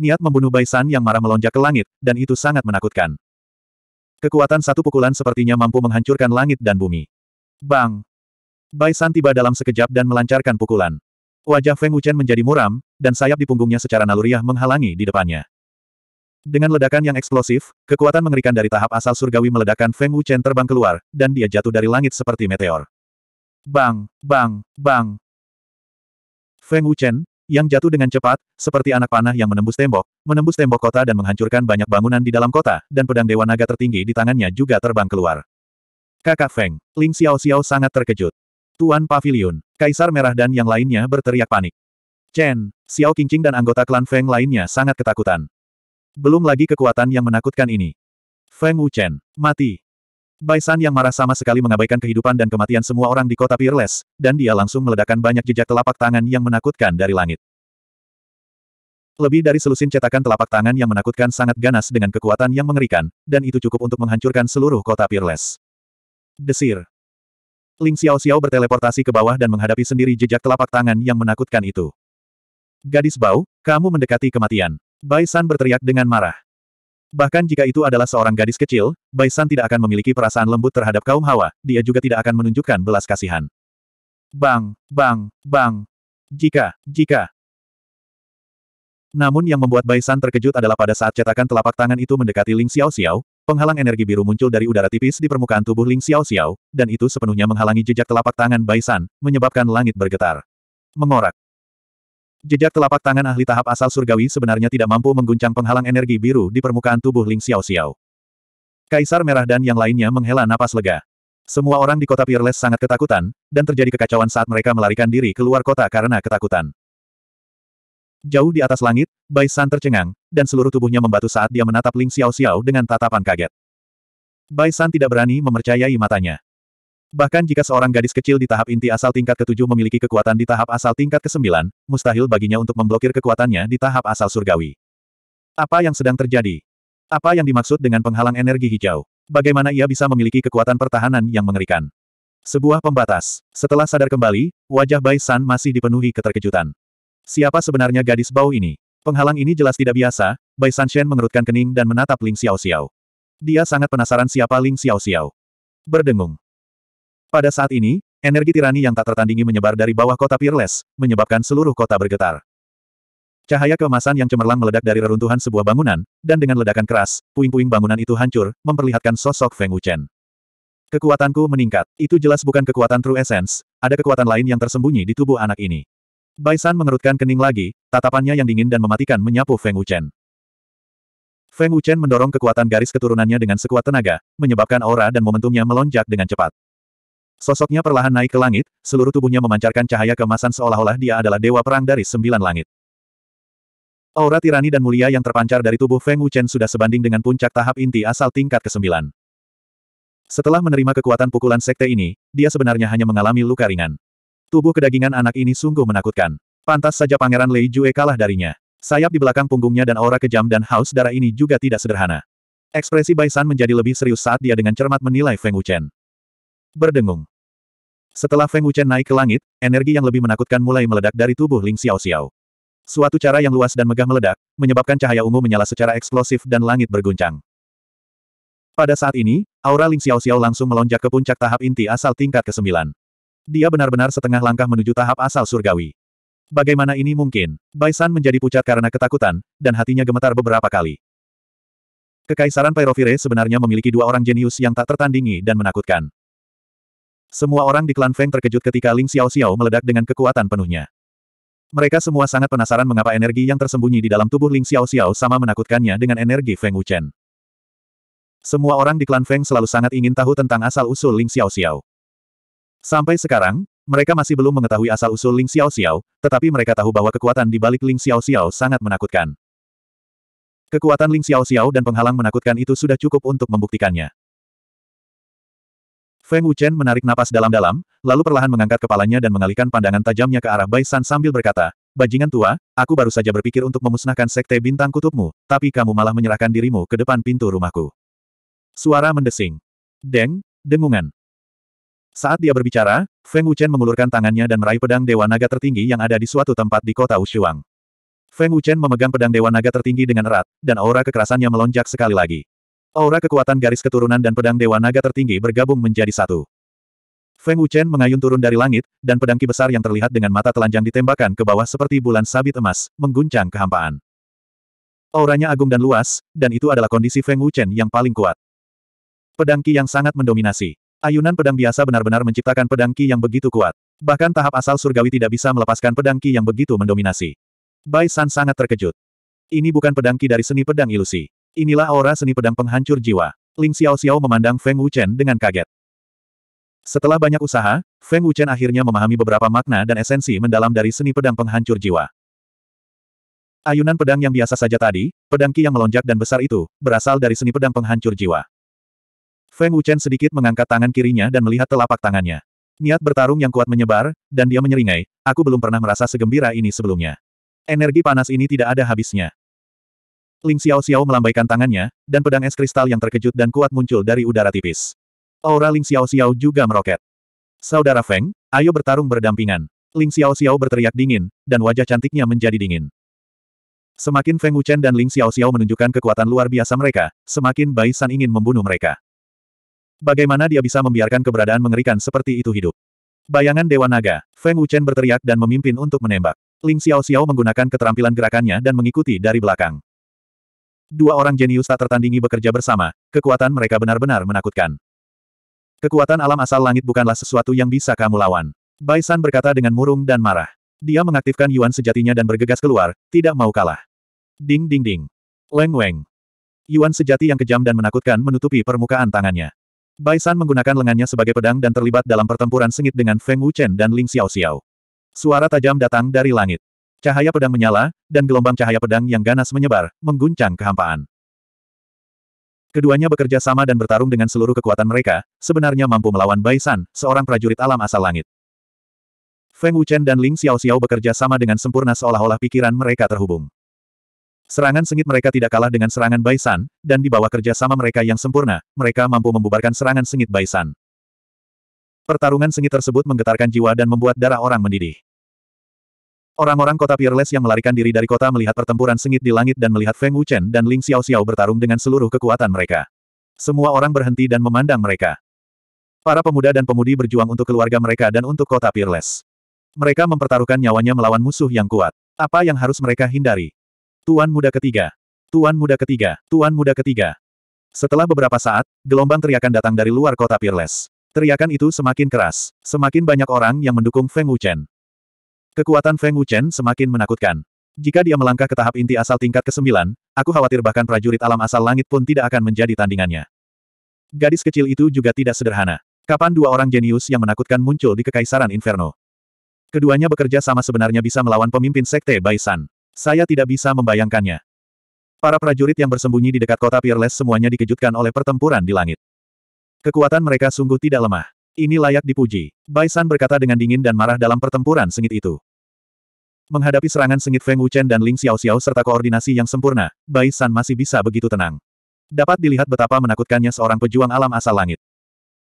Niat membunuh Baisan yang marah melonjak ke langit, dan itu sangat menakutkan. Kekuatan satu pukulan sepertinya mampu menghancurkan langit dan bumi. Bang! Baisan tiba dalam sekejap dan melancarkan pukulan. Wajah Feng Wuchen menjadi muram, dan sayap di punggungnya secara naluriah menghalangi di depannya. Dengan ledakan yang eksplosif, kekuatan mengerikan dari tahap asal surgawi meledakkan Feng Wuchen terbang keluar, dan dia jatuh dari langit seperti meteor. Bang! Bang! Bang! Feng Wuchen, yang jatuh dengan cepat, seperti anak panah yang menembus tembok, menembus tembok kota dan menghancurkan banyak bangunan di dalam kota, dan pedang Dewa Naga tertinggi di tangannya juga terbang keluar. Kakak Feng, Ling Xiao Xiao sangat terkejut. Tuan Pavilion, Kaisar Merah dan yang lainnya berteriak panik. Chen, Xiao Qingqing dan anggota klan Feng lainnya sangat ketakutan. Belum lagi kekuatan yang menakutkan ini. Feng Chen, mati. Baisan yang marah sama sekali mengabaikan kehidupan dan kematian semua orang di kota Peerless, dan dia langsung meledakkan banyak jejak telapak tangan yang menakutkan dari langit. Lebih dari selusin cetakan telapak tangan yang menakutkan sangat ganas dengan kekuatan yang mengerikan, dan itu cukup untuk menghancurkan seluruh kota Peerless. Desir. Ling Xiao Xiao berteleportasi ke bawah dan menghadapi sendiri jejak telapak tangan yang menakutkan itu. Gadis Bau, kamu mendekati kematian. Baisan berteriak dengan marah. Bahkan jika itu adalah seorang gadis kecil, Baisan tidak akan memiliki perasaan lembut terhadap kaum Hawa, dia juga tidak akan menunjukkan belas kasihan. Bang, bang, bang. Jika, jika. Namun yang membuat Baisan terkejut adalah pada saat cetakan telapak tangan itu mendekati Ling Xiao Xiao, penghalang energi biru muncul dari udara tipis di permukaan tubuh Ling Xiao Xiao, dan itu sepenuhnya menghalangi jejak telapak tangan Baisan, menyebabkan langit bergetar. Mengorak. Jejak telapak tangan ahli tahap asal surgawi sebenarnya tidak mampu mengguncang penghalang energi biru di permukaan tubuh Ling Xiao Xiao. Kaisar Merah dan yang lainnya menghela napas lega. Semua orang di kota Peerless sangat ketakutan, dan terjadi kekacauan saat mereka melarikan diri keluar kota karena ketakutan. Jauh di atas langit, Bai San tercengang, dan seluruh tubuhnya membatu saat dia menatap Ling Xiao Xiao dengan tatapan kaget. Bai San tidak berani memercayai matanya. Bahkan jika seorang gadis kecil di tahap inti asal tingkat ke ketujuh memiliki kekuatan di tahap asal tingkat ke kesembilan, mustahil baginya untuk memblokir kekuatannya di tahap asal surgawi. Apa yang sedang terjadi? Apa yang dimaksud dengan penghalang energi hijau? Bagaimana ia bisa memiliki kekuatan pertahanan yang mengerikan? Sebuah pembatas. Setelah sadar kembali, wajah Bai San masih dipenuhi keterkejutan. Siapa sebenarnya gadis bau ini? Penghalang ini jelas tidak biasa, Bai San Shen mengerutkan kening dan menatap Ling Xiao Xiao. Dia sangat penasaran siapa Ling Xiao Xiao. Berdengung. Pada saat ini, energi tirani yang tak tertandingi menyebar dari bawah kota Peerless, menyebabkan seluruh kota bergetar. Cahaya kemasan yang cemerlang meledak dari reruntuhan sebuah bangunan, dan dengan ledakan keras, puing-puing bangunan itu hancur, memperlihatkan sosok Feng Wuchen. Kekuatanku meningkat. Itu jelas bukan kekuatan True Essence, ada kekuatan lain yang tersembunyi di tubuh anak ini. Baisan mengerutkan kening lagi, tatapannya yang dingin dan mematikan menyapu Feng Wuchen. Feng Wuchen mendorong kekuatan garis keturunannya dengan sekuat tenaga, menyebabkan aura dan momentumnya melonjak dengan cepat. Sosoknya perlahan naik ke langit, seluruh tubuhnya memancarkan cahaya kemasan seolah-olah dia adalah dewa perang dari sembilan langit. Aura tirani dan mulia yang terpancar dari tubuh Feng Wuchen sudah sebanding dengan puncak tahap inti asal tingkat ke-9. Setelah menerima kekuatan pukulan sekte ini, dia sebenarnya hanya mengalami luka ringan. Tubuh kedagingan anak ini sungguh menakutkan. Pantas saja Pangeran Lei Jue kalah darinya. Sayap di belakang punggungnya dan aura kejam dan haus darah ini juga tidak sederhana. Ekspresi Baisan menjadi lebih serius saat dia dengan cermat menilai Feng Wuchen. Berdengung. Setelah Feng Wuchen naik ke langit, energi yang lebih menakutkan mulai meledak dari tubuh Ling Xiao Xiao. Suatu cara yang luas dan megah meledak, menyebabkan cahaya ungu menyala secara eksplosif dan langit berguncang. Pada saat ini, aura Ling Xiao Xiao langsung melonjak ke puncak tahap inti asal tingkat ke-9. Dia benar-benar setengah langkah menuju tahap asal surgawi. Bagaimana ini mungkin? Bai San menjadi pucat karena ketakutan, dan hatinya gemetar beberapa kali. Kekaisaran Pyrovire sebenarnya memiliki dua orang jenius yang tak tertandingi dan menakutkan. Semua orang di klan Feng terkejut ketika Ling Xiao Xiao meledak dengan kekuatan penuhnya. Mereka semua sangat penasaran mengapa energi yang tersembunyi di dalam tubuh Ling Xiao Xiao sama menakutkannya dengan energi Feng Wuchen. Semua orang di klan Feng selalu sangat ingin tahu tentang asal-usul Ling Xiao Xiao. Sampai sekarang, mereka masih belum mengetahui asal-usul Ling Xiao Xiao, tetapi mereka tahu bahwa kekuatan di balik Ling Xiao Xiao sangat menakutkan. Kekuatan Ling Xiao Xiao dan penghalang menakutkan itu sudah cukup untuk membuktikannya. Feng Wuchen menarik napas dalam-dalam, lalu perlahan mengangkat kepalanya dan mengalihkan pandangan tajamnya ke arah Bai San sambil berkata, Bajingan tua, aku baru saja berpikir untuk memusnahkan sekte bintang kutubmu, tapi kamu malah menyerahkan dirimu ke depan pintu rumahku. Suara mendesing. Deng, dengungan. Saat dia berbicara, Feng Wuchen mengulurkan tangannya dan meraih pedang Dewa Naga tertinggi yang ada di suatu tempat di kota Ushuang. Feng Wuchen memegang pedang Dewa Naga tertinggi dengan erat, dan aura kekerasannya melonjak sekali lagi. Aura kekuatan garis keturunan dan pedang Dewa Naga tertinggi bergabung menjadi satu. Feng Wuchen mengayun turun dari langit, dan pedang ki besar yang terlihat dengan mata telanjang ditembakkan ke bawah seperti bulan sabit emas, mengguncang kehampaan. Auranya agung dan luas, dan itu adalah kondisi Feng Wuchen yang paling kuat. Pedang ki yang sangat mendominasi. Ayunan pedang biasa benar-benar menciptakan pedang ki yang begitu kuat. Bahkan tahap asal surgawi tidak bisa melepaskan pedang ki yang begitu mendominasi. Bai San sangat terkejut. Ini bukan pedang ki dari seni pedang ilusi. Inilah aura seni pedang penghancur jiwa. Ling Xiao Xiao memandang Feng Wuchen dengan kaget. Setelah banyak usaha, Feng Wuchen akhirnya memahami beberapa makna dan esensi mendalam dari seni pedang penghancur jiwa. Ayunan pedang yang biasa saja tadi, pedang ki yang melonjak dan besar itu, berasal dari seni pedang penghancur jiwa. Feng Wuchen sedikit mengangkat tangan kirinya dan melihat telapak tangannya. Niat bertarung yang kuat menyebar, dan dia menyeringai, aku belum pernah merasa segembira ini sebelumnya. Energi panas ini tidak ada habisnya. Ling Xiao Xiao melambaikan tangannya, dan pedang es kristal yang terkejut dan kuat muncul dari udara tipis. Aura Ling Xiao Xiao juga meroket. Saudara Feng, ayo bertarung berdampingan. Ling Xiao Xiao berteriak dingin, dan wajah cantiknya menjadi dingin. Semakin Feng Wuchen dan Ling Xiao Xiao menunjukkan kekuatan luar biasa mereka, semakin Bai San ingin membunuh mereka. Bagaimana dia bisa membiarkan keberadaan mengerikan seperti itu hidup? Bayangan Dewa Naga, Feng Wuchen berteriak dan memimpin untuk menembak. Ling Xiao Xiao menggunakan keterampilan gerakannya dan mengikuti dari belakang. Dua orang jenius tak tertandingi bekerja bersama, kekuatan mereka benar-benar menakutkan. Kekuatan alam asal langit bukanlah sesuatu yang bisa kamu lawan. Bai San berkata dengan murung dan marah. Dia mengaktifkan Yuan sejatinya dan bergegas keluar, tidak mau kalah. Ding ding ding. Leng weng. Yuan sejati yang kejam dan menakutkan menutupi permukaan tangannya. Bai San menggunakan lengannya sebagai pedang dan terlibat dalam pertempuran sengit dengan Feng Wuchen dan Ling Xiao Xiao. Suara tajam datang dari langit. Cahaya pedang menyala, dan gelombang cahaya pedang yang ganas menyebar, mengguncang kehampaan. Keduanya bekerja sama dan bertarung dengan seluruh kekuatan mereka, sebenarnya mampu melawan Bai San, seorang prajurit alam asal langit. Feng Wuchen dan Ling Xiao Xiao bekerja sama dengan sempurna seolah-olah pikiran mereka terhubung. Serangan sengit mereka tidak kalah dengan serangan Bai San, dan di bawah kerja sama mereka yang sempurna, mereka mampu membubarkan serangan sengit Bai San. Pertarungan sengit tersebut menggetarkan jiwa dan membuat darah orang mendidih. Orang-orang kota Peerless yang melarikan diri dari kota melihat pertempuran sengit di langit dan melihat Feng Wuchen dan Ling Xiao Xiao bertarung dengan seluruh kekuatan mereka. Semua orang berhenti dan memandang mereka. Para pemuda dan pemudi berjuang untuk keluarga mereka dan untuk kota Peerless. Mereka mempertaruhkan nyawanya melawan musuh yang kuat. Apa yang harus mereka hindari? Tuan muda ketiga. Tuan muda ketiga. Tuan muda ketiga. Setelah beberapa saat, gelombang teriakan datang dari luar kota Peerless. Teriakan itu semakin keras. Semakin banyak orang yang mendukung Feng Wuchen. Kekuatan Feng Wuchen semakin menakutkan. Jika dia melangkah ke tahap inti asal tingkat ke-9, aku khawatir bahkan prajurit alam asal langit pun tidak akan menjadi tandingannya. Gadis kecil itu juga tidak sederhana. Kapan dua orang jenius yang menakutkan muncul di Kekaisaran Inferno? Keduanya bekerja sama sebenarnya bisa melawan pemimpin Sekte Baisan. Saya tidak bisa membayangkannya. Para prajurit yang bersembunyi di dekat kota Peerless semuanya dikejutkan oleh pertempuran di langit. Kekuatan mereka sungguh tidak lemah. Ini layak dipuji. Baisan berkata dengan dingin dan marah dalam pertempuran sengit itu. Menghadapi serangan sengit Feng Wuchen dan Ling Xiao Xiao serta koordinasi yang sempurna, Baisan masih bisa begitu tenang. Dapat dilihat betapa menakutkannya seorang pejuang alam asal langit.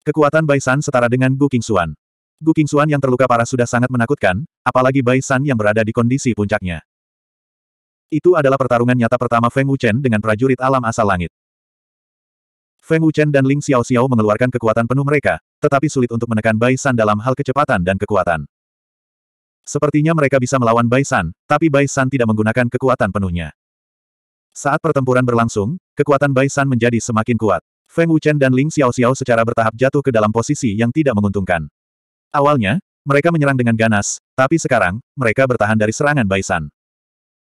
Kekuatan Baisan setara dengan Gu Qingxuan. Gu Qingxuan yang terluka parah sudah sangat menakutkan, apalagi Baisan yang berada di kondisi puncaknya. Itu adalah pertarungan nyata pertama Feng Wuchen dengan prajurit alam asal langit. Feng Wuchen dan Ling Xiao Xiao mengeluarkan kekuatan penuh mereka, tetapi sulit untuk menekan Bai San dalam hal kecepatan dan kekuatan. Sepertinya mereka bisa melawan Bai San, tapi Bai San tidak menggunakan kekuatan penuhnya. Saat pertempuran berlangsung, kekuatan Bai San menjadi semakin kuat. Feng Wuchen dan Ling Xiao Xiao secara bertahap jatuh ke dalam posisi yang tidak menguntungkan. Awalnya, mereka menyerang dengan ganas, tapi sekarang, mereka bertahan dari serangan Bai San.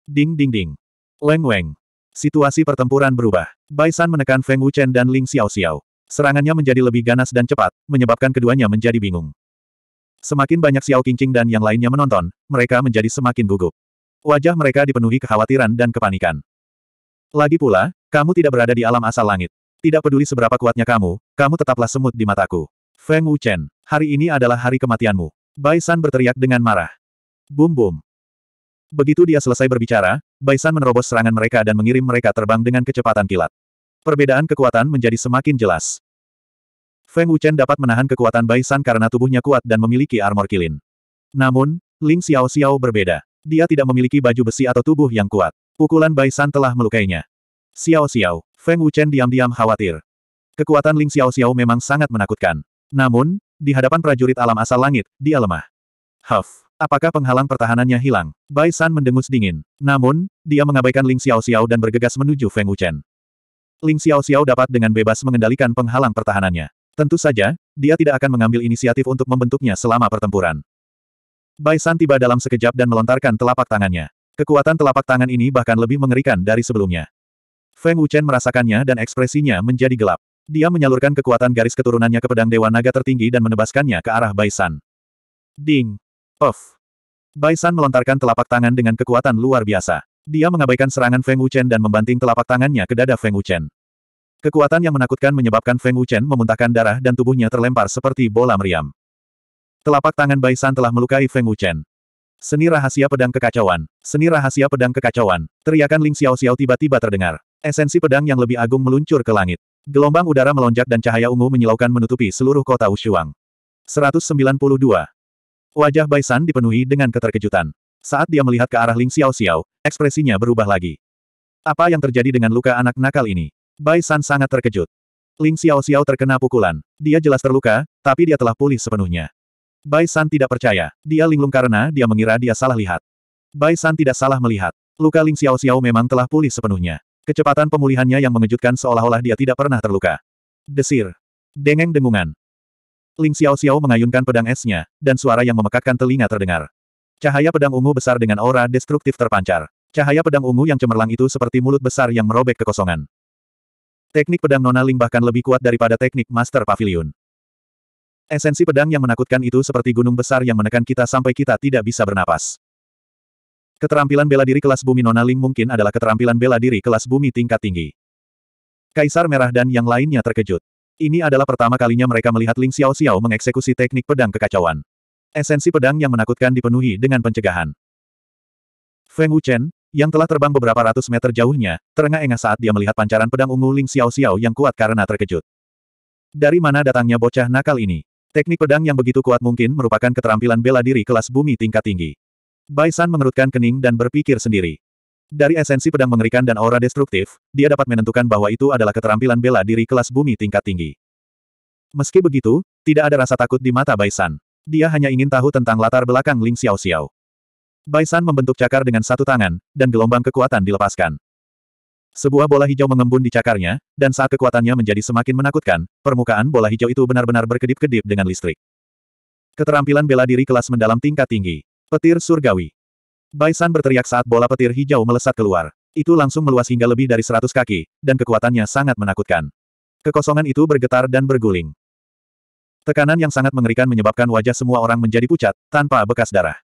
Ding ding ding. Leng Weng. Situasi pertempuran berubah. Bai menekan Feng Wuchen dan Ling Xiao Xiao. Serangannya menjadi lebih ganas dan cepat, menyebabkan keduanya menjadi bingung. Semakin banyak Xiao Qingqing dan yang lainnya menonton, mereka menjadi semakin gugup. Wajah mereka dipenuhi kekhawatiran dan kepanikan. Lagi pula, kamu tidak berada di alam asal langit. Tidak peduli seberapa kuatnya kamu, kamu tetaplah semut di mataku. Feng Wuchen, hari ini adalah hari kematianmu. Bai San berteriak dengan marah. Bum bum. Begitu dia selesai berbicara, Baisan menerobos serangan mereka dan mengirim mereka terbang dengan kecepatan kilat. Perbedaan kekuatan menjadi semakin jelas. Feng Wuchen dapat menahan kekuatan Baisan karena tubuhnya kuat dan memiliki armor kilin. Namun, Ling Xiao Xiao berbeda. Dia tidak memiliki baju besi atau tubuh yang kuat. Pukulan Baisan telah melukainya. Xiao Xiao, Feng Wuchen diam-diam khawatir. Kekuatan Ling Xiao Xiao memang sangat menakutkan. Namun, di hadapan prajurit alam asal langit, dia lemah. Huff. Apakah penghalang pertahanannya hilang? Bai San mendengus dingin. Namun, dia mengabaikan Ling Xiao Xiao dan bergegas menuju Feng Wuchen. Ling Xiao Xiao dapat dengan bebas mengendalikan penghalang pertahanannya. Tentu saja, dia tidak akan mengambil inisiatif untuk membentuknya selama pertempuran. Bai San tiba dalam sekejap dan melontarkan telapak tangannya. Kekuatan telapak tangan ini bahkan lebih mengerikan dari sebelumnya. Feng Wuchen merasakannya dan ekspresinya menjadi gelap. Dia menyalurkan kekuatan garis keturunannya ke pedang Dewa Naga tertinggi dan menebaskannya ke arah Bai San. Ding! Of. Baisan melontarkan telapak tangan dengan kekuatan luar biasa. Dia mengabaikan serangan Feng Wuchen dan membanting telapak tangannya ke dada Feng Wuchen. Kekuatan yang menakutkan menyebabkan Feng Wuchen memuntahkan darah dan tubuhnya terlempar seperti bola meriam. Telapak tangan Baisan telah melukai Feng Wuchen. Seni rahasia pedang kekacauan. Seni rahasia pedang kekacauan. Teriakan Ling Xiao Xiao tiba-tiba terdengar. Esensi pedang yang lebih agung meluncur ke langit. Gelombang udara melonjak dan cahaya ungu menyilaukan menutupi seluruh kota Ushuang. 192. Wajah Baisan dipenuhi dengan keterkejutan. Saat dia melihat ke arah Ling Xiao Xiao, ekspresinya berubah lagi. Apa yang terjadi dengan luka anak nakal ini? Baisan sangat terkejut. Ling Xiao Xiao terkena pukulan. Dia jelas terluka, tapi dia telah pulih sepenuhnya. Baisan tidak percaya. Dia linglung karena dia mengira dia salah lihat. Baisan tidak salah melihat. Luka Ling Xiao Xiao memang telah pulih sepenuhnya. Kecepatan pemulihannya yang mengejutkan seolah-olah dia tidak pernah terluka. Desir. Dengeng dengungan. Ling Xiao Xiao mengayunkan pedang esnya, dan suara yang memekakkan telinga terdengar. Cahaya pedang ungu besar dengan aura destruktif terpancar. Cahaya pedang ungu yang cemerlang itu seperti mulut besar yang merobek kekosongan. Teknik pedang Nona Ling bahkan lebih kuat daripada teknik Master Pavilion. Esensi pedang yang menakutkan itu seperti gunung besar yang menekan kita sampai kita tidak bisa bernapas. Keterampilan bela diri kelas bumi Nona Ling mungkin adalah keterampilan bela diri kelas bumi tingkat tinggi. Kaisar Merah dan yang lainnya terkejut. Ini adalah pertama kalinya mereka melihat Ling Xiao Xiao mengeksekusi teknik pedang kekacauan. Esensi pedang yang menakutkan dipenuhi dengan pencegahan. Feng Wuchen, yang telah terbang beberapa ratus meter jauhnya, terengah-engah saat dia melihat pancaran pedang ungu Ling Xiao Xiao yang kuat karena terkejut. Dari mana datangnya bocah nakal ini? Teknik pedang yang begitu kuat mungkin merupakan keterampilan bela diri kelas bumi tingkat tinggi. Bai Shan mengerutkan kening dan berpikir sendiri. Dari esensi pedang mengerikan dan aura destruktif, dia dapat menentukan bahwa itu adalah keterampilan bela diri kelas bumi tingkat tinggi. Meski begitu, tidak ada rasa takut di mata Baisan. Dia hanya ingin tahu tentang latar belakang Ling Xiao Xiao. Baisan membentuk cakar dengan satu tangan, dan gelombang kekuatan dilepaskan. Sebuah bola hijau mengembun di cakarnya, dan saat kekuatannya menjadi semakin menakutkan, permukaan bola hijau itu benar-benar berkedip-kedip dengan listrik. Keterampilan bela diri kelas mendalam tingkat tinggi. Petir surgawi. Baisan berteriak saat bola petir hijau melesat keluar. Itu langsung meluas hingga lebih dari seratus kaki, dan kekuatannya sangat menakutkan. Kekosongan itu bergetar dan berguling. Tekanan yang sangat mengerikan menyebabkan wajah semua orang menjadi pucat, tanpa bekas darah.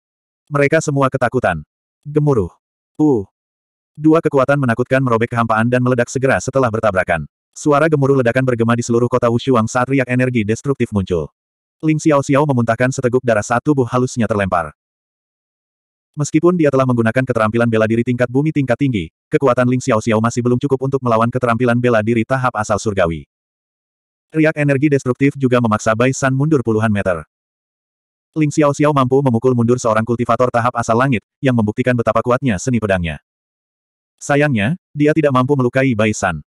Mereka semua ketakutan. Gemuruh. Uh. Dua kekuatan menakutkan merobek kehampaan dan meledak segera setelah bertabrakan. Suara gemuruh ledakan bergema di seluruh kota Wushuang saat riak energi destruktif muncul. Ling Xiao Xiao memuntahkan seteguk darah saat tubuh halusnya terlempar. Meskipun dia telah menggunakan keterampilan bela diri tingkat bumi tingkat tinggi, kekuatan Ling Xiao Xiao masih belum cukup untuk melawan keterampilan bela diri tahap asal surgawi. Riak energi destruktif juga memaksa Bai San mundur puluhan meter. Ling Xiao Xiao mampu memukul mundur seorang kultivator tahap asal langit, yang membuktikan betapa kuatnya seni pedangnya. Sayangnya, dia tidak mampu melukai Bai San.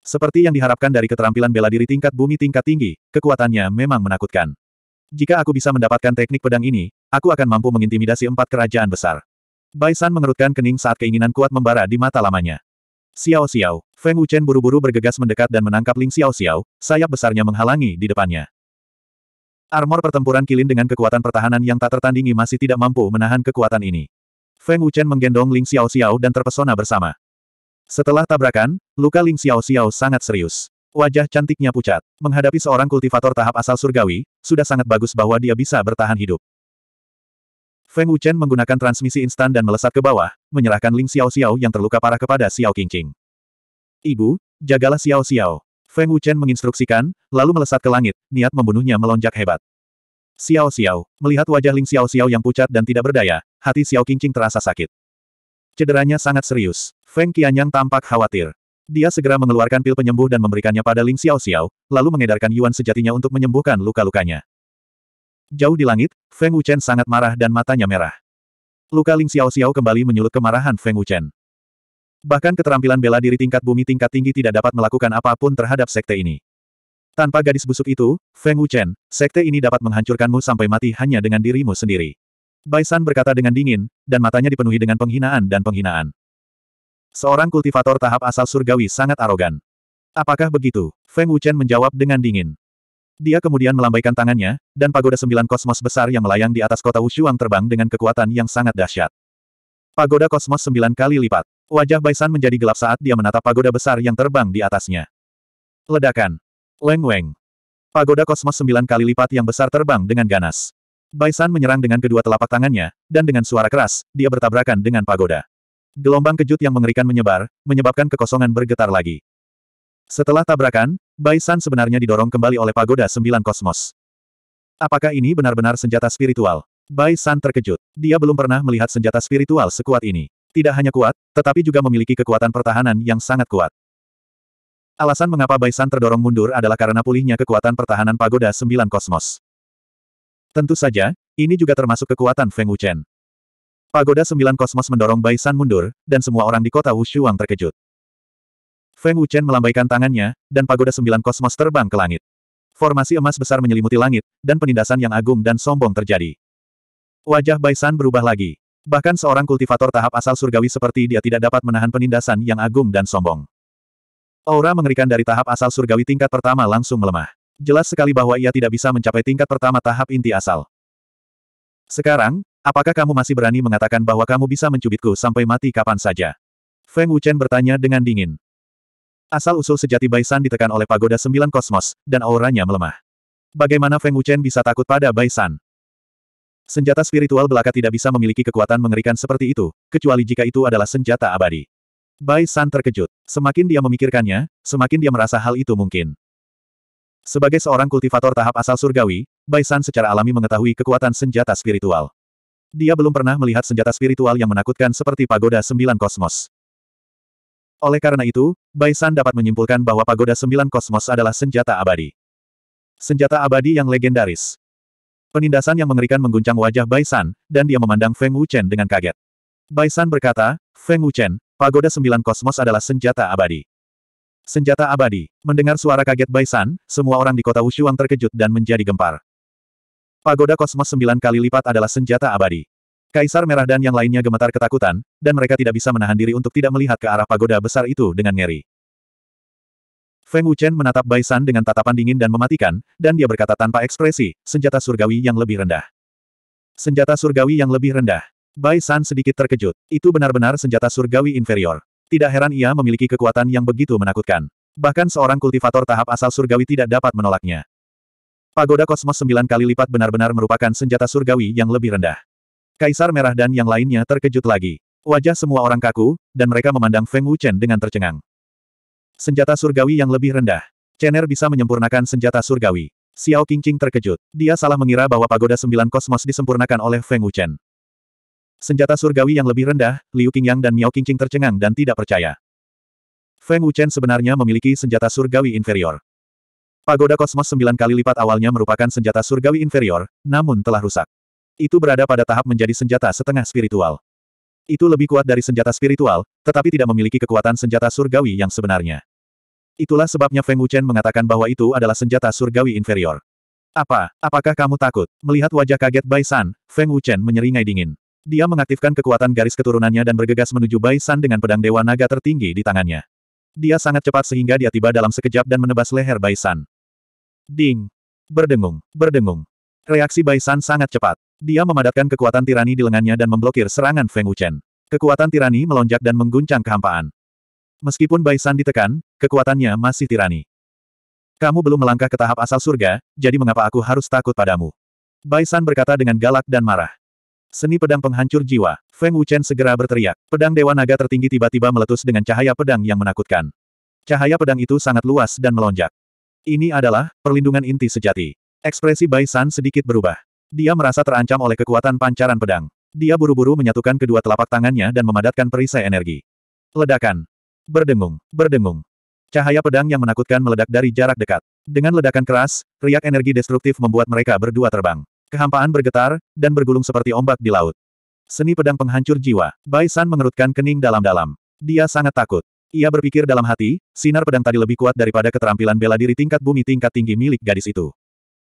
Seperti yang diharapkan dari keterampilan bela diri tingkat bumi tingkat tinggi, kekuatannya memang menakutkan. Jika aku bisa mendapatkan teknik pedang ini, Aku akan mampu mengintimidasi empat kerajaan besar. Bai mengerutkan kening saat keinginan kuat membara di mata lamanya. Xiao Xiao, Feng Wuchen buru-buru bergegas mendekat dan menangkap Ling Xiao Xiao, sayap besarnya menghalangi di depannya. Armor pertempuran kilin dengan kekuatan pertahanan yang tak tertandingi masih tidak mampu menahan kekuatan ini. Feng Wuchen menggendong Ling Xiao Xiao dan terpesona bersama. Setelah tabrakan, luka Ling Xiao Xiao sangat serius. Wajah cantiknya pucat. Menghadapi seorang kultivator tahap asal surgawi, sudah sangat bagus bahwa dia bisa bertahan hidup. Feng Wuchen menggunakan transmisi instan dan melesat ke bawah, menyerahkan Ling Xiao Xiao yang terluka parah kepada Xiao Qingqing. Ibu, jagalah Xiao Xiao. Feng Wuchen menginstruksikan, lalu melesat ke langit, niat membunuhnya melonjak hebat. Xiao Xiao, melihat wajah Ling Xiao Xiao yang pucat dan tidak berdaya, hati Xiao Qingqing terasa sakit. Cederanya sangat serius. Feng Qianyang tampak khawatir. Dia segera mengeluarkan pil penyembuh dan memberikannya pada Ling Xiao Xiao, lalu mengedarkan Yuan sejatinya untuk menyembuhkan luka-lukanya. Jauh di langit, Feng Wuchen sangat marah dan matanya merah. Luka Ling Xiao Xiao kembali menyulut kemarahan Feng Wuchen. Bahkan keterampilan bela diri tingkat bumi tingkat tinggi tidak dapat melakukan apapun terhadap sekte ini. Tanpa gadis busuk itu, Feng Wuchen, sekte ini dapat menghancurkanmu sampai mati hanya dengan dirimu sendiri. Bai San berkata dengan dingin, dan matanya dipenuhi dengan penghinaan dan penghinaan. Seorang kultivator tahap asal surgawi sangat arogan. Apakah begitu? Feng Wuchen menjawab dengan dingin. Dia kemudian melambaikan tangannya, dan pagoda sembilan kosmos besar yang melayang di atas kota Wushuang terbang dengan kekuatan yang sangat dahsyat. Pagoda kosmos sembilan kali lipat. Wajah Baisan menjadi gelap saat dia menatap pagoda besar yang terbang di atasnya. Ledakan. Weng Weng. Pagoda kosmos sembilan kali lipat yang besar terbang dengan ganas. Baisan menyerang dengan kedua telapak tangannya, dan dengan suara keras, dia bertabrakan dengan pagoda. Gelombang kejut yang mengerikan menyebar, menyebabkan kekosongan bergetar lagi. Setelah tabrakan, Baisan sebenarnya didorong kembali oleh pagoda sembilan kosmos. Apakah ini benar-benar senjata spiritual? Baisan terkejut. Dia belum pernah melihat senjata spiritual sekuat ini. Tidak hanya kuat, tetapi juga memiliki kekuatan pertahanan yang sangat kuat. Alasan mengapa Baisan terdorong mundur adalah karena pulihnya kekuatan pertahanan pagoda sembilan kosmos. Tentu saja, ini juga termasuk kekuatan Feng Wuchen. Pagoda sembilan kosmos mendorong Baisan mundur, dan semua orang di kota Wushuang terkejut. Feng Wuchen melambaikan tangannya, dan pagoda sembilan kosmos terbang ke langit. Formasi emas besar menyelimuti langit, dan penindasan yang agung dan sombong terjadi. Wajah Baisan berubah lagi. Bahkan seorang kultivator tahap asal surgawi seperti dia tidak dapat menahan penindasan yang agung dan sombong. Aura mengerikan dari tahap asal surgawi tingkat pertama langsung melemah. Jelas sekali bahwa ia tidak bisa mencapai tingkat pertama tahap inti asal. Sekarang, apakah kamu masih berani mengatakan bahwa kamu bisa mencubitku sampai mati kapan saja? Feng Wuchen bertanya dengan dingin. Asal-usul sejati Baisan ditekan oleh pagoda sembilan kosmos, dan auranya melemah. Bagaimana Feng Wuchen bisa takut pada Baisan? Senjata spiritual belaka tidak bisa memiliki kekuatan mengerikan seperti itu, kecuali jika itu adalah senjata abadi. Bai terkejut. Semakin dia memikirkannya, semakin dia merasa hal itu mungkin. Sebagai seorang kultivator tahap asal surgawi, Bai secara alami mengetahui kekuatan senjata spiritual. Dia belum pernah melihat senjata spiritual yang menakutkan seperti pagoda sembilan kosmos. Oleh karena itu, Baisan dapat menyimpulkan bahwa pagoda sembilan kosmos adalah senjata abadi. Senjata abadi yang legendaris. Penindasan yang mengerikan mengguncang wajah Baisan, dan dia memandang Feng Wuchen dengan kaget. Baisan berkata, Feng Wuchen, pagoda sembilan kosmos adalah senjata abadi. Senjata abadi. Mendengar suara kaget Baisan, semua orang di kota Wushuang terkejut dan menjadi gempar. Pagoda kosmos sembilan kali lipat adalah senjata abadi. Kaisar Merah dan yang lainnya gemetar ketakutan, dan mereka tidak bisa menahan diri untuk tidak melihat ke arah pagoda besar itu dengan ngeri. Feng Wuchen menatap Bai San dengan tatapan dingin dan mematikan, dan dia berkata tanpa ekspresi, senjata surgawi yang lebih rendah. Senjata surgawi yang lebih rendah. Bai San sedikit terkejut. Itu benar-benar senjata surgawi inferior. Tidak heran ia memiliki kekuatan yang begitu menakutkan. Bahkan seorang kultivator tahap asal surgawi tidak dapat menolaknya. Pagoda kosmos sembilan kali lipat benar-benar merupakan senjata surgawi yang lebih rendah. Kaisar Merah dan yang lainnya terkejut lagi. Wajah semua orang kaku, dan mereka memandang Feng Wuchen dengan tercengang. Senjata surgawi yang lebih rendah. Chener bisa menyempurnakan senjata surgawi. Xiao Qingqing terkejut. Dia salah mengira bahwa pagoda sembilan kosmos disempurnakan oleh Feng Wuchen. Senjata surgawi yang lebih rendah, Liu Qingyang dan Miao Qingqing tercengang dan tidak percaya. Feng Wuchen sebenarnya memiliki senjata surgawi inferior. Pagoda kosmos sembilan kali lipat awalnya merupakan senjata surgawi inferior, namun telah rusak. Itu berada pada tahap menjadi senjata setengah spiritual. Itu lebih kuat dari senjata spiritual, tetapi tidak memiliki kekuatan senjata surgawi yang sebenarnya. Itulah sebabnya Feng Wuchen mengatakan bahwa itu adalah senjata surgawi inferior. Apa, apakah kamu takut? Melihat wajah kaget Bai San, Feng Wuchen menyeringai dingin. Dia mengaktifkan kekuatan garis keturunannya dan bergegas menuju Bai San dengan pedang Dewa Naga tertinggi di tangannya. Dia sangat cepat sehingga dia tiba dalam sekejap dan menebas leher Bai San. Ding! Berdengung, berdengung. Reaksi Bai San sangat cepat. Dia memadatkan kekuatan tirani di lengannya dan memblokir serangan Feng Wuchen. Kekuatan tirani melonjak dan mengguncang kehampaan. Meskipun Bai San ditekan, kekuatannya masih tirani. Kamu belum melangkah ke tahap asal surga, jadi mengapa aku harus takut padamu? Bai San berkata dengan galak dan marah. Seni pedang penghancur jiwa, Feng Wuchen segera berteriak. Pedang Dewa Naga tertinggi tiba-tiba meletus dengan cahaya pedang yang menakutkan. Cahaya pedang itu sangat luas dan melonjak. Ini adalah perlindungan inti sejati. Ekspresi Bai San sedikit berubah. Dia merasa terancam oleh kekuatan pancaran pedang. Dia buru-buru menyatukan kedua telapak tangannya dan memadatkan perisai energi. Ledakan. Berdengung, berdengung. Cahaya pedang yang menakutkan meledak dari jarak dekat. Dengan ledakan keras, riak energi destruktif membuat mereka berdua terbang. Kehampaan bergetar, dan bergulung seperti ombak di laut. Seni pedang penghancur jiwa, Bai San mengerutkan kening dalam-dalam. Dia sangat takut. Ia berpikir dalam hati, sinar pedang tadi lebih kuat daripada keterampilan bela diri tingkat bumi tingkat tinggi milik gadis itu.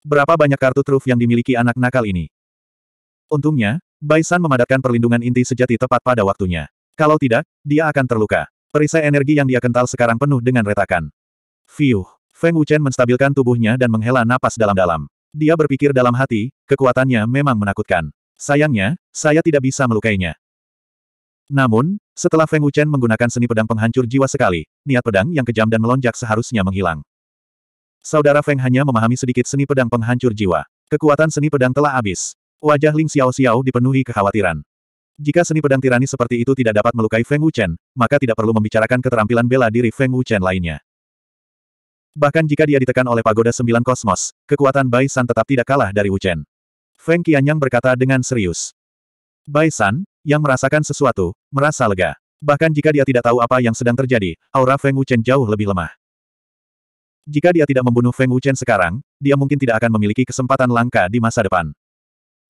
Berapa banyak kartu truf yang dimiliki anak nakal ini? Untungnya, Baisan memadatkan perlindungan inti sejati tepat pada waktunya. Kalau tidak, dia akan terluka. Perisai energi yang dia kental sekarang penuh dengan retakan. Fiuh! Feng Wuchen menstabilkan tubuhnya dan menghela napas dalam-dalam. Dia berpikir dalam hati, kekuatannya memang menakutkan. Sayangnya, saya tidak bisa melukainya. Namun, setelah Feng Wuchen menggunakan seni pedang penghancur jiwa sekali, niat pedang yang kejam dan melonjak seharusnya menghilang. Saudara Feng hanya memahami sedikit seni pedang penghancur jiwa. Kekuatan seni pedang telah habis. Wajah Ling Xiao Xiao dipenuhi kekhawatiran. Jika seni pedang tirani seperti itu tidak dapat melukai Feng Wuchen, maka tidak perlu membicarakan keterampilan bela diri Feng Wuchen lainnya. Bahkan jika dia ditekan oleh pagoda sembilan kosmos, kekuatan Bai San tetap tidak kalah dari Wuchen. Feng Qianyang berkata dengan serius. Bai San, yang merasakan sesuatu, merasa lega. Bahkan jika dia tidak tahu apa yang sedang terjadi, aura Feng Wuchen jauh lebih lemah. Jika dia tidak membunuh Feng Wuchen sekarang, dia mungkin tidak akan memiliki kesempatan langka di masa depan.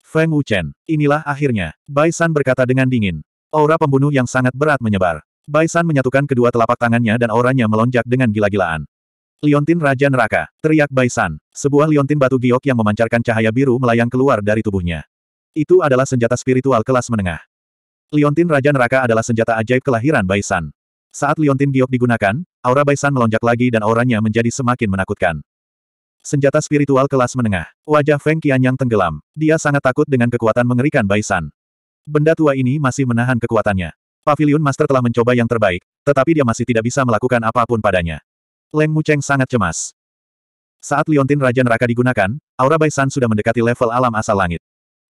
Feng Wuchen, inilah akhirnya, Bai San berkata dengan dingin. Aura pembunuh yang sangat berat menyebar. Bai San menyatukan kedua telapak tangannya dan auranya melonjak dengan gila-gilaan. Liontin Raja Neraka, teriak Bai San. Sebuah liontin batu giok yang memancarkan cahaya biru melayang keluar dari tubuhnya. Itu adalah senjata spiritual kelas menengah. Liontin Raja Neraka adalah senjata ajaib kelahiran Bai San. Saat liontin giok digunakan, Aura Baisan melonjak lagi dan auranya menjadi semakin menakutkan. Senjata spiritual kelas menengah. Wajah Feng yang tenggelam. Dia sangat takut dengan kekuatan mengerikan Baisan. Benda tua ini masih menahan kekuatannya. Pavilion Master telah mencoba yang terbaik, tetapi dia masih tidak bisa melakukan apapun padanya. Leng Cheng sangat cemas. Saat liontin Raja Neraka digunakan, aura Baisan sudah mendekati level alam asal langit.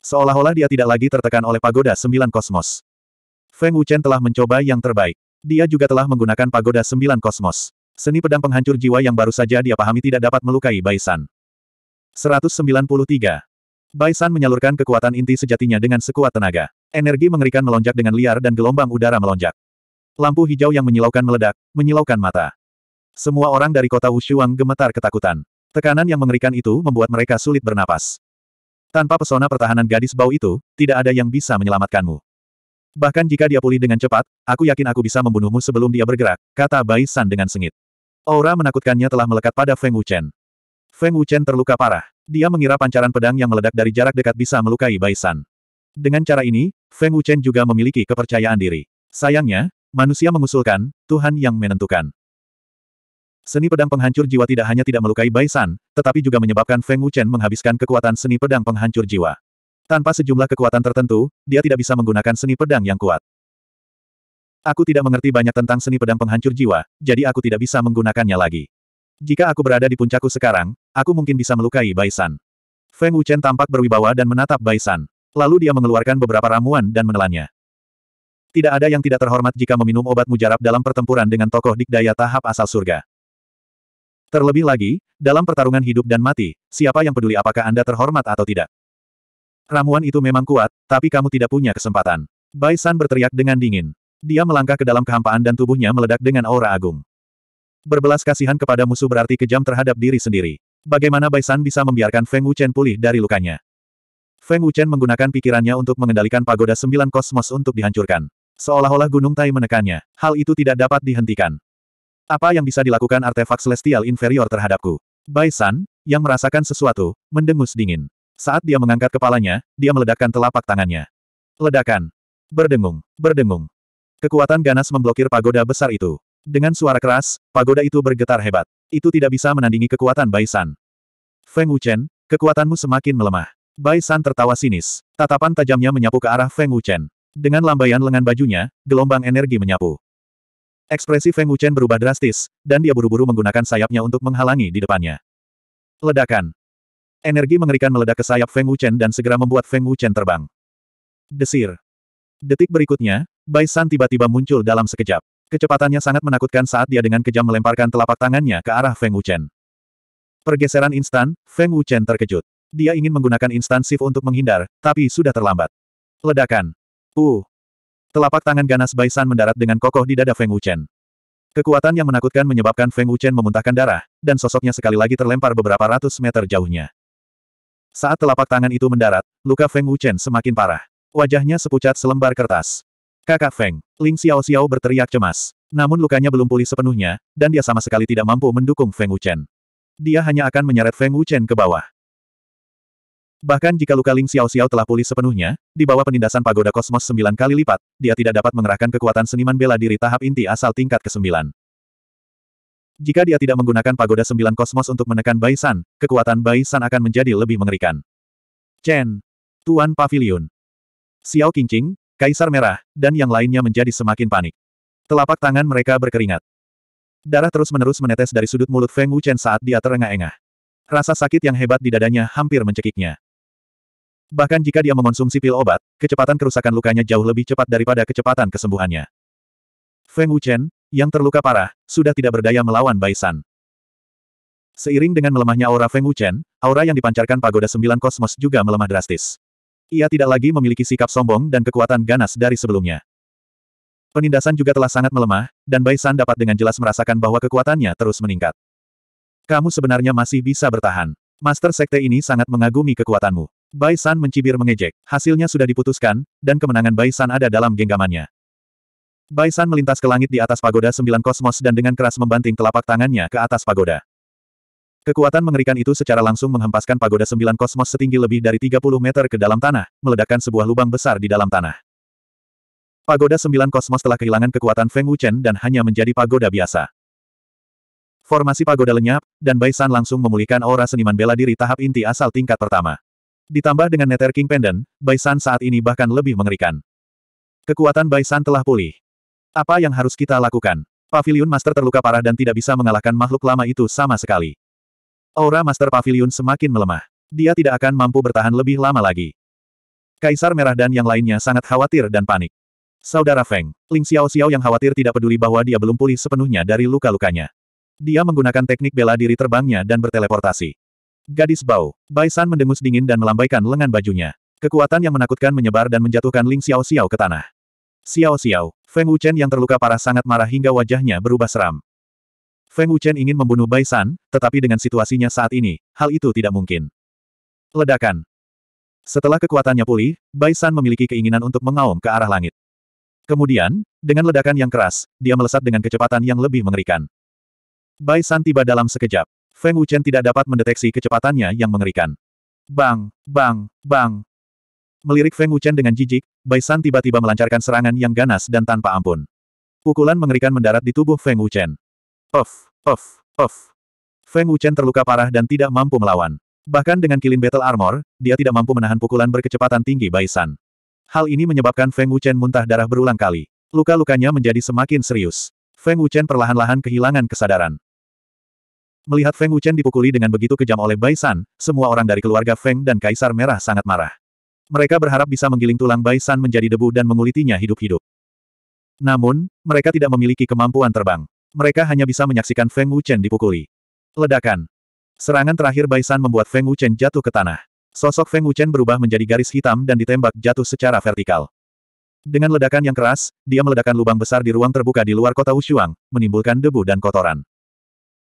Seolah-olah dia tidak lagi tertekan oleh pagoda sembilan kosmos. Feng Wuchen telah mencoba yang terbaik. Dia juga telah menggunakan pagoda sembilan kosmos. Seni pedang penghancur jiwa yang baru saja dia pahami tidak dapat melukai Baisan. 193. Baisan menyalurkan kekuatan inti sejatinya dengan sekuat tenaga. Energi mengerikan melonjak dengan liar dan gelombang udara melonjak. Lampu hijau yang menyilaukan meledak, menyilaukan mata. Semua orang dari kota Wushuang gemetar ketakutan. Tekanan yang mengerikan itu membuat mereka sulit bernapas. Tanpa pesona pertahanan gadis bau itu, tidak ada yang bisa menyelamatkanmu. Bahkan jika dia pulih dengan cepat, aku yakin aku bisa membunuhmu sebelum dia bergerak, kata Bai San dengan sengit. Aura menakutkannya telah melekat pada Feng Wuchen. Feng Wuchen terluka parah. Dia mengira pancaran pedang yang meledak dari jarak dekat bisa melukai Bai San. Dengan cara ini, Feng Wuchen juga memiliki kepercayaan diri. Sayangnya, manusia mengusulkan, Tuhan yang menentukan. Seni pedang penghancur jiwa tidak hanya tidak melukai Bai San, tetapi juga menyebabkan Feng Wuchen menghabiskan kekuatan seni pedang penghancur jiwa. Tanpa sejumlah kekuatan tertentu, dia tidak bisa menggunakan seni pedang yang kuat. Aku tidak mengerti banyak tentang seni pedang penghancur jiwa, jadi aku tidak bisa menggunakannya lagi. Jika aku berada di puncakku sekarang, aku mungkin bisa melukai Baisan. Feng Wuchen tampak berwibawa dan menatap Baisan. Lalu dia mengeluarkan beberapa ramuan dan menelannya. Tidak ada yang tidak terhormat jika meminum obat mujarab dalam pertempuran dengan tokoh dikdaya tahap asal surga. Terlebih lagi, dalam pertarungan hidup dan mati, siapa yang peduli apakah Anda terhormat atau tidak? Ramuan itu memang kuat, tapi kamu tidak punya kesempatan. Bai San berteriak dengan dingin. Dia melangkah ke dalam kehampaan dan tubuhnya meledak dengan aura agung. Berbelas kasihan kepada musuh berarti kejam terhadap diri sendiri. Bagaimana Bai San bisa membiarkan Feng Wuchen pulih dari lukanya? Feng Wuchen menggunakan pikirannya untuk mengendalikan pagoda sembilan kosmos untuk dihancurkan. Seolah-olah gunung tai menekannya. Hal itu tidak dapat dihentikan. Apa yang bisa dilakukan artefak celestial inferior terhadapku? Bai San, yang merasakan sesuatu, mendengus dingin. Saat dia mengangkat kepalanya, dia meledakkan telapak tangannya. Ledakan. Berdengung. Berdengung. Kekuatan ganas memblokir pagoda besar itu. Dengan suara keras, pagoda itu bergetar hebat. Itu tidak bisa menandingi kekuatan Baisan. Feng Wuchen, kekuatanmu semakin melemah. Baisan tertawa sinis. Tatapan tajamnya menyapu ke arah Feng Wuchen. Dengan lambaian lengan bajunya, gelombang energi menyapu. Ekspresi Feng Wuchen berubah drastis, dan dia buru-buru menggunakan sayapnya untuk menghalangi di depannya. Ledakan. Energi mengerikan meledak ke sayap Feng Wuchen dan segera membuat Feng Wuchen terbang. Desir. Detik berikutnya, Bai San tiba-tiba muncul dalam sekejap. Kecepatannya sangat menakutkan saat dia dengan kejam melemparkan telapak tangannya ke arah Feng Wuchen. Pergeseran instan, Feng Wuchen terkejut. Dia ingin menggunakan instan untuk menghindar, tapi sudah terlambat. Ledakan. Uh. Telapak tangan ganas Bai San mendarat dengan kokoh di dada Feng Wuchen. Kekuatan yang menakutkan menyebabkan Feng Wuchen memuntahkan darah, dan sosoknya sekali lagi terlempar beberapa ratus meter jauhnya. Saat telapak tangan itu mendarat, luka Feng Wuchen semakin parah. Wajahnya sepucat selembar kertas. Kakak Feng, Ling Xiao Xiao berteriak cemas. Namun lukanya belum pulih sepenuhnya, dan dia sama sekali tidak mampu mendukung Feng Wuchen. Dia hanya akan menyeret Feng Wuchen ke bawah. Bahkan jika luka Ling Xiao Xiao telah pulih sepenuhnya, di bawah penindasan pagoda kosmos sembilan kali lipat, dia tidak dapat mengerahkan kekuatan seniman bela diri tahap inti asal tingkat ke-9. Jika dia tidak menggunakan pagoda sembilan kosmos untuk menekan Bai San, kekuatan Bai San akan menjadi lebih mengerikan. Chen, Tuan Pavilion, Xiao Qingqing, Kaisar Merah, dan yang lainnya menjadi semakin panik. Telapak tangan mereka berkeringat. Darah terus-menerus menetes dari sudut mulut Feng Wuchen saat dia terengah-engah. Rasa sakit yang hebat di dadanya hampir mencekiknya. Bahkan jika dia mengonsumsi pil obat, kecepatan kerusakan lukanya jauh lebih cepat daripada kecepatan kesembuhannya. Feng Wuchen, yang terluka parah, sudah tidak berdaya melawan Baisan. Seiring dengan melemahnya aura Feng Wuchen, aura yang dipancarkan pagoda sembilan kosmos juga melemah drastis. Ia tidak lagi memiliki sikap sombong dan kekuatan ganas dari sebelumnya. Penindasan juga telah sangat melemah, dan Baisan dapat dengan jelas merasakan bahwa kekuatannya terus meningkat. Kamu sebenarnya masih bisa bertahan. Master Sekte ini sangat mengagumi kekuatanmu. Baisan mencibir mengejek, hasilnya sudah diputuskan, dan kemenangan Baisan ada dalam genggamannya. Baisan melintas ke langit di atas pagoda sembilan kosmos dan dengan keras membanting telapak tangannya ke atas pagoda. Kekuatan mengerikan itu secara langsung menghempaskan pagoda sembilan kosmos setinggi lebih dari 30 meter ke dalam tanah, meledakkan sebuah lubang besar di dalam tanah. Pagoda sembilan kosmos telah kehilangan kekuatan Feng Wuchen dan hanya menjadi pagoda biasa. Formasi pagoda lenyap, dan Baisan langsung memulihkan aura seniman bela diri tahap inti asal tingkat pertama. Ditambah dengan Nether King Pendant, Baisan saat ini bahkan lebih mengerikan. Kekuatan Baisan telah pulih. Apa yang harus kita lakukan? Pavilion Master terluka parah dan tidak bisa mengalahkan makhluk lama itu sama sekali. Aura Master Pavilion semakin melemah. Dia tidak akan mampu bertahan lebih lama lagi. Kaisar Merah dan yang lainnya sangat khawatir dan panik. Saudara Feng, Ling Xiao Xiao yang khawatir tidak peduli bahwa dia belum pulih sepenuhnya dari luka-lukanya. Dia menggunakan teknik bela diri terbangnya dan berteleportasi. Gadis bau, Bai San mendengus dingin dan melambaikan lengan bajunya. Kekuatan yang menakutkan menyebar dan menjatuhkan Ling Xiao Xiao ke tanah. Xiao Xiao, Feng Wuchen yang terluka parah sangat marah hingga wajahnya berubah seram. Feng Wuchen ingin membunuh Bai San, tetapi dengan situasinya saat ini, hal itu tidak mungkin. Ledakan. Setelah kekuatannya pulih, Bai San memiliki keinginan untuk mengaum ke arah langit. Kemudian, dengan ledakan yang keras, dia melesat dengan kecepatan yang lebih mengerikan. Bai San tiba dalam sekejap. Feng Wuchen tidak dapat mendeteksi kecepatannya yang mengerikan. Bang, bang, bang, Melirik Feng Wuchen dengan jijik, Bai San tiba-tiba melancarkan serangan yang ganas dan tanpa ampun. Pukulan mengerikan mendarat di tubuh Feng Wuchen. Off, off, off. Feng Wuchen terluka parah dan tidak mampu melawan. Bahkan dengan kilin battle armor, dia tidak mampu menahan pukulan berkecepatan tinggi Bai San. Hal ini menyebabkan Feng Wuchen muntah darah berulang kali. Luka-lukanya menjadi semakin serius. Feng Wuchen perlahan-lahan kehilangan kesadaran. Melihat Feng Wuchen dipukuli dengan begitu kejam oleh Bai San, semua orang dari keluarga Feng dan Kaisar Merah sangat marah. Mereka berharap bisa menggiling tulang Bai menjadi debu dan mengulitinya hidup-hidup. Namun, mereka tidak memiliki kemampuan terbang. Mereka hanya bisa menyaksikan Feng Wuchen dipukuli. Ledakan. Serangan terakhir Bai membuat Feng Wuchen jatuh ke tanah. Sosok Feng Wuchen berubah menjadi garis hitam dan ditembak jatuh secara vertikal. Dengan ledakan yang keras, dia meledakkan lubang besar di ruang terbuka di luar kota Wushuang, menimbulkan debu dan kotoran.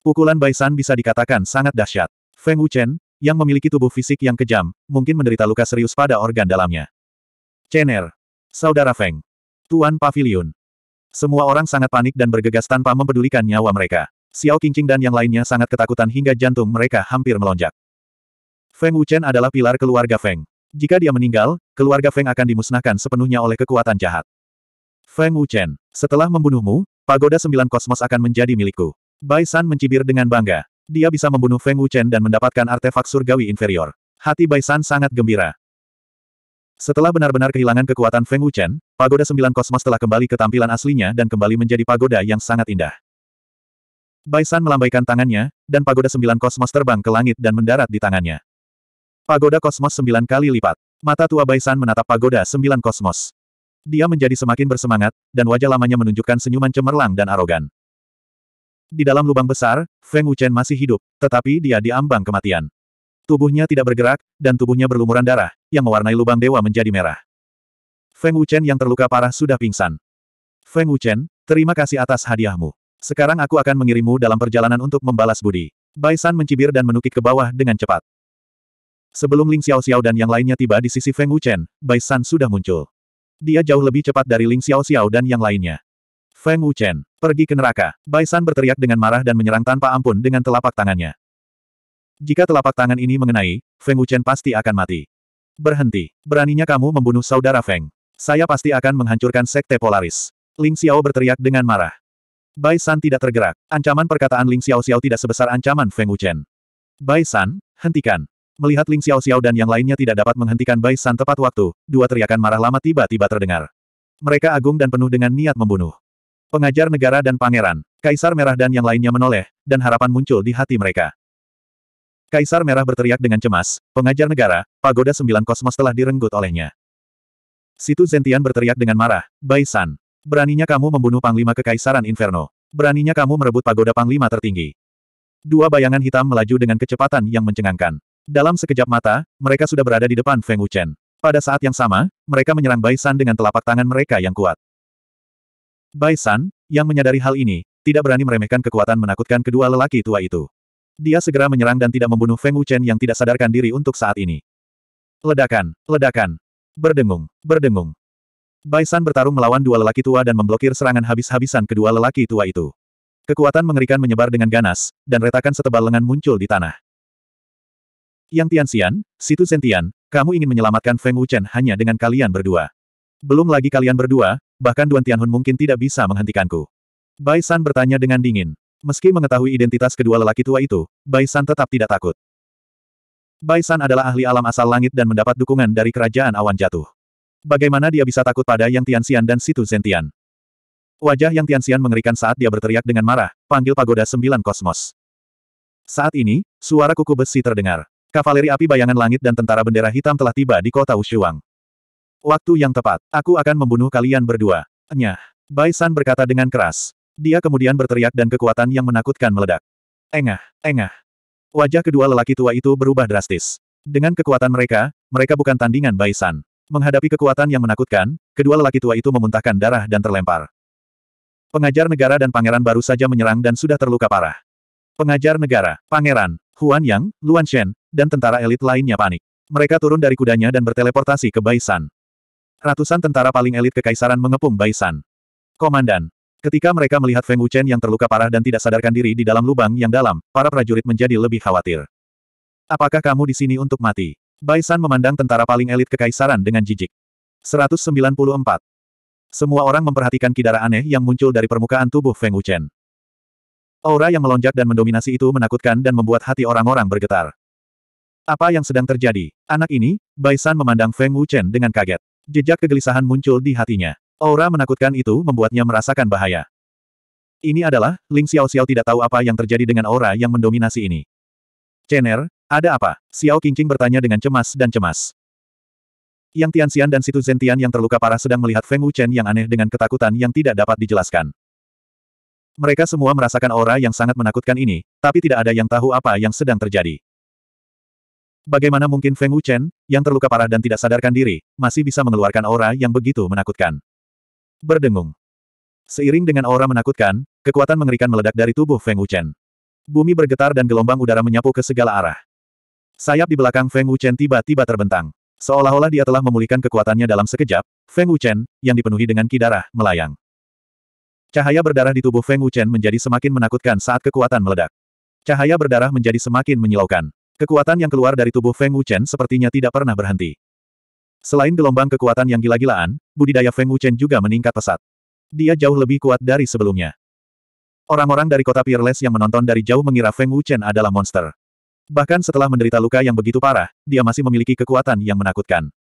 Pukulan Bai bisa dikatakan sangat dahsyat. Feng Wuchen, yang memiliki tubuh fisik yang kejam, mungkin menderita luka serius pada organ dalamnya. Chen'er, Saudara Feng. Tuan Pavilion, Semua orang sangat panik dan bergegas tanpa mempedulikan nyawa mereka. Xiao Qingqing dan yang lainnya sangat ketakutan hingga jantung mereka hampir melonjak. Feng Wuchen adalah pilar keluarga Feng. Jika dia meninggal, keluarga Feng akan dimusnahkan sepenuhnya oleh kekuatan jahat. Feng Wuchen, setelah membunuhmu, pagoda sembilan kosmos akan menjadi milikku. Bai San mencibir dengan bangga. Dia bisa membunuh Feng Wuchen dan mendapatkan artefak surgawi inferior. Hati Baisan sangat gembira. Setelah benar-benar kehilangan kekuatan Feng Wuchen, Pagoda Sembilan Kosmos telah kembali ke tampilan aslinya dan kembali menjadi pagoda yang sangat indah. Baisan melambaikan tangannya, dan Pagoda Sembilan Kosmos terbang ke langit dan mendarat di tangannya. Pagoda Kosmos sembilan kali lipat. Mata tua Baisan menatap Pagoda Sembilan Kosmos. Dia menjadi semakin bersemangat, dan wajah lamanya menunjukkan senyuman cemerlang dan arogan. Di dalam lubang besar, Feng Wuchen masih hidup, tetapi dia diambang kematian. Tubuhnya tidak bergerak, dan tubuhnya berlumuran darah, yang mewarnai lubang dewa menjadi merah. Feng Wuchen yang terluka parah sudah pingsan. Feng Wuchen, terima kasih atas hadiahmu. Sekarang aku akan mengirimmu dalam perjalanan untuk membalas budi. Bai San mencibir dan menukik ke bawah dengan cepat. Sebelum Ling Xiao Xiao dan yang lainnya tiba di sisi Feng Wuchen, Bai San sudah muncul. Dia jauh lebih cepat dari Ling Xiao Xiao dan yang lainnya. Feng Wuchen, pergi ke neraka. Bai berteriak dengan marah dan menyerang tanpa ampun dengan telapak tangannya. Jika telapak tangan ini mengenai, Feng Wuchen pasti akan mati. Berhenti. Beraninya kamu membunuh saudara Feng. Saya pasti akan menghancurkan sekte Polaris. Ling Xiao berteriak dengan marah. Bai San tidak tergerak. Ancaman perkataan Ling Xiao Xiao tidak sebesar ancaman Feng Wuchen. Bai San, hentikan. Melihat Ling Xiao Xiao dan yang lainnya tidak dapat menghentikan Bai San tepat waktu, dua teriakan marah lama tiba-tiba terdengar. Mereka agung dan penuh dengan niat membunuh. Pengajar negara dan pangeran, Kaisar Merah dan yang lainnya menoleh, dan harapan muncul di hati mereka. Kaisar Merah berteriak dengan cemas, pengajar negara, pagoda sembilan kosmos telah direnggut olehnya. Situ Zentian berteriak dengan marah, Bai San, beraninya kamu membunuh Panglima Kekaisaran Inferno. Beraninya kamu merebut pagoda Panglima tertinggi. Dua bayangan hitam melaju dengan kecepatan yang mencengangkan. Dalam sekejap mata, mereka sudah berada di depan Feng Wuchen. Pada saat yang sama, mereka menyerang Bai San dengan telapak tangan mereka yang kuat. Bai San, yang menyadari hal ini, tidak berani meremehkan kekuatan menakutkan kedua lelaki tua itu. Dia segera menyerang dan tidak membunuh Feng Wuchen yang tidak sadarkan diri untuk saat ini. Ledakan, ledakan. Berdengung, berdengung. Bai San bertarung melawan dua lelaki tua dan memblokir serangan habis-habisan kedua lelaki tua itu. Kekuatan mengerikan menyebar dengan ganas, dan retakan setebal lengan muncul di tanah. Yang Tianxian, Situ Sentian, kamu ingin menyelamatkan Feng Wuchen hanya dengan kalian berdua. Belum lagi kalian berdua, bahkan Duan Tianhun mungkin tidak bisa menghentikanku. Bai San bertanya dengan dingin. Meski mengetahui identitas kedua lelaki tua itu, Bai San tetap tidak takut. Bai San adalah ahli alam asal langit dan mendapat dukungan dari kerajaan awan jatuh. Bagaimana dia bisa takut pada Yang Tianxian dan Situ Zentian? Wajah Yang Tianxian mengerikan saat dia berteriak dengan marah, panggil pagoda sembilan kosmos. Saat ini, suara kuku besi terdengar. Kavaleri api bayangan langit dan tentara bendera hitam telah tiba di kota Wushuang. Waktu yang tepat. Aku akan membunuh kalian berdua. Nyah. Bai berkata dengan keras. Dia kemudian berteriak dan kekuatan yang menakutkan meledak. Engah, engah. Wajah kedua lelaki tua itu berubah drastis. Dengan kekuatan mereka, mereka bukan tandingan Bai Menghadapi kekuatan yang menakutkan, kedua lelaki tua itu memuntahkan darah dan terlempar. Pengajar negara dan pangeran baru saja menyerang dan sudah terluka parah. Pengajar negara, pangeran, Huan Yang, Luan Shen, dan tentara elit lainnya panik. Mereka turun dari kudanya dan berteleportasi ke Bai Ratusan tentara paling elit kekaisaran mengepung Baisan. Komandan. Ketika mereka melihat Feng Wuchen yang terluka parah dan tidak sadarkan diri di dalam lubang yang dalam, para prajurit menjadi lebih khawatir. Apakah kamu di sini untuk mati? Baisan memandang tentara paling elit kekaisaran dengan jijik. 194. Semua orang memperhatikan kidara aneh yang muncul dari permukaan tubuh Feng Wuchen. Aura yang melonjak dan mendominasi itu menakutkan dan membuat hati orang-orang bergetar. Apa yang sedang terjadi? Anak ini, Baisan memandang Feng Wuchen dengan kaget. Jejak kegelisahan muncul di hatinya. Aura menakutkan itu membuatnya merasakan bahaya. Ini adalah, Ling Xiao Xiao tidak tahu apa yang terjadi dengan aura yang mendominasi ini. Chen'er, ada apa? Xiao Qingqing bertanya dengan cemas dan cemas. Yang Tianxian dan Situ Zentian yang terluka parah sedang melihat Feng Wuchen yang aneh dengan ketakutan yang tidak dapat dijelaskan. Mereka semua merasakan aura yang sangat menakutkan ini, tapi tidak ada yang tahu apa yang sedang terjadi. Bagaimana mungkin Feng Wuchen, yang terluka parah dan tidak sadarkan diri, masih bisa mengeluarkan aura yang begitu menakutkan? Berdengung. Seiring dengan aura menakutkan, kekuatan mengerikan meledak dari tubuh Feng Wuchen. Bumi bergetar dan gelombang udara menyapu ke segala arah. Sayap di belakang Feng Wuchen tiba-tiba terbentang. Seolah-olah dia telah memulihkan kekuatannya dalam sekejap, Feng Wuchen, yang dipenuhi dengan kidarah, melayang. Cahaya berdarah di tubuh Feng Wuchen menjadi semakin menakutkan saat kekuatan meledak. Cahaya berdarah menjadi semakin menyilaukan. Kekuatan yang keluar dari tubuh Feng Wuchen sepertinya tidak pernah berhenti. Selain gelombang kekuatan yang gila-gilaan, budidaya Feng Wuchen juga meningkat pesat. Dia jauh lebih kuat dari sebelumnya. Orang-orang dari kota Peerless yang menonton dari jauh mengira Feng Wuchen adalah monster. Bahkan setelah menderita luka yang begitu parah, dia masih memiliki kekuatan yang menakutkan.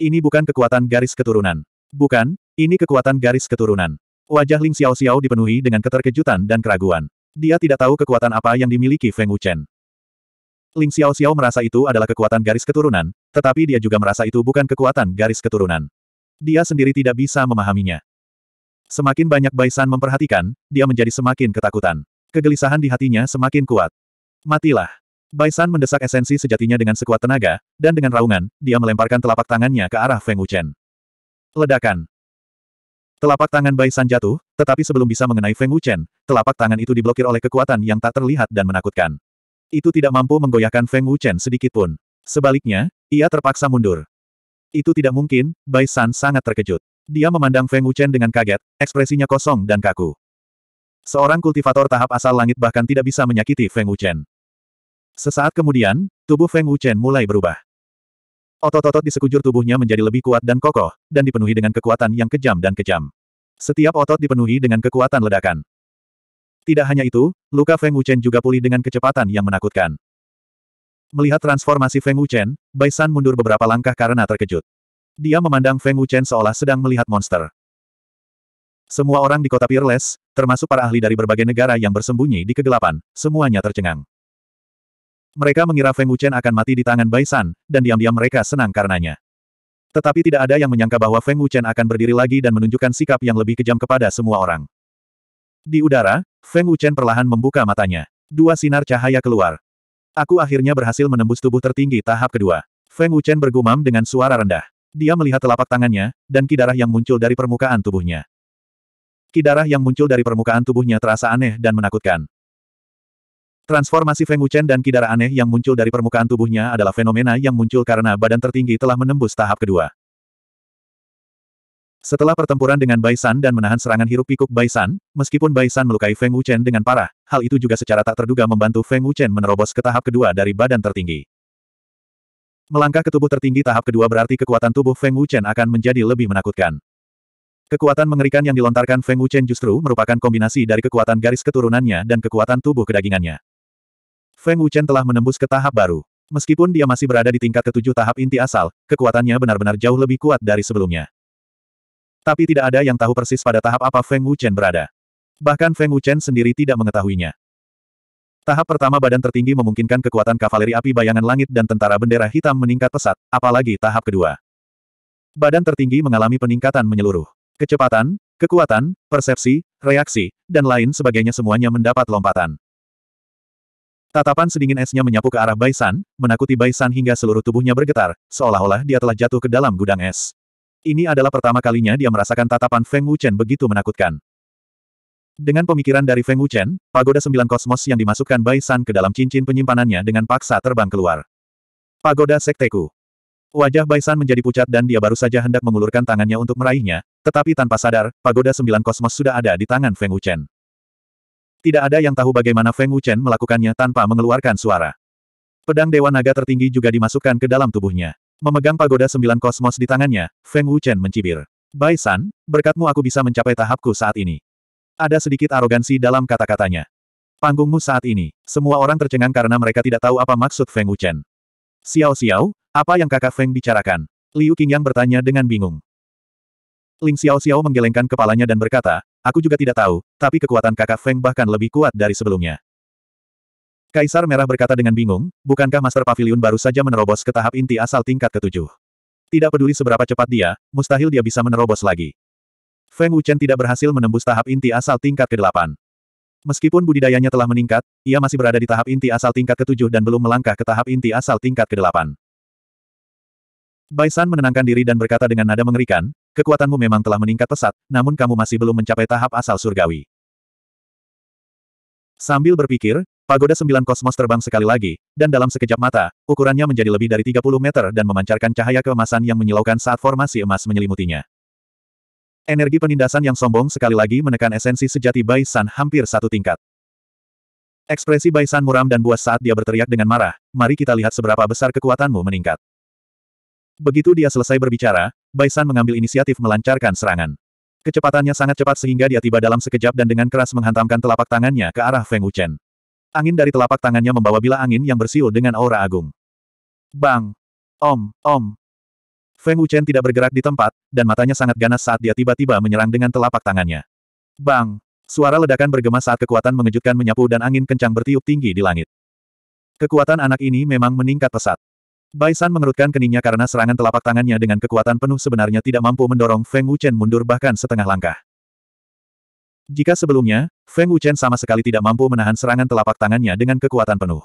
Ini bukan kekuatan garis keturunan. Bukan, ini kekuatan garis keturunan. Wajah Ling Xiao Xiao dipenuhi dengan keterkejutan dan keraguan. Dia tidak tahu kekuatan apa yang dimiliki Feng Wuchen. Ling Xiao Xiao merasa itu adalah kekuatan garis keturunan, tetapi dia juga merasa itu bukan kekuatan garis keturunan. Dia sendiri tidak bisa memahaminya. Semakin banyak Baisan memperhatikan, dia menjadi semakin ketakutan. Kegelisahan di hatinya semakin kuat. Matilah. Baisan mendesak esensi sejatinya dengan sekuat tenaga, dan dengan raungan, dia melemparkan telapak tangannya ke arah Feng Wuchen. Ledakan. Telapak tangan Baisan jatuh, tetapi sebelum bisa mengenai Feng Wuchen, telapak tangan itu diblokir oleh kekuatan yang tak terlihat dan menakutkan. Itu tidak mampu menggoyahkan Feng Wuchen sedikitpun. Sebaliknya, ia terpaksa mundur. Itu tidak mungkin, Bai San sangat terkejut. Dia memandang Feng Wuchen dengan kaget, ekspresinya kosong dan kaku. Seorang kultivator tahap asal langit bahkan tidak bisa menyakiti Feng Wuchen. Sesaat kemudian, tubuh Feng Wuchen mulai berubah. Otot-otot di sekujur tubuhnya menjadi lebih kuat dan kokoh, dan dipenuhi dengan kekuatan yang kejam dan kejam. Setiap otot dipenuhi dengan kekuatan ledakan. Tidak hanya itu, luka Feng Wuchen juga pulih dengan kecepatan yang menakutkan. Melihat transformasi Feng Wuchen, Bai San mundur beberapa langkah karena terkejut. Dia memandang Feng Wuchen seolah sedang melihat monster. Semua orang di kota Peerless, termasuk para ahli dari berbagai negara yang bersembunyi di kegelapan, semuanya tercengang. Mereka mengira Feng Wuchen akan mati di tangan Bai San, dan diam-diam mereka senang karenanya. Tetapi tidak ada yang menyangka bahwa Feng Wuchen akan berdiri lagi dan menunjukkan sikap yang lebih kejam kepada semua orang. Di udara, Feng Wuchen perlahan membuka matanya. Dua sinar cahaya keluar. Aku akhirnya berhasil menembus tubuh tertinggi tahap kedua. Feng Wuchen bergumam dengan suara rendah. Dia melihat telapak tangannya, dan kidarah yang muncul dari permukaan tubuhnya. Kidarah yang muncul dari permukaan tubuhnya terasa aneh dan menakutkan. Transformasi Feng Wuchen dan kidara aneh yang muncul dari permukaan tubuhnya adalah fenomena yang muncul karena badan tertinggi telah menembus tahap kedua. Setelah pertempuran dengan Baisan dan menahan serangan hiruk pikuk Baisan, meskipun Baisan melukai Feng Wuchen dengan parah, hal itu juga secara tak terduga membantu Feng Wuchen menerobos ke tahap kedua dari badan tertinggi. Melangkah ke tubuh tertinggi tahap kedua berarti kekuatan tubuh Feng Wuchen akan menjadi lebih menakutkan. Kekuatan mengerikan yang dilontarkan Feng Wuchen justru merupakan kombinasi dari kekuatan garis keturunannya dan kekuatan tubuh kedagingannya. Feng Wuchen telah menembus ke tahap baru. Meskipun dia masih berada di tingkat ketujuh tahap inti asal, kekuatannya benar-benar jauh lebih kuat dari sebelumnya. Tapi tidak ada yang tahu persis pada tahap apa Feng Wuchen berada. Bahkan Feng Wuchen sendiri tidak mengetahuinya. Tahap pertama badan tertinggi memungkinkan kekuatan kavaleri api bayangan langit dan tentara bendera hitam meningkat pesat, apalagi tahap kedua. Badan tertinggi mengalami peningkatan menyeluruh. Kecepatan, kekuatan, persepsi, reaksi, dan lain sebagainya semuanya mendapat lompatan. Tatapan sedingin esnya menyapu ke arah Baisan, menakuti Baisan hingga seluruh tubuhnya bergetar, seolah-olah dia telah jatuh ke dalam gudang es. Ini adalah pertama kalinya dia merasakan tatapan Feng Wuchen begitu menakutkan. Dengan pemikiran dari Feng Wuchen, pagoda sembilan kosmos yang dimasukkan Bai San ke dalam cincin penyimpanannya dengan paksa terbang keluar. Pagoda Sekteku. Wajah Bai San menjadi pucat dan dia baru saja hendak mengulurkan tangannya untuk meraihnya, tetapi tanpa sadar, pagoda sembilan kosmos sudah ada di tangan Feng Wuchen. Tidak ada yang tahu bagaimana Feng Wuchen melakukannya tanpa mengeluarkan suara. Pedang Dewa Naga tertinggi juga dimasukkan ke dalam tubuhnya. Memegang pagoda sembilan kosmos di tangannya, Feng Wuchen mencibir. Bai San, berkatmu aku bisa mencapai tahapku saat ini. Ada sedikit arogansi dalam kata-katanya. Panggungmu saat ini, semua orang tercengang karena mereka tidak tahu apa maksud Feng Wuchen. Xiao Xiao, apa yang kakak Feng bicarakan? Liu Qingyang bertanya dengan bingung. Ling Xiao Xiao menggelengkan kepalanya dan berkata, aku juga tidak tahu, tapi kekuatan kakak Feng bahkan lebih kuat dari sebelumnya. Kaisar Merah berkata dengan bingung, bukankah Master Pavilion baru saja menerobos ke tahap inti asal tingkat ketujuh? Tidak peduli seberapa cepat dia, mustahil dia bisa menerobos lagi. Feng Wuchen tidak berhasil menembus tahap inti asal tingkat ke-8. Meskipun budidayanya telah meningkat, ia masih berada di tahap inti asal tingkat ke-7 dan belum melangkah ke tahap inti asal tingkat ke-8. Baisan menenangkan diri dan berkata dengan nada mengerikan, kekuatanmu memang telah meningkat pesat, namun kamu masih belum mencapai tahap asal surgawi. Sambil berpikir, pagoda sembilan kosmos terbang sekali lagi, dan dalam sekejap mata, ukurannya menjadi lebih dari 30 meter dan memancarkan cahaya keemasan yang menyilaukan saat formasi emas menyelimutinya. Energi penindasan yang sombong sekali lagi menekan esensi sejati Bai San hampir satu tingkat. Ekspresi Bai San muram dan buas saat dia berteriak dengan marah, mari kita lihat seberapa besar kekuatanmu meningkat. Begitu dia selesai berbicara, Bai San mengambil inisiatif melancarkan serangan. Kecepatannya sangat cepat sehingga dia tiba dalam sekejap dan dengan keras menghantamkan telapak tangannya ke arah Feng Wuchen. Angin dari telapak tangannya membawa bila angin yang bersiul dengan aura agung. Bang! Om, om! Feng Wuchen tidak bergerak di tempat, dan matanya sangat ganas saat dia tiba-tiba menyerang dengan telapak tangannya. Bang! Suara ledakan bergema saat kekuatan mengejutkan menyapu dan angin kencang bertiup tinggi di langit. Kekuatan anak ini memang meningkat pesat. Baisan mengerutkan keningnya karena serangan telapak tangannya dengan kekuatan penuh sebenarnya tidak mampu mendorong Feng Wuchen mundur bahkan setengah langkah. Jika sebelumnya, Feng Wuchen sama sekali tidak mampu menahan serangan telapak tangannya dengan kekuatan penuh.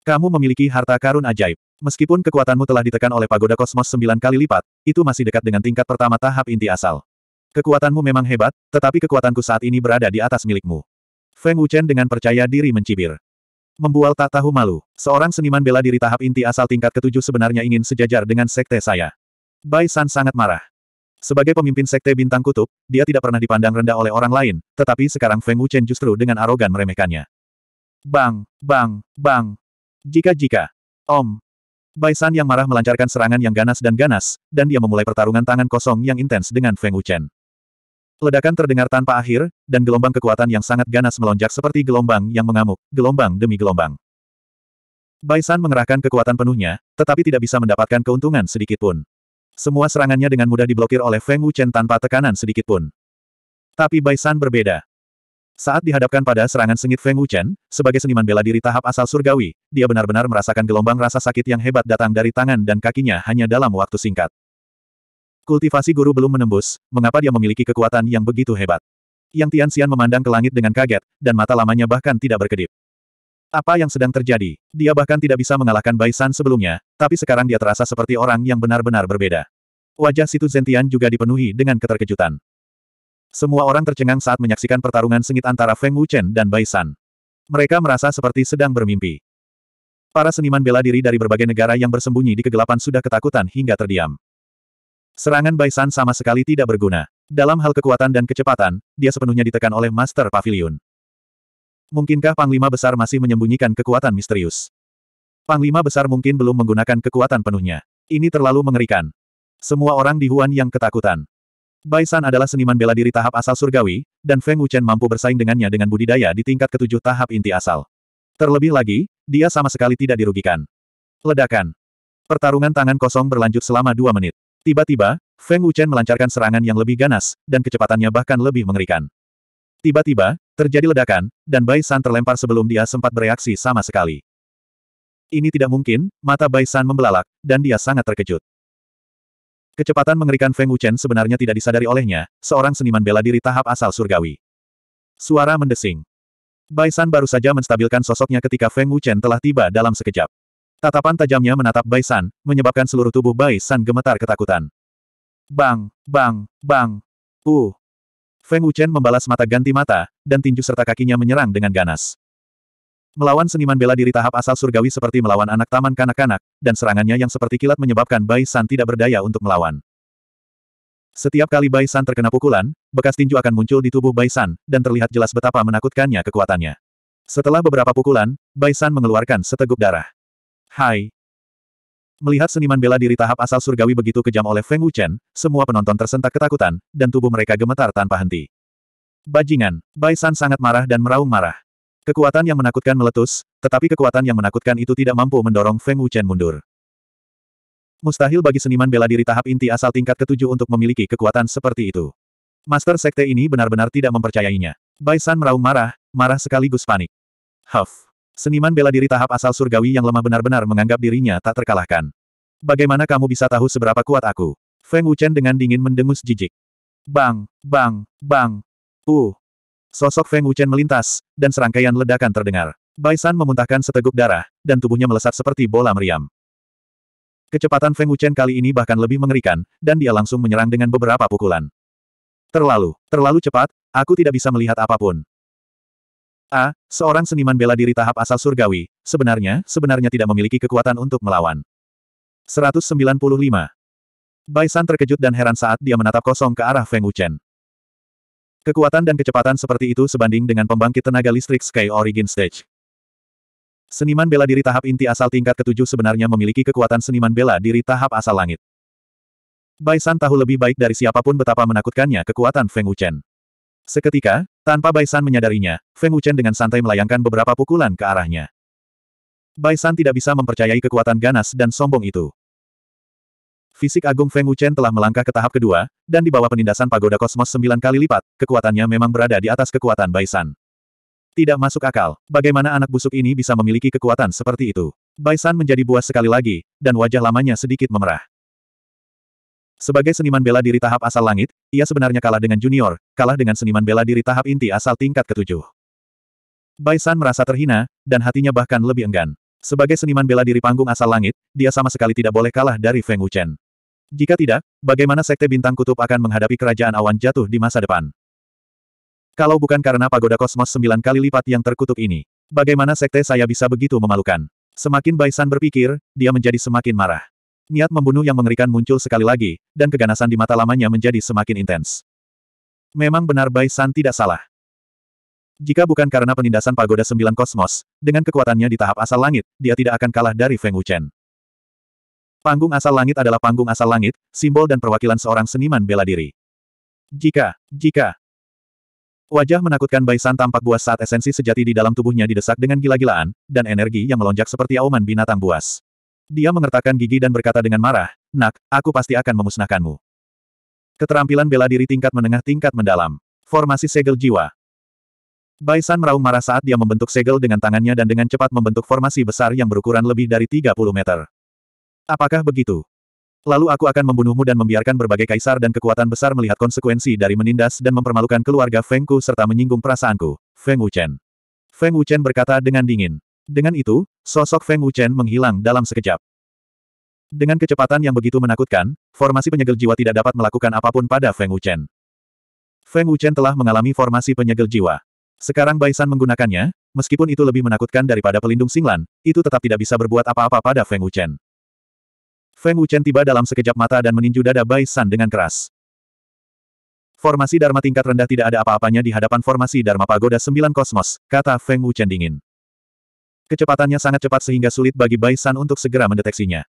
Kamu memiliki harta karun ajaib. Meskipun kekuatanmu telah ditekan oleh pagoda kosmos sembilan kali lipat, itu masih dekat dengan tingkat pertama tahap inti asal. Kekuatanmu memang hebat, tetapi kekuatanku saat ini berada di atas milikmu. Feng Wuchen dengan percaya diri mencibir. Membual tak tahu malu. Seorang seniman bela diri tahap inti asal tingkat ketujuh sebenarnya ingin sejajar dengan sekte saya. Bai San sangat marah. Sebagai pemimpin sekte bintang kutub, dia tidak pernah dipandang rendah oleh orang lain, tetapi sekarang Feng Wuchen justru dengan arogan meremehkannya. Bang, bang, bang. Jika-jika. Om. Bai San yang marah melancarkan serangan yang ganas dan ganas, dan dia memulai pertarungan tangan kosong yang intens dengan Feng Wuchen. Ledakan terdengar tanpa akhir, dan gelombang kekuatan yang sangat ganas melonjak seperti gelombang yang mengamuk, gelombang demi gelombang. Baisan mengerahkan kekuatan penuhnya, tetapi tidak bisa mendapatkan keuntungan sedikit pun. Semua serangannya dengan mudah diblokir oleh Feng Wuchen tanpa tekanan sedikit pun. Tapi Baisan berbeda. Saat dihadapkan pada serangan sengit Feng Wuchen, sebagai seniman bela diri tahap asal surgawi, dia benar-benar merasakan gelombang rasa sakit yang hebat datang dari tangan dan kakinya hanya dalam waktu singkat. Kultivasi guru belum menembus, mengapa dia memiliki kekuatan yang begitu hebat? Yang Tian Tianxian memandang ke langit dengan kaget, dan mata lamanya bahkan tidak berkedip. Apa yang sedang terjadi? Dia bahkan tidak bisa mengalahkan Bai San sebelumnya, tapi sekarang dia terasa seperti orang yang benar-benar berbeda. Wajah situ Zentian juga dipenuhi dengan keterkejutan. Semua orang tercengang saat menyaksikan pertarungan sengit antara Feng Wuchen dan Bai San. Mereka merasa seperti sedang bermimpi. Para seniman bela diri dari berbagai negara yang bersembunyi di kegelapan sudah ketakutan hingga terdiam. Serangan Baisan sama sekali tidak berguna. Dalam hal kekuatan dan kecepatan, dia sepenuhnya ditekan oleh Master Pavilion. Mungkinkah Panglima Besar masih menyembunyikan kekuatan misterius? Panglima Besar mungkin belum menggunakan kekuatan penuhnya. Ini terlalu mengerikan. Semua orang di Huan yang ketakutan. Baisan adalah seniman bela diri tahap asal surgawi, dan Feng Wuchen mampu bersaing dengannya dengan budidaya di tingkat ketujuh tahap inti asal. Terlebih lagi, dia sama sekali tidak dirugikan. Ledakan. Pertarungan tangan kosong berlanjut selama dua menit. Tiba-tiba, Feng Wuchen melancarkan serangan yang lebih ganas, dan kecepatannya bahkan lebih mengerikan. Tiba-tiba, terjadi ledakan, dan Bai San terlempar sebelum dia sempat bereaksi sama sekali. Ini tidak mungkin, mata Bai San membelalak, dan dia sangat terkejut. Kecepatan mengerikan Feng Wuchen sebenarnya tidak disadari olehnya, seorang seniman bela diri tahap asal surgawi. Suara mendesing. Bai San baru saja menstabilkan sosoknya ketika Feng Wuchen telah tiba dalam sekejap. Tatapan tajamnya menatap Bai San, menyebabkan seluruh tubuh Bai San gemetar ketakutan. Bang, bang, bang. Uh. Feng Wuchen membalas mata ganti mata, dan tinju serta kakinya menyerang dengan ganas. Melawan seniman bela diri tahap asal surgawi seperti melawan anak taman kanak-kanak, dan serangannya yang seperti kilat menyebabkan Bai San tidak berdaya untuk melawan. Setiap kali Bai San terkena pukulan, bekas tinju akan muncul di tubuh Bai San, dan terlihat jelas betapa menakutkannya kekuatannya. Setelah beberapa pukulan, Bai San mengeluarkan seteguk darah. Hai. Melihat seniman bela diri tahap asal surgawi begitu kejam oleh Feng Wuchen, semua penonton tersentak ketakutan, dan tubuh mereka gemetar tanpa henti. Bajingan, Bai San sangat marah dan meraung marah. Kekuatan yang menakutkan meletus, tetapi kekuatan yang menakutkan itu tidak mampu mendorong Feng Wuchen mundur. Mustahil bagi seniman bela diri tahap inti asal tingkat ketujuh untuk memiliki kekuatan seperti itu. Master Sekte ini benar-benar tidak mempercayainya. Bai San meraung marah, marah sekaligus panik. Huff. Seniman bela diri tahap asal surgawi yang lemah benar-benar menganggap dirinya tak terkalahkan. Bagaimana kamu bisa tahu seberapa kuat aku? Feng Wuchen dengan dingin mendengus jijik. Bang, bang, bang. Uh. Sosok Feng Wuchen melintas, dan serangkaian ledakan terdengar. Bai San memuntahkan seteguk darah, dan tubuhnya melesat seperti bola meriam. Kecepatan Feng Wuchen kali ini bahkan lebih mengerikan, dan dia langsung menyerang dengan beberapa pukulan. Terlalu, terlalu cepat, aku tidak bisa melihat apapun. A, seorang seniman bela diri tahap asal surgawi, sebenarnya, sebenarnya tidak memiliki kekuatan untuk melawan. 195. Bai terkejut dan heran saat dia menatap kosong ke arah Feng Wuchen. Kekuatan dan kecepatan seperti itu sebanding dengan pembangkit tenaga listrik Sky Origin Stage. Seniman bela diri tahap inti asal tingkat ketujuh sebenarnya memiliki kekuatan seniman bela diri tahap asal langit. Bai San tahu lebih baik dari siapapun betapa menakutkannya kekuatan Feng Wuchen. Seketika, tanpa Baisan menyadarinya, Feng Wuchen dengan santai melayangkan beberapa pukulan ke arahnya. Baisan tidak bisa mempercayai kekuatan ganas dan sombong itu. Fisik agung Feng Wuchen telah melangkah ke tahap kedua, dan di bawah penindasan pagoda kosmos sembilan kali lipat, kekuatannya memang berada di atas kekuatan Baisan. Tidak masuk akal, bagaimana anak busuk ini bisa memiliki kekuatan seperti itu. Baisan menjadi buas sekali lagi, dan wajah lamanya sedikit memerah. Sebagai seniman bela diri tahap asal langit, ia sebenarnya kalah dengan junior, kalah dengan seniman bela diri tahap inti asal tingkat ketujuh. Bai San merasa terhina, dan hatinya bahkan lebih enggan. Sebagai seniman bela diri panggung asal langit, dia sama sekali tidak boleh kalah dari Feng Wuchen. Jika tidak, bagaimana Sekte Bintang Kutub akan menghadapi kerajaan awan jatuh di masa depan? Kalau bukan karena pagoda kosmos sembilan kali lipat yang terkutuk ini, bagaimana Sekte saya bisa begitu memalukan? Semakin Bai San berpikir, dia menjadi semakin marah. Niat membunuh yang mengerikan muncul sekali lagi, dan keganasan di mata lamanya menjadi semakin intens. Memang benar Bai San tidak salah. Jika bukan karena penindasan pagoda sembilan kosmos, dengan kekuatannya di tahap asal langit, dia tidak akan kalah dari Feng Wuchen. Panggung asal langit adalah panggung asal langit, simbol dan perwakilan seorang seniman bela diri. Jika, jika, Wajah menakutkan Bai San tampak buas saat esensi sejati di dalam tubuhnya didesak dengan gila-gilaan, dan energi yang melonjak seperti auman binatang buas. Dia mengertakkan gigi dan berkata dengan marah, Nak, aku pasti akan memusnahkanmu. Keterampilan bela diri tingkat menengah tingkat mendalam. Formasi segel jiwa. Baisan meraung marah saat dia membentuk segel dengan tangannya dan dengan cepat membentuk formasi besar yang berukuran lebih dari 30 meter. Apakah begitu? Lalu aku akan membunuhmu dan membiarkan berbagai kaisar dan kekuatan besar melihat konsekuensi dari menindas dan mempermalukan keluarga Fengku serta menyinggung perasaanku, Feng Wuchen. Feng Wuchen berkata dengan dingin. Dengan itu, sosok Feng Wuchen menghilang dalam sekejap. Dengan kecepatan yang begitu menakutkan, formasi penyegel jiwa tidak dapat melakukan apapun pada Feng Wuchen. Feng Wuchen telah mengalami formasi penyegel jiwa. Sekarang Baisan menggunakannya, meskipun itu lebih menakutkan daripada pelindung Singlan, itu tetap tidak bisa berbuat apa-apa pada Feng Wuchen. Feng Wuchen tiba dalam sekejap mata dan meninju dada Baisan dengan keras. Formasi Dharma tingkat rendah tidak ada apa-apanya di hadapan formasi Dharma Pagoda Sembilan Kosmos, kata Feng Wuchen dingin. Kecepatannya sangat cepat sehingga sulit bagi Bai San untuk segera mendeteksinya.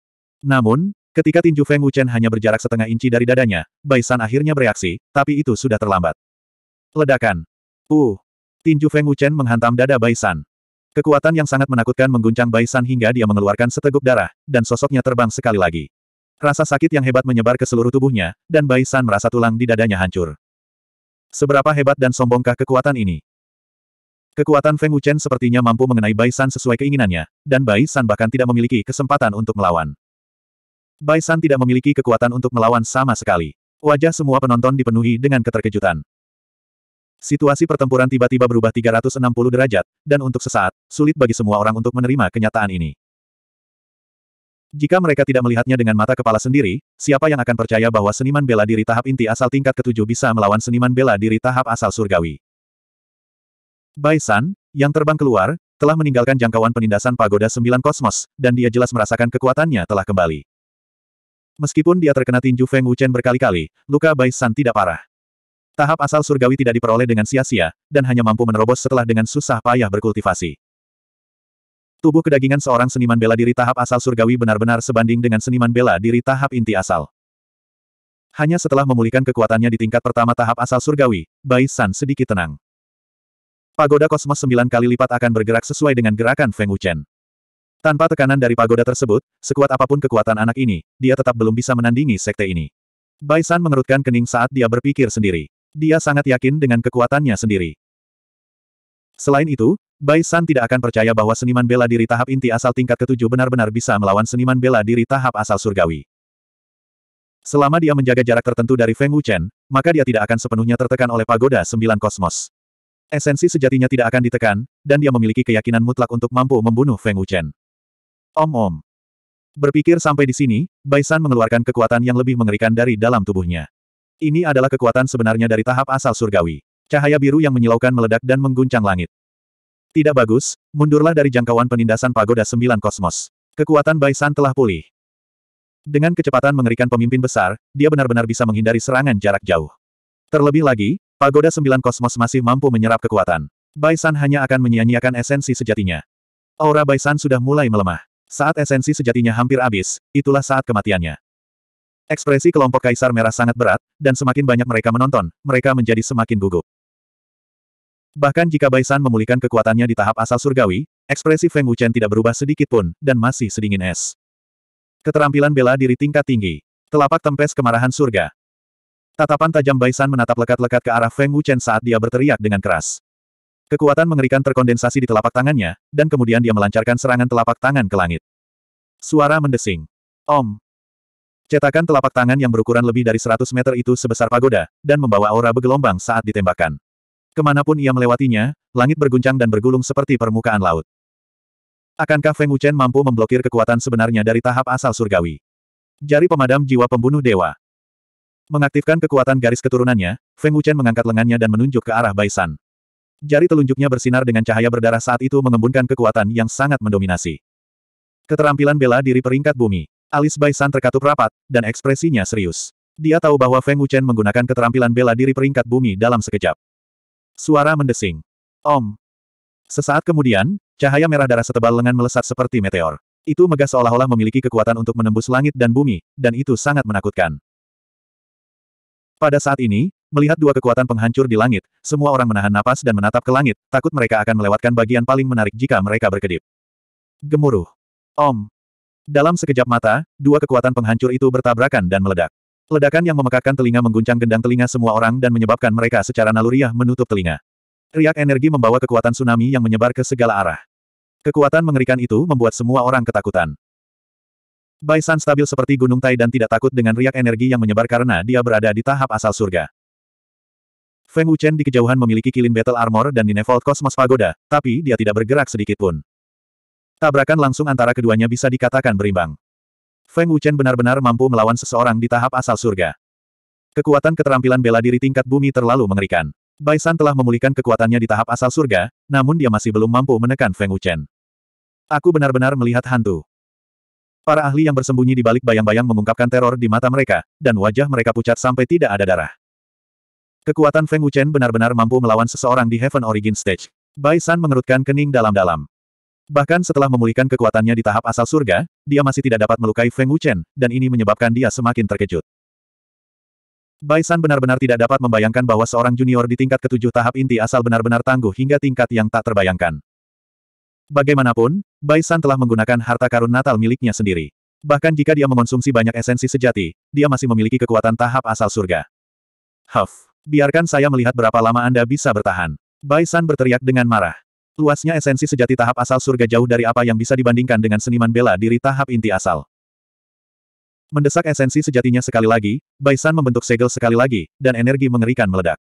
Namun, ketika tinju Feng Wuchen hanya berjarak setengah inci dari dadanya, Bai San akhirnya bereaksi, tapi itu sudah terlambat. Ledakan. Uh. Tinju Feng Wuchen menghantam dada Bai San. Kekuatan yang sangat menakutkan mengguncang Bai San hingga dia mengeluarkan seteguk darah, dan sosoknya terbang sekali lagi. Rasa sakit yang hebat menyebar ke seluruh tubuhnya, dan Bai San merasa tulang di dadanya hancur. Seberapa hebat dan sombongkah kekuatan ini? Kekuatan Feng Wuchen sepertinya mampu mengenai Bai San sesuai keinginannya, dan Bai San bahkan tidak memiliki kesempatan untuk melawan. Bai San tidak memiliki kekuatan untuk melawan sama sekali. Wajah semua penonton dipenuhi dengan keterkejutan. Situasi pertempuran tiba-tiba berubah 360 derajat, dan untuk sesaat, sulit bagi semua orang untuk menerima kenyataan ini. Jika mereka tidak melihatnya dengan mata kepala sendiri, siapa yang akan percaya bahwa seniman bela diri tahap inti asal tingkat ketujuh bisa melawan seniman bela diri tahap asal surgawi? Bai San, yang terbang keluar, telah meninggalkan jangkauan penindasan pagoda sembilan kosmos, dan dia jelas merasakan kekuatannya telah kembali. Meskipun dia terkena tinju Feng Wuchen berkali-kali, luka Bai San tidak parah. Tahap asal surgawi tidak diperoleh dengan sia-sia, dan hanya mampu menerobos setelah dengan susah payah berkultivasi. Tubuh kedagingan seorang seniman bela diri tahap asal surgawi benar-benar sebanding dengan seniman bela diri tahap inti asal. Hanya setelah memulihkan kekuatannya di tingkat pertama tahap asal surgawi, Bai San sedikit tenang. Pagoda kosmos sembilan kali lipat akan bergerak sesuai dengan gerakan Feng Wuchen. Tanpa tekanan dari pagoda tersebut, sekuat apapun kekuatan anak ini, dia tetap belum bisa menandingi sekte ini. Bai San mengerutkan kening saat dia berpikir sendiri. Dia sangat yakin dengan kekuatannya sendiri. Selain itu, Bai San tidak akan percaya bahwa seniman bela diri tahap inti asal tingkat ketujuh benar-benar bisa melawan seniman bela diri tahap asal surgawi. Selama dia menjaga jarak tertentu dari Feng Wuchen, maka dia tidak akan sepenuhnya tertekan oleh pagoda sembilan kosmos. Esensi sejatinya tidak akan ditekan, dan dia memiliki keyakinan mutlak untuk mampu membunuh Feng Wuchen. Om-om. Berpikir sampai di sini, Baisan mengeluarkan kekuatan yang lebih mengerikan dari dalam tubuhnya. Ini adalah kekuatan sebenarnya dari tahap asal surgawi. Cahaya biru yang menyilaukan meledak dan mengguncang langit. Tidak bagus, mundurlah dari jangkauan penindasan pagoda sembilan kosmos. Kekuatan Baisan telah pulih. Dengan kecepatan mengerikan pemimpin besar, dia benar-benar bisa menghindari serangan jarak jauh. Terlebih lagi, Pagoda Sembilan Kosmos masih mampu menyerap kekuatan. Baisan hanya akan menyia-nyiakan esensi sejatinya. Aura Baisan sudah mulai melemah. Saat esensi sejatinya hampir habis, itulah saat kematiannya. Ekspresi kelompok Kaisar Merah sangat berat, dan semakin banyak mereka menonton, mereka menjadi semakin gugup. Bahkan jika Baisan memulihkan kekuatannya di tahap asal surgawi, ekspresi Feng Wuchen tidak berubah sedikit pun, dan masih sedingin es. Keterampilan bela diri tingkat tinggi. Telapak tempes kemarahan surga. Tatapan tajam Baisan menatap lekat-lekat ke arah Feng Wuchen saat dia berteriak dengan keras. Kekuatan mengerikan terkondensasi di telapak tangannya, dan kemudian dia melancarkan serangan telapak tangan ke langit. Suara mendesing. Om. Cetakan telapak tangan yang berukuran lebih dari 100 meter itu sebesar pagoda, dan membawa aura bergelombang saat ditembakkan. Kemanapun ia melewatinya, langit berguncang dan bergulung seperti permukaan laut. Akankah Feng Wuchen mampu memblokir kekuatan sebenarnya dari tahap asal surgawi? Jari pemadam jiwa pembunuh dewa. Mengaktifkan kekuatan garis keturunannya, Feng Wuchen mengangkat lengannya dan menunjuk ke arah Baisan. Jari telunjuknya bersinar dengan cahaya berdarah saat itu mengembunkan kekuatan yang sangat mendominasi. Keterampilan bela diri peringkat bumi. Alis Baisan terkatup rapat, dan ekspresinya serius. Dia tahu bahwa Feng Wuchen menggunakan keterampilan bela diri peringkat bumi dalam sekejap. Suara mendesing. Om. Sesaat kemudian, cahaya merah darah setebal lengan melesat seperti meteor. Itu megah seolah-olah memiliki kekuatan untuk menembus langit dan bumi, dan itu sangat menakutkan. Pada saat ini, melihat dua kekuatan penghancur di langit, semua orang menahan napas dan menatap ke langit, takut mereka akan melewatkan bagian paling menarik jika mereka berkedip. Gemuruh. Om. Dalam sekejap mata, dua kekuatan penghancur itu bertabrakan dan meledak. Ledakan yang memekakkan telinga mengguncang gendang telinga semua orang dan menyebabkan mereka secara naluriah menutup telinga. Riak energi membawa kekuatan tsunami yang menyebar ke segala arah. Kekuatan mengerikan itu membuat semua orang ketakutan. Bai San stabil seperti gunung Tai dan tidak takut dengan riak energi yang menyebar karena dia berada di tahap asal surga. Feng Wuchen di kejauhan memiliki kilin battle armor dan Ninevolt Cosmos Pagoda, tapi dia tidak bergerak sedikit pun. Tabrakan langsung antara keduanya bisa dikatakan berimbang. Feng Wuchen benar-benar mampu melawan seseorang di tahap asal surga. Kekuatan keterampilan bela diri tingkat bumi terlalu mengerikan. Bai San telah memulihkan kekuatannya di tahap asal surga, namun dia masih belum mampu menekan Feng Wuchen. Aku benar-benar melihat hantu. Para ahli yang bersembunyi di balik bayang-bayang mengungkapkan teror di mata mereka, dan wajah mereka pucat sampai tidak ada darah. Kekuatan Feng Wuchen benar-benar mampu melawan seseorang di Heaven Origin Stage. Bai San mengerutkan kening dalam-dalam. Bahkan setelah memulihkan kekuatannya di tahap asal surga, dia masih tidak dapat melukai Feng Wuchen, dan ini menyebabkan dia semakin terkejut. Bai San benar-benar tidak dapat membayangkan bahwa seorang junior di tingkat ketujuh tahap inti asal benar-benar tangguh hingga tingkat yang tak terbayangkan. Bagaimanapun, Bai telah menggunakan harta karun natal miliknya sendiri. Bahkan jika dia mengonsumsi banyak esensi sejati, dia masih memiliki kekuatan tahap asal surga. Huff, biarkan saya melihat berapa lama Anda bisa bertahan. Bai berteriak dengan marah. Luasnya esensi sejati tahap asal surga jauh dari apa yang bisa dibandingkan dengan seniman bela diri tahap inti asal. Mendesak esensi sejatinya sekali lagi, Baisan membentuk segel sekali lagi, dan energi mengerikan meledak.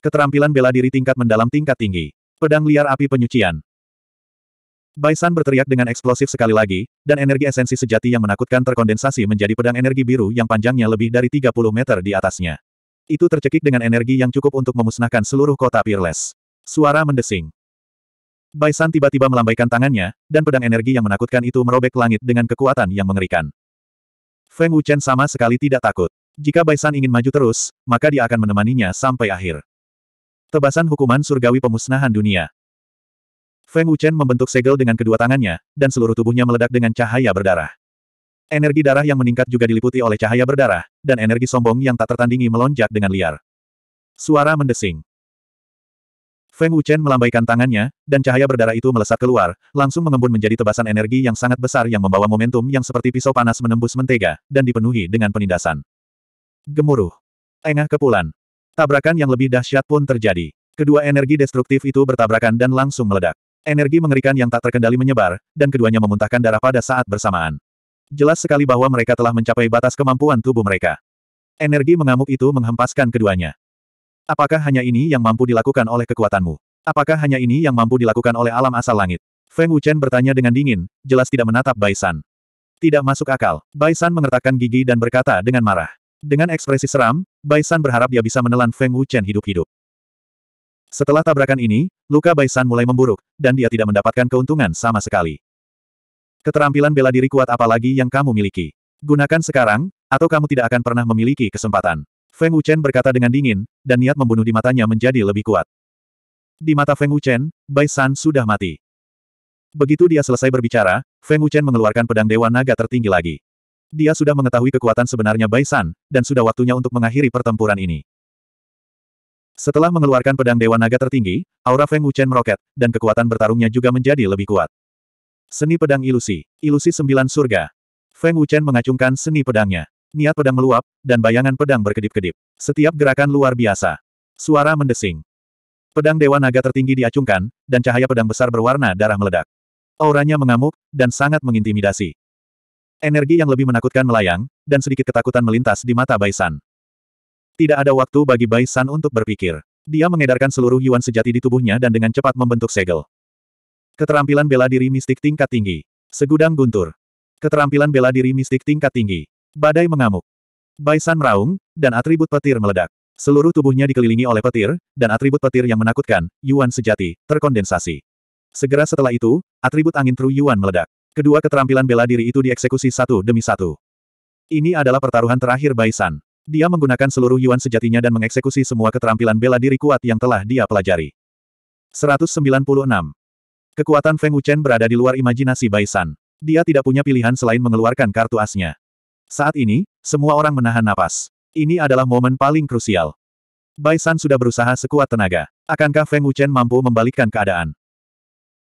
Keterampilan bela diri tingkat mendalam tingkat tinggi. Pedang liar api penyucian. Baisan berteriak dengan eksplosif sekali lagi, dan energi esensi sejati yang menakutkan terkondensasi menjadi pedang energi biru yang panjangnya lebih dari 30 meter di atasnya. Itu tercekik dengan energi yang cukup untuk memusnahkan seluruh kota Peerless. Suara mendesing. Baisan tiba-tiba melambaikan tangannya, dan pedang energi yang menakutkan itu merobek langit dengan kekuatan yang mengerikan. Feng Wuchen sama sekali tidak takut. Jika Baisan ingin maju terus, maka dia akan menemaninya sampai akhir. Tebasan hukuman surgawi pemusnahan dunia. Feng Wuchen membentuk segel dengan kedua tangannya, dan seluruh tubuhnya meledak dengan cahaya berdarah. Energi darah yang meningkat juga diliputi oleh cahaya berdarah, dan energi sombong yang tak tertandingi melonjak dengan liar. Suara mendesing. Feng Wuchen melambaikan tangannya, dan cahaya berdarah itu melesat keluar, langsung mengembun menjadi tebasan energi yang sangat besar yang membawa momentum yang seperti pisau panas menembus mentega, dan dipenuhi dengan penindasan. Gemuruh. Engah kepulan. Tabrakan yang lebih dahsyat pun terjadi. Kedua energi destruktif itu bertabrakan dan langsung meledak. Energi mengerikan yang tak terkendali menyebar, dan keduanya memuntahkan darah pada saat bersamaan. Jelas sekali bahwa mereka telah mencapai batas kemampuan tubuh mereka. Energi mengamuk itu menghempaskan keduanya. Apakah hanya ini yang mampu dilakukan oleh kekuatanmu? Apakah hanya ini yang mampu dilakukan oleh alam asal langit? Feng Wuchen bertanya dengan dingin, jelas tidak menatap Baisan. Tidak masuk akal. Baisan mengertakkan gigi dan berkata dengan marah. Dengan ekspresi seram, Baisan berharap dia bisa menelan Feng Wuchen hidup-hidup. Setelah tabrakan ini, luka Baisan mulai memburuk, dan dia tidak mendapatkan keuntungan sama sekali. Keterampilan bela diri kuat apalagi yang kamu miliki. Gunakan sekarang, atau kamu tidak akan pernah memiliki kesempatan. Feng Wuchen berkata dengan dingin, dan niat membunuh di matanya menjadi lebih kuat. Di mata Feng Wuchen, Bai San sudah mati. Begitu dia selesai berbicara, Feng Wuchen mengeluarkan pedang Dewa Naga tertinggi lagi. Dia sudah mengetahui kekuatan sebenarnya Bai dan sudah waktunya untuk mengakhiri pertempuran ini. Setelah mengeluarkan pedang Dewa Naga tertinggi, aura Feng Wuchen meroket, dan kekuatan bertarungnya juga menjadi lebih kuat. Seni pedang ilusi, ilusi sembilan surga. Feng Wuchen mengacungkan seni pedangnya. Niat pedang meluap, dan bayangan pedang berkedip-kedip. Setiap gerakan luar biasa. Suara mendesing. Pedang Dewa Naga tertinggi diacungkan, dan cahaya pedang besar berwarna darah meledak. Auranya mengamuk, dan sangat mengintimidasi. Energi yang lebih menakutkan melayang, dan sedikit ketakutan melintas di mata Baisan. Tidak ada waktu bagi Bai San untuk berpikir. Dia mengedarkan seluruh yuan sejati di tubuhnya dan dengan cepat membentuk segel. Keterampilan bela diri mistik tingkat tinggi. Segudang guntur. Keterampilan bela diri mistik tingkat tinggi. Badai mengamuk. Baisan meraung, dan atribut petir meledak. Seluruh tubuhnya dikelilingi oleh petir, dan atribut petir yang menakutkan, Yuan sejati, terkondensasi. Segera setelah itu, atribut angin Tru Yuan meledak. Kedua keterampilan bela diri itu dieksekusi satu demi satu. Ini adalah pertaruhan terakhir Baisan. Dia menggunakan seluruh yuan sejatinya dan mengeksekusi semua keterampilan bela diri kuat yang telah dia pelajari. 196. Kekuatan Feng Wuchen berada di luar imajinasi Baisan. Dia tidak punya pilihan selain mengeluarkan kartu asnya. Saat ini, semua orang menahan napas. Ini adalah momen paling krusial. Baisan sudah berusaha sekuat tenaga. Akankah Feng Wuchen mampu membalikkan keadaan?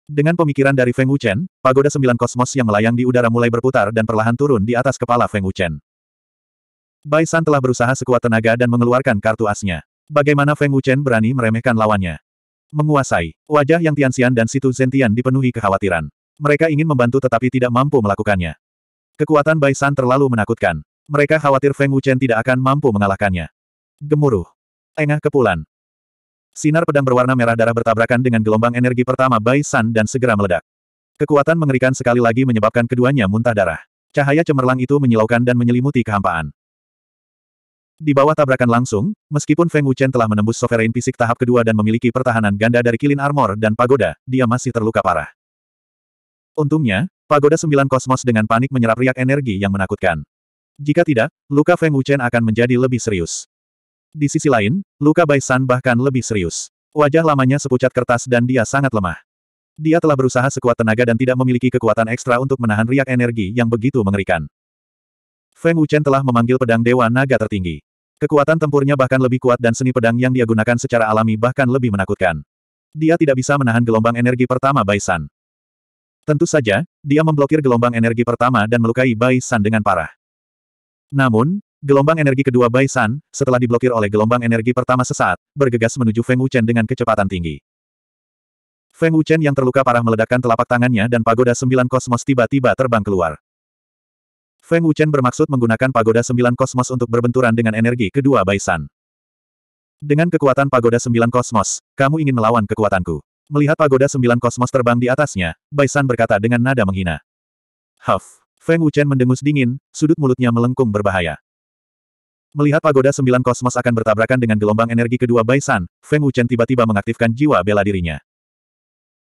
Dengan pemikiran dari Feng Wuchen, pagoda sembilan kosmos yang melayang di udara mulai berputar dan perlahan turun di atas kepala Feng Wuchen. Bai San telah berusaha sekuat tenaga dan mengeluarkan kartu asnya. Bagaimana Feng Wuchen berani meremehkan lawannya? Menguasai. Wajah Yang Tianxian dan Situ Zentian dipenuhi kekhawatiran. Mereka ingin membantu tetapi tidak mampu melakukannya. Kekuatan Bai San terlalu menakutkan. Mereka khawatir Feng Wuchen tidak akan mampu mengalahkannya. Gemuruh. Engah kepulan. Sinar pedang berwarna merah darah bertabrakan dengan gelombang energi pertama Bai San dan segera meledak. Kekuatan mengerikan sekali lagi menyebabkan keduanya muntah darah. Cahaya cemerlang itu menyilaukan dan menyelimuti kehampaan. Di bawah tabrakan langsung, meskipun Feng Wuchen telah menembus sovereign fisik tahap kedua dan memiliki pertahanan ganda dari kilin armor dan pagoda, dia masih terluka parah. Untungnya, pagoda sembilan kosmos dengan panik menyerap riak energi yang menakutkan. Jika tidak, luka Feng Wuchen akan menjadi lebih serius. Di sisi lain, luka Bai San bahkan lebih serius. Wajah lamanya sepucat kertas dan dia sangat lemah. Dia telah berusaha sekuat tenaga dan tidak memiliki kekuatan ekstra untuk menahan riak energi yang begitu mengerikan. Feng Wuchen telah memanggil pedang Dewa Naga tertinggi. Kekuatan tempurnya bahkan lebih kuat dan seni pedang yang dia gunakan secara alami bahkan lebih menakutkan. Dia tidak bisa menahan gelombang energi pertama Bai San. Tentu saja, dia memblokir gelombang energi pertama dan melukai Bai San dengan parah. Namun, gelombang energi kedua Bai San, setelah diblokir oleh gelombang energi pertama sesaat, bergegas menuju Feng Wuchen dengan kecepatan tinggi. Feng Wuchen yang terluka parah meledakkan telapak tangannya dan pagoda sembilan kosmos tiba-tiba terbang keluar. Feng Wuchen bermaksud menggunakan pagoda sembilan kosmos untuk berbenturan dengan energi kedua Baisan. Dengan kekuatan pagoda sembilan kosmos, kamu ingin melawan kekuatanku. Melihat pagoda sembilan kosmos terbang di atasnya, Baisan berkata dengan nada menghina. Huff! Feng Wuchen mendengus dingin, sudut mulutnya melengkung berbahaya. Melihat pagoda sembilan kosmos akan bertabrakan dengan gelombang energi kedua Baisan, Feng Wuchen tiba-tiba mengaktifkan jiwa bela dirinya.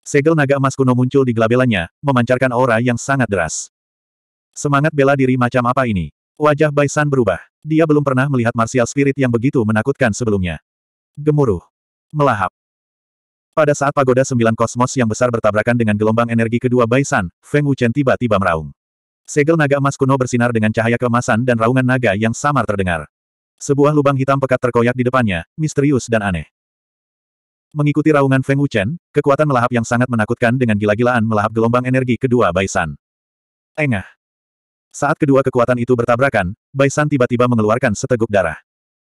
Segel naga emas kuno muncul di gelabelannya, memancarkan aura yang sangat deras. Semangat bela diri macam apa ini? Wajah Baisan berubah. Dia belum pernah melihat martial spirit yang begitu menakutkan sebelumnya. Gemuruh. Melahap. Pada saat pagoda sembilan kosmos yang besar bertabrakan dengan gelombang energi kedua Baisan, Feng Wuchen tiba-tiba meraung. Segel naga emas kuno bersinar dengan cahaya kemasan dan raungan naga yang samar terdengar. Sebuah lubang hitam pekat terkoyak di depannya, misterius dan aneh. Mengikuti raungan Feng Wuchen, kekuatan melahap yang sangat menakutkan dengan gila-gilaan melahap gelombang energi kedua Baisan. Engah. Saat kedua kekuatan itu bertabrakan, Baisan tiba-tiba mengeluarkan seteguk darah.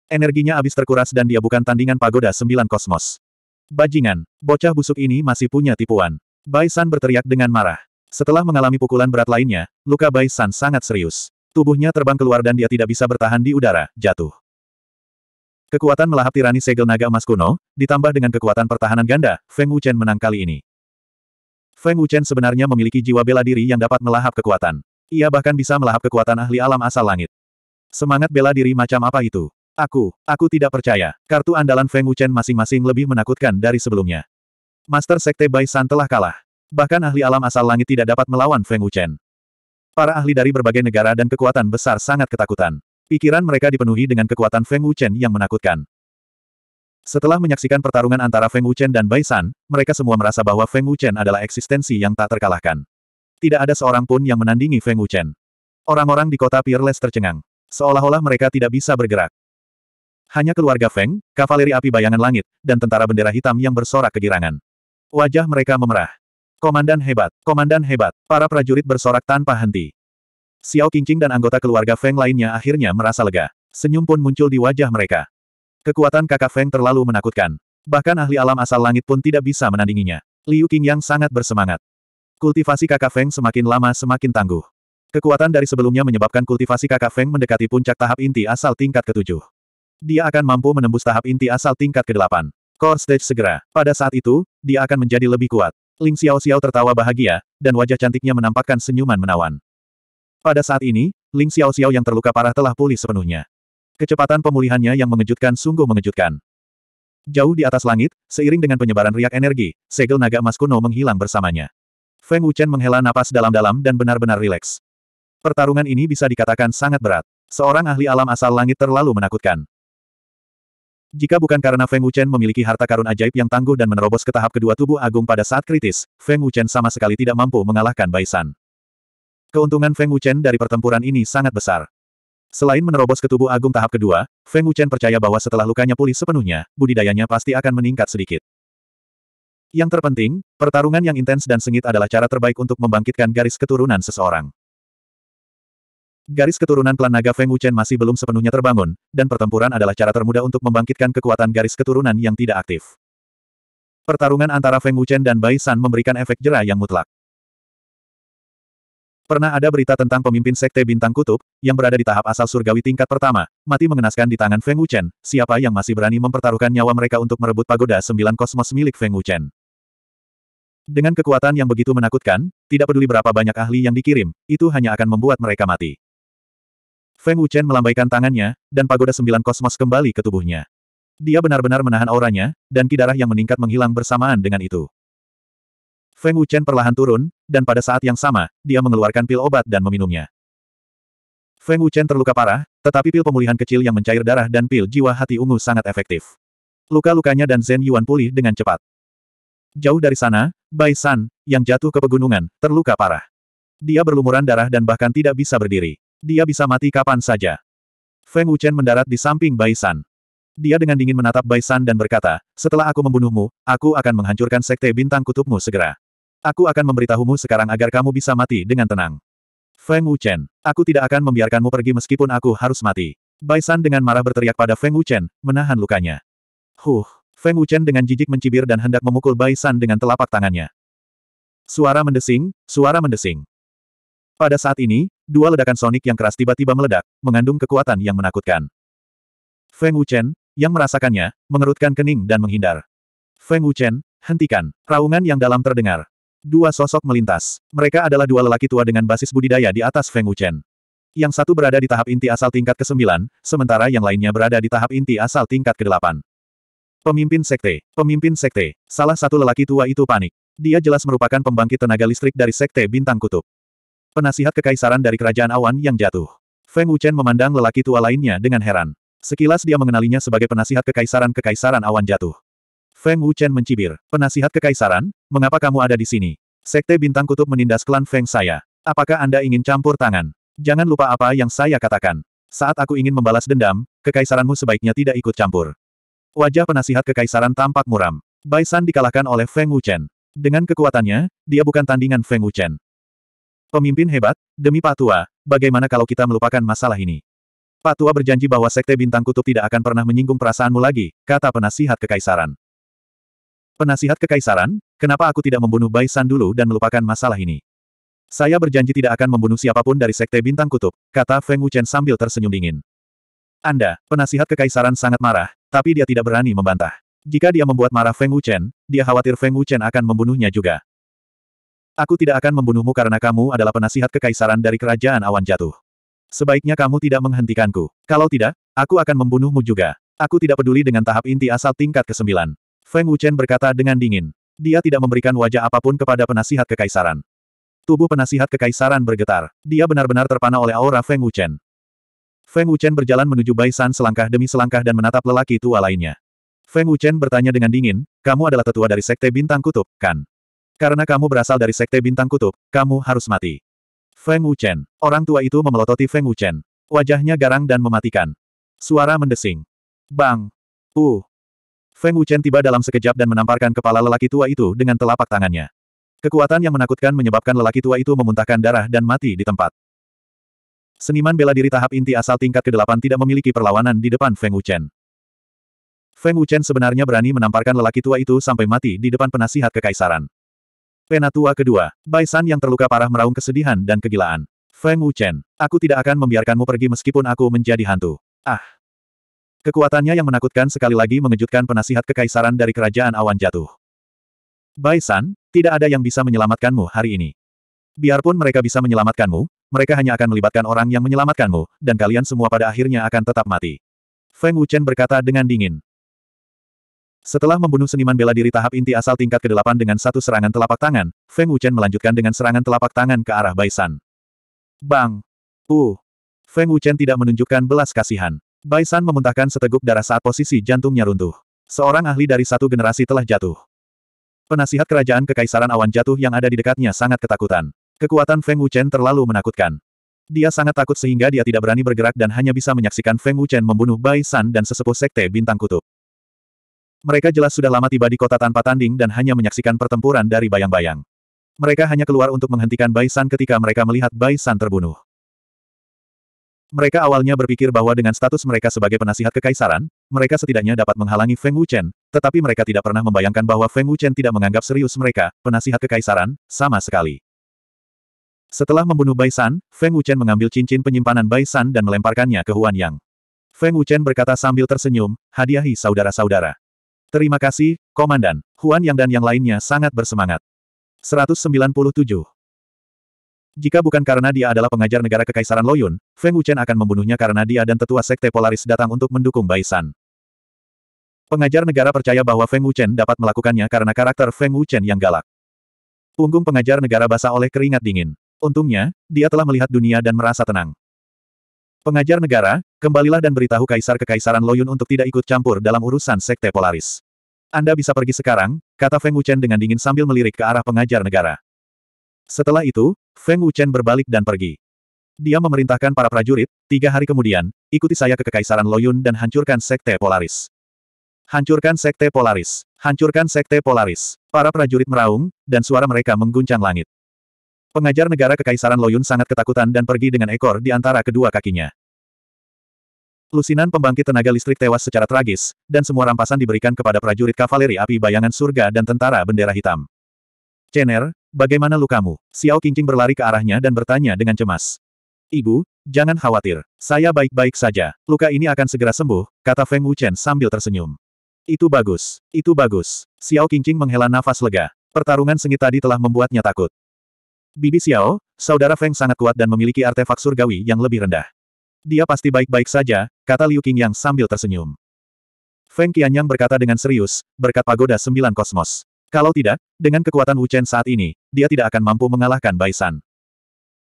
Energinya habis terkuras dan dia bukan tandingan pagoda sembilan kosmos. Bajingan, bocah busuk ini masih punya tipuan. Baisan berteriak dengan marah. Setelah mengalami pukulan berat lainnya, luka Baisan sangat serius. Tubuhnya terbang keluar dan dia tidak bisa bertahan di udara, jatuh. Kekuatan melahap tirani segel naga emas kuno, ditambah dengan kekuatan pertahanan ganda, Feng Wuchen menang kali ini. Feng Wuchen sebenarnya memiliki jiwa bela diri yang dapat melahap kekuatan. Ia bahkan bisa melahap kekuatan ahli alam asal langit. Semangat bela diri macam apa itu? Aku, aku tidak percaya. Kartu andalan Feng Wuchen masing-masing lebih menakutkan dari sebelumnya. Master Sekte Bai San telah kalah. Bahkan ahli alam asal langit tidak dapat melawan Feng Wuchen. Para ahli dari berbagai negara dan kekuatan besar sangat ketakutan. Pikiran mereka dipenuhi dengan kekuatan Feng Wuchen yang menakutkan. Setelah menyaksikan pertarungan antara Feng Wuchen dan Bai San, mereka semua merasa bahwa Feng Wuchen adalah eksistensi yang tak terkalahkan. Tidak ada seorang pun yang menandingi Feng Wuchen. Orang-orang di kota Peerless tercengang. Seolah-olah mereka tidak bisa bergerak. Hanya keluarga Feng, kavaleri api bayangan langit, dan tentara bendera hitam yang bersorak kegirangan. Wajah mereka memerah. Komandan hebat, komandan hebat, para prajurit bersorak tanpa henti. Xiao Qingqing dan anggota keluarga Feng lainnya akhirnya merasa lega. Senyum pun muncul di wajah mereka. Kekuatan kakak Feng terlalu menakutkan. Bahkan ahli alam asal langit pun tidak bisa menandinginya. Liu yang sangat bersemangat. Kultivasi kakak Feng semakin lama semakin tangguh. Kekuatan dari sebelumnya menyebabkan kultivasi kakak Feng mendekati puncak tahap inti asal tingkat ke-7. Dia akan mampu menembus tahap inti asal tingkat ke-8. Core stage segera. Pada saat itu, dia akan menjadi lebih kuat. Ling Xiao Xiao tertawa bahagia, dan wajah cantiknya menampakkan senyuman menawan. Pada saat ini, Ling Xiao Xiao yang terluka parah telah pulih sepenuhnya. Kecepatan pemulihannya yang mengejutkan sungguh mengejutkan. Jauh di atas langit, seiring dengan penyebaran riak energi, segel naga emas kuno menghilang bersamanya. Feng Wuchen menghela napas dalam-dalam dan benar-benar rileks. Pertarungan ini bisa dikatakan sangat berat. Seorang ahli alam asal langit terlalu menakutkan. Jika bukan karena Feng Wuchen memiliki harta karun ajaib yang tangguh dan menerobos ke tahap kedua tubuh agung pada saat kritis, Feng Wuchen sama sekali tidak mampu mengalahkan Baisan. Keuntungan Feng Wuchen dari pertempuran ini sangat besar. Selain menerobos ke tubuh agung tahap kedua, Feng Wuchen percaya bahwa setelah lukanya pulih sepenuhnya, budidayanya pasti akan meningkat sedikit. Yang terpenting, pertarungan yang intens dan sengit adalah cara terbaik untuk membangkitkan garis keturunan seseorang. Garis keturunan klan naga Feng Wuchen masih belum sepenuhnya terbangun, dan pertempuran adalah cara termudah untuk membangkitkan kekuatan garis keturunan yang tidak aktif. Pertarungan antara Feng Wuchen dan Bai San memberikan efek jera yang mutlak. Pernah ada berita tentang pemimpin Sekte Bintang Kutub, yang berada di tahap asal surgawi tingkat pertama, mati mengenaskan di tangan Feng Wuchen, siapa yang masih berani mempertaruhkan nyawa mereka untuk merebut pagoda sembilan kosmos milik Feng Wuchen. Dengan kekuatan yang begitu menakutkan, tidak peduli berapa banyak ahli yang dikirim, itu hanya akan membuat mereka mati. Feng Wuchen melambaikan tangannya, dan pagoda sembilan kosmos kembali ke tubuhnya. Dia benar-benar menahan auranya, dan kidarah yang meningkat menghilang bersamaan dengan itu. Feng Wuchen perlahan turun, dan pada saat yang sama, dia mengeluarkan pil obat dan meminumnya. Feng Wuchen terluka parah, tetapi pil pemulihan kecil yang mencair darah dan pil jiwa hati ungu sangat efektif. Luka-lukanya dan Zen Yuan pulih dengan cepat. Jauh dari sana, Bai San, yang jatuh ke pegunungan, terluka parah. Dia berlumuran darah dan bahkan tidak bisa berdiri. Dia bisa mati kapan saja. Feng Wuchen mendarat di samping Bai San. Dia dengan dingin menatap Bai San dan berkata, setelah aku membunuhmu, aku akan menghancurkan sekte bintang kutubmu segera. Aku akan memberitahumu sekarang agar kamu bisa mati dengan tenang. Feng Wuchen, aku tidak akan membiarkanmu pergi meskipun aku harus mati. Bai San dengan marah berteriak pada Feng Wuchen, menahan lukanya. Huh, Feng Wuchen dengan jijik mencibir dan hendak memukul Bai San dengan telapak tangannya. Suara mendesing, suara mendesing. Pada saat ini, dua ledakan sonik yang keras tiba-tiba meledak, mengandung kekuatan yang menakutkan. Feng Wuchen, yang merasakannya, mengerutkan kening dan menghindar. Feng Wuchen, hentikan. Raungan yang dalam terdengar. Dua sosok melintas. Mereka adalah dua lelaki tua dengan basis budidaya di atas Feng Wuchen. Yang satu berada di tahap inti asal tingkat ke-9, sementara yang lainnya berada di tahap inti asal tingkat ke-8. Pemimpin sekte, pemimpin sekte, salah satu lelaki tua itu panik. Dia jelas merupakan pembangkit tenaga listrik dari sekte bintang kutub. Penasihat kekaisaran dari kerajaan awan yang jatuh. Feng Wuchen memandang lelaki tua lainnya dengan heran. Sekilas dia mengenalinya sebagai penasihat kekaisaran kekaisaran awan jatuh. Feng Wuchen mencibir, penasihat kekaisaran, mengapa kamu ada di sini? Sekte bintang kutub menindas klan Feng saya. Apakah Anda ingin campur tangan? Jangan lupa apa yang saya katakan. Saat aku ingin membalas dendam, kekaisaranmu sebaiknya tidak ikut campur. Wajah penasihat kekaisaran tampak muram. Bai dikalahkan oleh Feng Wuchen. Dengan kekuatannya, dia bukan tandingan Feng Wuchen. Pemimpin hebat, demi Pak Tua. bagaimana kalau kita melupakan masalah ini? Pak Tua berjanji bahwa Sekte Bintang Kutub tidak akan pernah menyinggung perasaanmu lagi, kata penasihat kekaisaran. Penasihat kekaisaran, kenapa aku tidak membunuh Bai dulu dan melupakan masalah ini? Saya berjanji tidak akan membunuh siapapun dari Sekte Bintang Kutub, kata Feng Wuchen sambil tersenyum dingin. Anda, penasihat kekaisaran sangat marah, tapi dia tidak berani membantah. Jika dia membuat marah Feng Wuchen, dia khawatir Feng Wuchen akan membunuhnya juga. Aku tidak akan membunuhmu karena kamu adalah penasihat kekaisaran dari kerajaan awan jatuh. Sebaiknya kamu tidak menghentikanku. Kalau tidak, aku akan membunuhmu juga. Aku tidak peduli dengan tahap inti asal tingkat ke-9. Feng Wuchen berkata dengan dingin. Dia tidak memberikan wajah apapun kepada penasihat kekaisaran. Tubuh penasihat kekaisaran bergetar. Dia benar-benar terpana oleh aura Feng Wuchen. Feng Wuchen berjalan menuju Bai San selangkah demi selangkah dan menatap lelaki tua lainnya. Feng Wuchen bertanya dengan dingin, kamu adalah tetua dari Sekte Bintang Kutub, kan? Karena kamu berasal dari Sekte Bintang Kutub, kamu harus mati. Feng Wuchen. Orang tua itu memelototi Feng Wuchen. Wajahnya garang dan mematikan. Suara mendesing. Bang. Uh. Feng Wuchen tiba dalam sekejap dan menamparkan kepala lelaki tua itu dengan telapak tangannya. Kekuatan yang menakutkan menyebabkan lelaki tua itu memuntahkan darah dan mati di tempat. Seniman bela diri tahap inti asal tingkat ke-8 tidak memiliki perlawanan di depan Feng Wuchen. Feng Wuchen sebenarnya berani menamparkan lelaki tua itu sampai mati di depan penasihat kekaisaran. Penatua kedua, Bai San yang terluka parah meraung kesedihan dan kegilaan. Feng Wuchen, aku tidak akan membiarkanmu pergi meskipun aku menjadi hantu. Ah! Kekuatannya yang menakutkan sekali lagi mengejutkan penasihat kekaisaran dari kerajaan awan jatuh. Bai San, tidak ada yang bisa menyelamatkanmu hari ini. Biarpun mereka bisa menyelamatkanmu, mereka hanya akan melibatkan orang yang menyelamatkanmu, dan kalian semua pada akhirnya akan tetap mati. Feng Wuchen berkata dengan dingin. Setelah membunuh seniman bela diri tahap inti asal tingkat ke-8 dengan satu serangan telapak tangan, Feng Wuchen melanjutkan dengan serangan telapak tangan ke arah Baisan. Bang! Uh! Feng Wuchen tidak menunjukkan belas kasihan. Baisan memuntahkan seteguk darah saat posisi jantungnya runtuh. Seorang ahli dari satu generasi telah jatuh. Penasihat kerajaan Kekaisaran Awan Jatuh yang ada di dekatnya sangat ketakutan. Kekuatan Feng Wuchen terlalu menakutkan. Dia sangat takut sehingga dia tidak berani bergerak dan hanya bisa menyaksikan Feng Wuchen membunuh Bai San dan sesepuh Sekte Bintang Kutub. Mereka jelas sudah lama tiba di kota tanpa tanding dan hanya menyaksikan pertempuran dari bayang-bayang. Mereka hanya keluar untuk menghentikan Bai San ketika mereka melihat Bai San terbunuh. Mereka awalnya berpikir bahwa dengan status mereka sebagai penasihat kekaisaran, mereka setidaknya dapat menghalangi Feng Wuchen, tetapi mereka tidak pernah membayangkan bahwa Feng Wuchen tidak menganggap serius mereka, penasihat kekaisaran, sama sekali. Setelah membunuh Bai San, Feng Wuchen mengambil cincin penyimpanan Bai San dan melemparkannya ke Huan Yang. Feng Wuchen berkata sambil tersenyum, hadiahi saudara-saudara. Terima kasih, Komandan. Huan Yang dan yang lainnya sangat bersemangat. 197. Jika bukan karena dia adalah pengajar negara Kekaisaran Loyun, Feng Wuchen akan membunuhnya karena dia dan tetua Sekte Polaris datang untuk mendukung Bai San. Pengajar negara percaya bahwa Feng Wuchen dapat melakukannya karena karakter Feng Wuchen yang galak. Punggung pengajar negara basah oleh keringat dingin. Untungnya, dia telah melihat dunia dan merasa tenang. Pengajar negara, kembalilah dan beritahu Kaisar Kekaisaran Loyun untuk tidak ikut campur dalam urusan Sekte Polaris. Anda bisa pergi sekarang, kata Feng Wuchen dengan dingin sambil melirik ke arah pengajar negara. Setelah itu, Feng Wuchen berbalik dan pergi. Dia memerintahkan para prajurit, tiga hari kemudian, ikuti saya ke Kekaisaran Loyun dan hancurkan Sekte Polaris. Hancurkan Sekte Polaris! Hancurkan Sekte Polaris! Para prajurit meraung, dan suara mereka mengguncang langit. Pengajar negara Kekaisaran Loyun sangat ketakutan dan pergi dengan ekor di antara kedua kakinya. Lusinan pembangkit tenaga listrik tewas secara tragis, dan semua rampasan diberikan kepada prajurit kavaleri api bayangan surga dan tentara bendera hitam. Chen'er, bagaimana lukamu? Xiao Qingqing berlari ke arahnya dan bertanya dengan cemas. Ibu, jangan khawatir. Saya baik-baik saja. Luka ini akan segera sembuh, kata Feng Wuchen sambil tersenyum. Itu bagus. Itu bagus. Xiao Qingqing menghela nafas lega. Pertarungan sengit tadi telah membuatnya takut. Bibi Xiao, saudara Feng sangat kuat dan memiliki artefak surgawi yang lebih rendah. Dia pasti baik-baik saja, kata Liu yang sambil tersenyum. Feng Qianyang berkata dengan serius, berkat pagoda sembilan kosmos. Kalau tidak, dengan kekuatan Wu Chen saat ini, dia tidak akan mampu mengalahkan Bai San.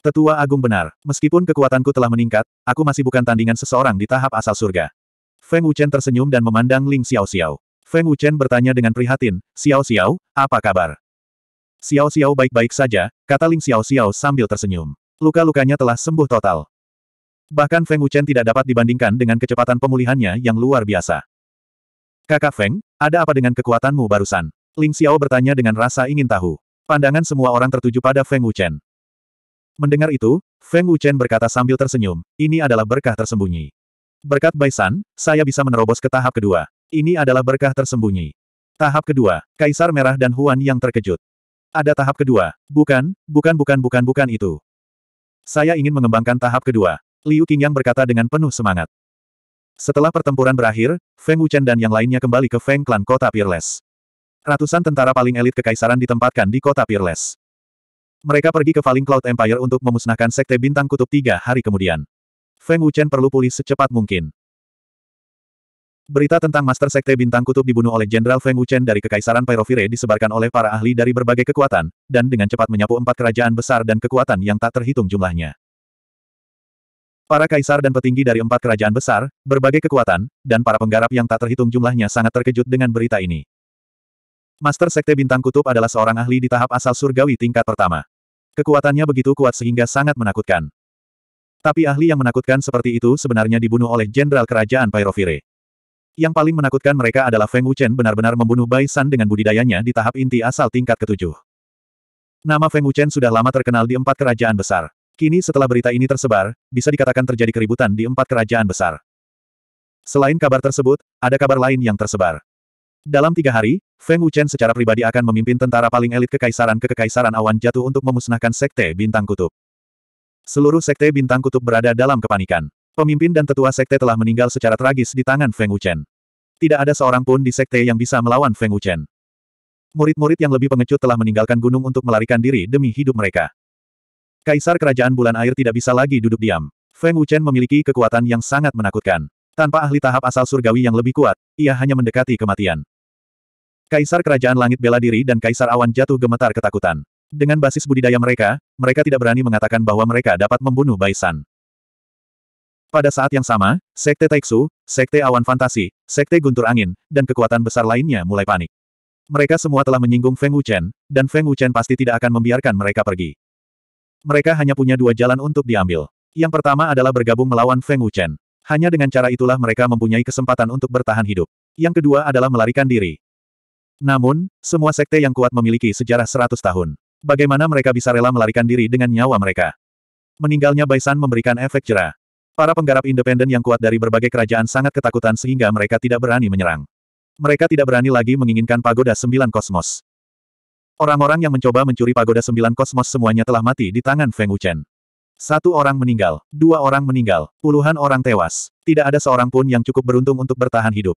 Tetua Agung benar, meskipun kekuatanku telah meningkat, aku masih bukan tandingan seseorang di tahap asal surga. Feng Wu Chen tersenyum dan memandang Ling Xiao Xiao. Feng Wu Chen bertanya dengan prihatin, Xiao Xiao, apa kabar? Xiao Xiao baik-baik saja, kata Ling Xiao Xiao sambil tersenyum. Luka-lukanya telah sembuh total. Bahkan Feng Wuchen tidak dapat dibandingkan dengan kecepatan pemulihannya yang luar biasa. Kakak Feng, ada apa dengan kekuatanmu barusan? Ling Xiao bertanya dengan rasa ingin tahu. Pandangan semua orang tertuju pada Feng Wuchen. Mendengar itu, Feng Wuchen berkata sambil tersenyum, ini adalah berkah tersembunyi. Berkat Baisan, saya bisa menerobos ke tahap kedua. Ini adalah berkah tersembunyi. Tahap kedua, Kaisar Merah dan Huan yang terkejut. Ada tahap kedua. Bukan, bukan bukan bukan bukan itu. Saya ingin mengembangkan tahap kedua. Liu Qingyang berkata dengan penuh semangat. Setelah pertempuran berakhir, Feng Wuchen dan yang lainnya kembali ke Feng Klan Kota Peerless. Ratusan tentara paling elit kekaisaran ditempatkan di Kota Peerless. Mereka pergi ke Falling Cloud Empire untuk memusnahkan Sekte Bintang Kutub tiga hari kemudian. Feng Wuchen perlu pulih secepat mungkin. Berita tentang Master Sekte Bintang Kutub dibunuh oleh Jenderal Feng Wuchen dari Kekaisaran Pyrovire disebarkan oleh para ahli dari berbagai kekuatan, dan dengan cepat menyapu empat kerajaan besar dan kekuatan yang tak terhitung jumlahnya. Para kaisar dan petinggi dari empat kerajaan besar, berbagai kekuatan, dan para penggarap yang tak terhitung jumlahnya sangat terkejut dengan berita ini. Master Sekte Bintang Kutub adalah seorang ahli di tahap asal surgawi tingkat pertama. Kekuatannya begitu kuat sehingga sangat menakutkan. Tapi ahli yang menakutkan seperti itu sebenarnya dibunuh oleh Jenderal Kerajaan Pyrovire. Yang paling menakutkan mereka adalah Feng Wuchen benar-benar membunuh Bai San dengan budidayanya di tahap inti asal tingkat ketujuh. Nama Feng Wuchen sudah lama terkenal di empat kerajaan besar. Kini setelah berita ini tersebar, bisa dikatakan terjadi keributan di empat kerajaan besar. Selain kabar tersebut, ada kabar lain yang tersebar. Dalam tiga hari, Feng Wuchen secara pribadi akan memimpin tentara paling elit kekaisaran ke Kekaisaran Awan Jatuh untuk memusnahkan Sekte Bintang Kutub. Seluruh Sekte Bintang Kutub berada dalam kepanikan. Pemimpin dan tetua Sekte telah meninggal secara tragis di tangan Feng Wuchen. Tidak ada seorang pun di sekte yang bisa melawan Feng Wuchen. Murid-murid yang lebih pengecut telah meninggalkan gunung untuk melarikan diri demi hidup mereka. Kaisar Kerajaan Bulan Air tidak bisa lagi duduk diam. Feng Wuchen memiliki kekuatan yang sangat menakutkan. Tanpa ahli tahap asal surgawi yang lebih kuat, ia hanya mendekati kematian. Kaisar Kerajaan Langit bela diri dan Kaisar Awan jatuh gemetar ketakutan. Dengan basis budidaya mereka, mereka tidak berani mengatakan bahwa mereka dapat membunuh Baisan. Pada saat yang sama, Sekte Taiksu, Sekte Awan Fantasi, Sekte Guntur Angin, dan kekuatan besar lainnya mulai panik. Mereka semua telah menyinggung Feng Wuchen, dan Feng Wuchen pasti tidak akan membiarkan mereka pergi. Mereka hanya punya dua jalan untuk diambil. Yang pertama adalah bergabung melawan Feng Wuchen. Hanya dengan cara itulah mereka mempunyai kesempatan untuk bertahan hidup. Yang kedua adalah melarikan diri. Namun, semua sekte yang kuat memiliki sejarah 100 tahun. Bagaimana mereka bisa rela melarikan diri dengan nyawa mereka? Meninggalnya Baisan memberikan efek jerah. Para penggarap independen yang kuat dari berbagai kerajaan sangat ketakutan sehingga mereka tidak berani menyerang. Mereka tidak berani lagi menginginkan pagoda sembilan kosmos. Orang-orang yang mencoba mencuri pagoda sembilan kosmos semuanya telah mati di tangan Feng Wuchen. Satu orang meninggal, dua orang meninggal, puluhan orang tewas. Tidak ada seorang pun yang cukup beruntung untuk bertahan hidup.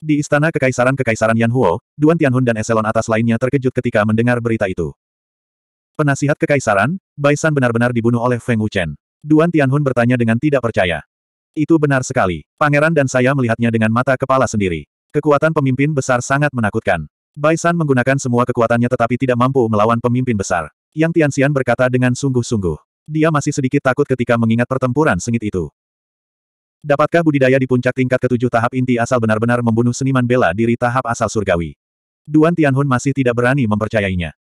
Di istana kekaisaran-kekaisaran Yanhuo, Duan Tianhun dan eselon atas lainnya terkejut ketika mendengar berita itu. Penasihat kekaisaran, Baisan benar-benar dibunuh oleh Feng Wuchen. Duan Tianhun bertanya dengan tidak percaya. Itu benar sekali. Pangeran dan saya melihatnya dengan mata kepala sendiri. Kekuatan pemimpin besar sangat menakutkan. Bai San menggunakan semua kekuatannya tetapi tidak mampu melawan pemimpin besar. Yang Tianxian berkata dengan sungguh-sungguh. Dia masih sedikit takut ketika mengingat pertempuran sengit itu. Dapatkah budidaya di puncak tingkat ketujuh tahap inti asal benar-benar membunuh seniman bela diri tahap asal surgawi? Duan Tianhun masih tidak berani mempercayainya.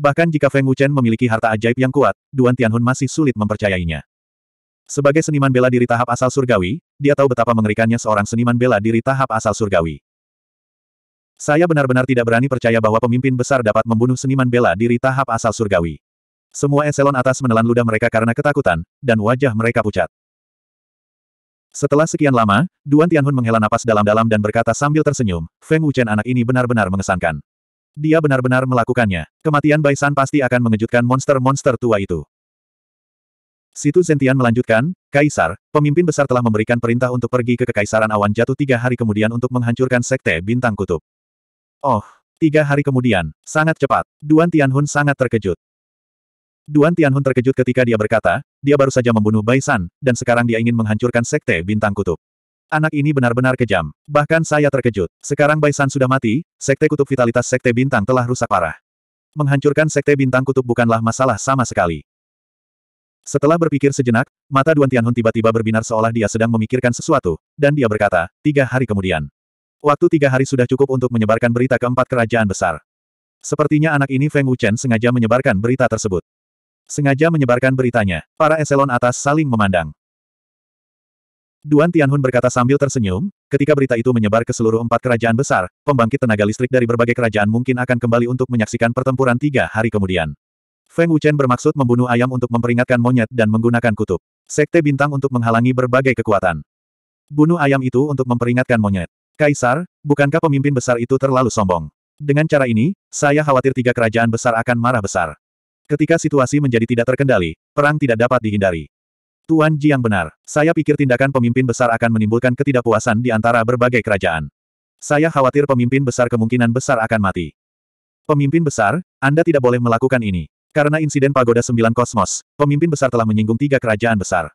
Bahkan jika Feng Wuchen memiliki harta ajaib yang kuat, Duan Tianhun masih sulit mempercayainya. Sebagai seniman bela diri tahap asal surgawi, dia tahu betapa mengerikannya seorang seniman bela diri tahap asal surgawi. Saya benar-benar tidak berani percaya bahwa pemimpin besar dapat membunuh seniman bela diri tahap asal surgawi. Semua eselon atas menelan ludah mereka karena ketakutan, dan wajah mereka pucat. Setelah sekian lama, Duan Tianhun menghela napas dalam-dalam dan berkata sambil tersenyum, Feng Wuchen anak ini benar-benar mengesankan. Dia benar-benar melakukannya. Kematian Baisan pasti akan mengejutkan monster-monster tua itu. Situ Zentian melanjutkan, Kaisar, pemimpin besar telah memberikan perintah untuk pergi ke Kekaisaran Awan Jatuh tiga hari kemudian untuk menghancurkan Sekte Bintang Kutub. Oh, tiga hari kemudian, sangat cepat. Duan Tianhun sangat terkejut. Duan Tianhun terkejut ketika dia berkata, dia baru saja membunuh Baisan, dan sekarang dia ingin menghancurkan Sekte Bintang Kutub. Anak ini benar-benar kejam. Bahkan saya terkejut. Sekarang Baisan sudah mati, sekte kutub vitalitas sekte bintang telah rusak parah. Menghancurkan sekte bintang kutub bukanlah masalah sama sekali. Setelah berpikir sejenak, mata Duan Tianhun tiba-tiba berbinar seolah dia sedang memikirkan sesuatu, dan dia berkata, tiga hari kemudian. Waktu tiga hari sudah cukup untuk menyebarkan berita keempat kerajaan besar. Sepertinya anak ini Feng Wuchen sengaja menyebarkan berita tersebut. Sengaja menyebarkan beritanya, para eselon atas saling memandang. Duan Tianhun berkata sambil tersenyum, ketika berita itu menyebar ke seluruh empat kerajaan besar, pembangkit tenaga listrik dari berbagai kerajaan mungkin akan kembali untuk menyaksikan pertempuran tiga hari kemudian. Feng Wuchen bermaksud membunuh ayam untuk memperingatkan monyet dan menggunakan kutub. Sekte bintang untuk menghalangi berbagai kekuatan. Bunuh ayam itu untuk memperingatkan monyet. Kaisar, bukankah pemimpin besar itu terlalu sombong? Dengan cara ini, saya khawatir tiga kerajaan besar akan marah besar. Ketika situasi menjadi tidak terkendali, perang tidak dapat dihindari. Tuan Jiang benar, saya pikir tindakan pemimpin besar akan menimbulkan ketidakpuasan di antara berbagai kerajaan. Saya khawatir pemimpin besar kemungkinan besar akan mati. Pemimpin besar, Anda tidak boleh melakukan ini. Karena insiden Pagoda Sembilan Kosmos, pemimpin besar telah menyinggung tiga kerajaan besar.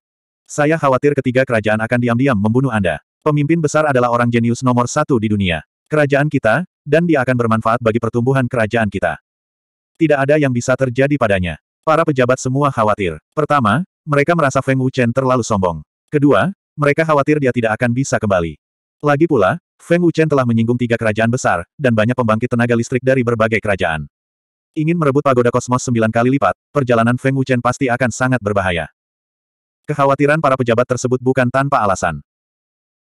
Saya khawatir ketiga kerajaan akan diam-diam membunuh Anda. Pemimpin besar adalah orang jenius nomor satu di dunia. Kerajaan kita, dan dia akan bermanfaat bagi pertumbuhan kerajaan kita. Tidak ada yang bisa terjadi padanya. Para pejabat semua khawatir. Pertama, mereka merasa Feng Wuchen terlalu sombong. Kedua, mereka khawatir dia tidak akan bisa kembali. Lagi pula, Feng Wuchen telah menyinggung tiga kerajaan besar, dan banyak pembangkit tenaga listrik dari berbagai kerajaan. Ingin merebut pagoda kosmos sembilan kali lipat, perjalanan Feng Wuchen pasti akan sangat berbahaya. Kekhawatiran para pejabat tersebut bukan tanpa alasan.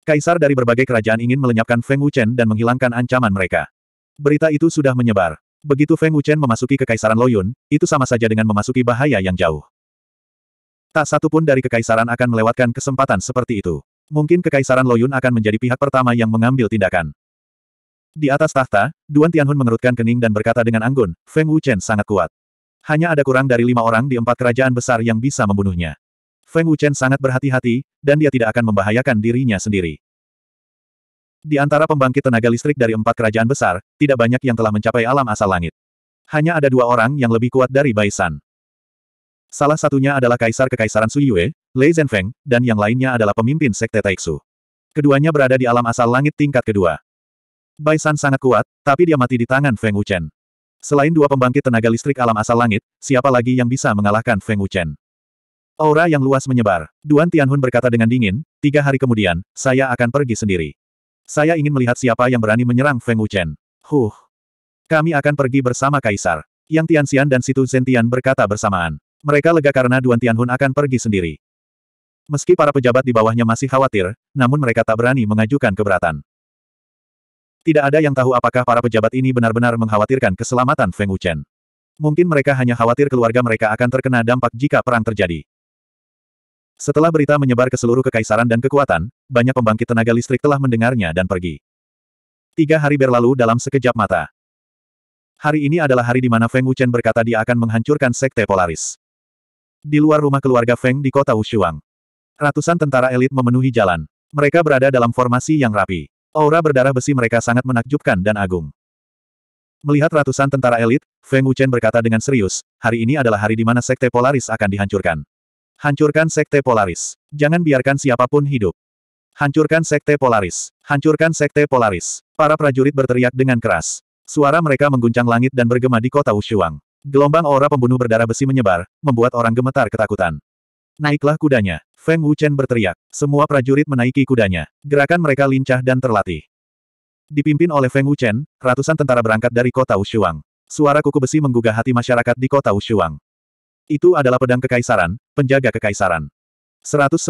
Kaisar dari berbagai kerajaan ingin melenyapkan Feng Wuchen dan menghilangkan ancaman mereka. Berita itu sudah menyebar. Begitu Feng Wuchen memasuki kekaisaran Loyun, itu sama saja dengan memasuki bahaya yang jauh. Tak satu pun dari kekaisaran akan melewatkan kesempatan seperti itu. Mungkin kekaisaran Loyun akan menjadi pihak pertama yang mengambil tindakan. Di atas tahta, Duan Tianhun mengerutkan kening dan berkata dengan anggun, Feng Wuchen sangat kuat. Hanya ada kurang dari lima orang di empat kerajaan besar yang bisa membunuhnya. Feng Wuchen sangat berhati-hati, dan dia tidak akan membahayakan dirinya sendiri. Di antara pembangkit tenaga listrik dari empat kerajaan besar, tidak banyak yang telah mencapai alam asal langit. Hanya ada dua orang yang lebih kuat dari Baisan. Salah satunya adalah Kaisar Kekaisaran Suyue, Lei Zhenfeng, dan yang lainnya adalah pemimpin Sekte Taiksu. Keduanya berada di alam asal langit tingkat kedua. Bai San sangat kuat, tapi dia mati di tangan Feng Wuchen. Selain dua pembangkit tenaga listrik alam asal langit, siapa lagi yang bisa mengalahkan Feng Wuchen? Aura yang luas menyebar. Duan Tianhun berkata dengan dingin, tiga hari kemudian, saya akan pergi sendiri. Saya ingin melihat siapa yang berani menyerang Feng Wuchen. Huh. Kami akan pergi bersama Kaisar. Yang Tianxian dan Situ Zentian berkata bersamaan. Mereka lega karena Duan Tianhun akan pergi sendiri. Meski para pejabat di bawahnya masih khawatir, namun mereka tak berani mengajukan keberatan. Tidak ada yang tahu apakah para pejabat ini benar-benar mengkhawatirkan keselamatan Feng Wuchen. Mungkin mereka hanya khawatir keluarga mereka akan terkena dampak jika perang terjadi. Setelah berita menyebar ke seluruh kekaisaran dan kekuatan, banyak pembangkit tenaga listrik telah mendengarnya dan pergi. Tiga hari berlalu dalam sekejap mata. Hari ini adalah hari di mana Feng Wuchen berkata dia akan menghancurkan Sekte Polaris di luar rumah keluarga Feng di kota Wushuang. Ratusan tentara elit memenuhi jalan. Mereka berada dalam formasi yang rapi. Aura berdarah besi mereka sangat menakjubkan dan agung. Melihat ratusan tentara elit, Feng Wuchen berkata dengan serius, hari ini adalah hari di mana Sekte Polaris akan dihancurkan. Hancurkan Sekte Polaris. Jangan biarkan siapapun hidup. Hancurkan Sekte Polaris. Hancurkan Sekte Polaris. Para prajurit berteriak dengan keras. Suara mereka mengguncang langit dan bergema di kota Wushuang. Gelombang aura pembunuh berdarah besi menyebar, membuat orang gemetar ketakutan. Naiklah kudanya. Feng Wuchen berteriak. Semua prajurit menaiki kudanya. Gerakan mereka lincah dan terlatih. Dipimpin oleh Feng Wuchen, ratusan tentara berangkat dari kota Ushuang. Suara kuku besi menggugah hati masyarakat di kota Ushuang. Itu adalah pedang kekaisaran, penjaga kekaisaran. 198.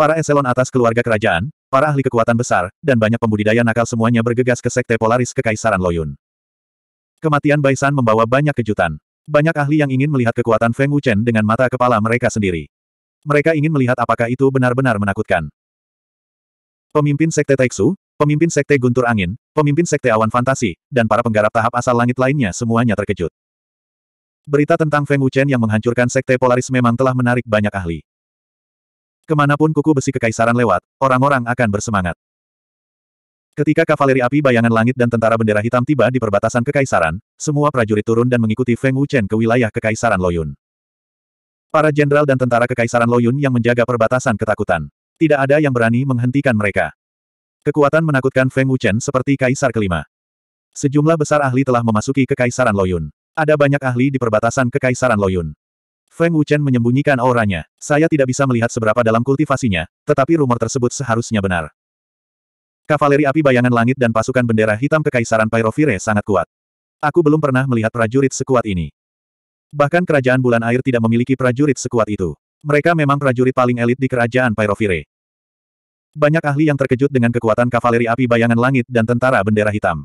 Para eselon atas keluarga kerajaan, para ahli kekuatan besar, dan banyak pembudidaya nakal semuanya bergegas ke sekte Polaris Kekaisaran Loyun. Kematian Baisan membawa banyak kejutan. Banyak ahli yang ingin melihat kekuatan Feng Wuchen dengan mata kepala mereka sendiri. Mereka ingin melihat apakah itu benar-benar menakutkan. Pemimpin Sekte Taiksu, pemimpin Sekte Guntur Angin, pemimpin Sekte Awan Fantasi, dan para penggarap tahap asal langit lainnya semuanya terkejut. Berita tentang Feng Wuchen yang menghancurkan Sekte Polaris memang telah menarik banyak ahli. Kemanapun kuku besi kekaisaran lewat, orang-orang akan bersemangat. Ketika kavaleri api bayangan langit dan tentara bendera hitam tiba di perbatasan kekaisaran, semua prajurit turun dan mengikuti Feng Wuchen ke wilayah kekaisaran Loyun. Para jenderal dan tentara kekaisaran Loyun yang menjaga perbatasan ketakutan. Tidak ada yang berani menghentikan mereka. Kekuatan menakutkan Feng Wuchen seperti kaisar kelima. Sejumlah besar ahli telah memasuki kekaisaran Loyun. Ada banyak ahli di perbatasan kekaisaran Loyun. Feng Wuchen menyembunyikan auranya. Saya tidak bisa melihat seberapa dalam kultivasinya, tetapi rumor tersebut seharusnya benar. Kavaleri api bayangan langit dan pasukan bendera hitam kekaisaran Pyrovire sangat kuat. Aku belum pernah melihat prajurit sekuat ini. Bahkan kerajaan bulan air tidak memiliki prajurit sekuat itu. Mereka memang prajurit paling elit di kerajaan Pyrovire. Banyak ahli yang terkejut dengan kekuatan kavaleri api bayangan langit dan tentara bendera hitam.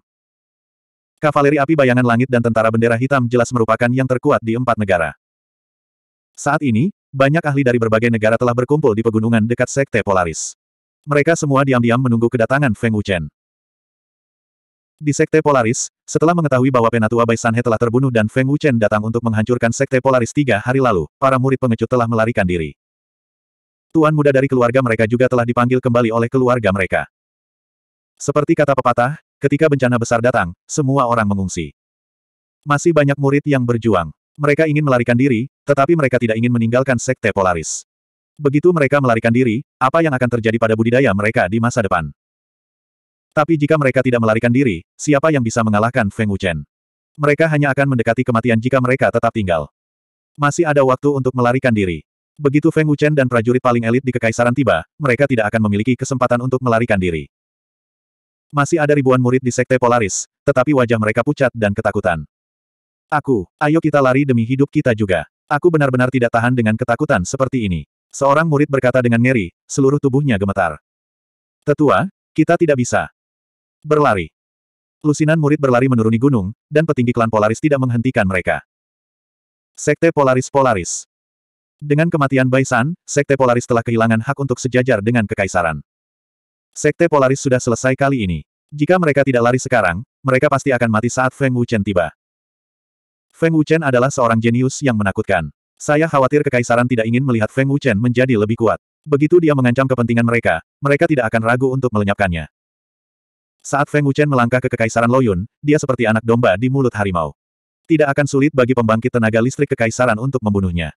Kavaleri api bayangan langit dan tentara bendera hitam jelas merupakan yang terkuat di empat negara. Saat ini, banyak ahli dari berbagai negara telah berkumpul di pegunungan dekat Sekte Polaris. Mereka semua diam-diam menunggu kedatangan Feng Wuchen. Di Sekte Polaris, setelah mengetahui bahwa Penatua Bai Sanhe telah terbunuh dan Feng Wuchen datang untuk menghancurkan Sekte Polaris tiga hari lalu, para murid pengecut telah melarikan diri. Tuan muda dari keluarga mereka juga telah dipanggil kembali oleh keluarga mereka. Seperti kata pepatah, ketika bencana besar datang, semua orang mengungsi. Masih banyak murid yang berjuang. Mereka ingin melarikan diri, tetapi mereka tidak ingin meninggalkan Sekte Polaris. Begitu mereka melarikan diri, apa yang akan terjadi pada budidaya mereka di masa depan? Tapi jika mereka tidak melarikan diri, siapa yang bisa mengalahkan Feng Wuchen? Mereka hanya akan mendekati kematian jika mereka tetap tinggal. Masih ada waktu untuk melarikan diri. Begitu Feng Wuchen dan prajurit paling elit di kekaisaran tiba, mereka tidak akan memiliki kesempatan untuk melarikan diri. Masih ada ribuan murid di Sekte Polaris, tetapi wajah mereka pucat dan ketakutan. Aku, ayo kita lari demi hidup kita juga. Aku benar-benar tidak tahan dengan ketakutan seperti ini. Seorang murid berkata dengan ngeri, seluruh tubuhnya gemetar. Tetua, kita tidak bisa. Berlari. Lusinan murid berlari menuruni gunung, dan petinggi klan Polaris tidak menghentikan mereka. Sekte Polaris-Polaris Dengan kematian Baisan, Sekte Polaris telah kehilangan hak untuk sejajar dengan kekaisaran. Sekte Polaris sudah selesai kali ini. Jika mereka tidak lari sekarang, mereka pasti akan mati saat Feng Wuchen tiba. Feng Wuchen adalah seorang jenius yang menakutkan. Saya khawatir kekaisaran tidak ingin melihat Feng Wuchen menjadi lebih kuat. Begitu dia mengancam kepentingan mereka, mereka tidak akan ragu untuk melenyapkannya. Saat Feng Wuchen melangkah ke kekaisaran Loyun, dia seperti anak domba di mulut harimau. Tidak akan sulit bagi pembangkit tenaga listrik kekaisaran untuk membunuhnya.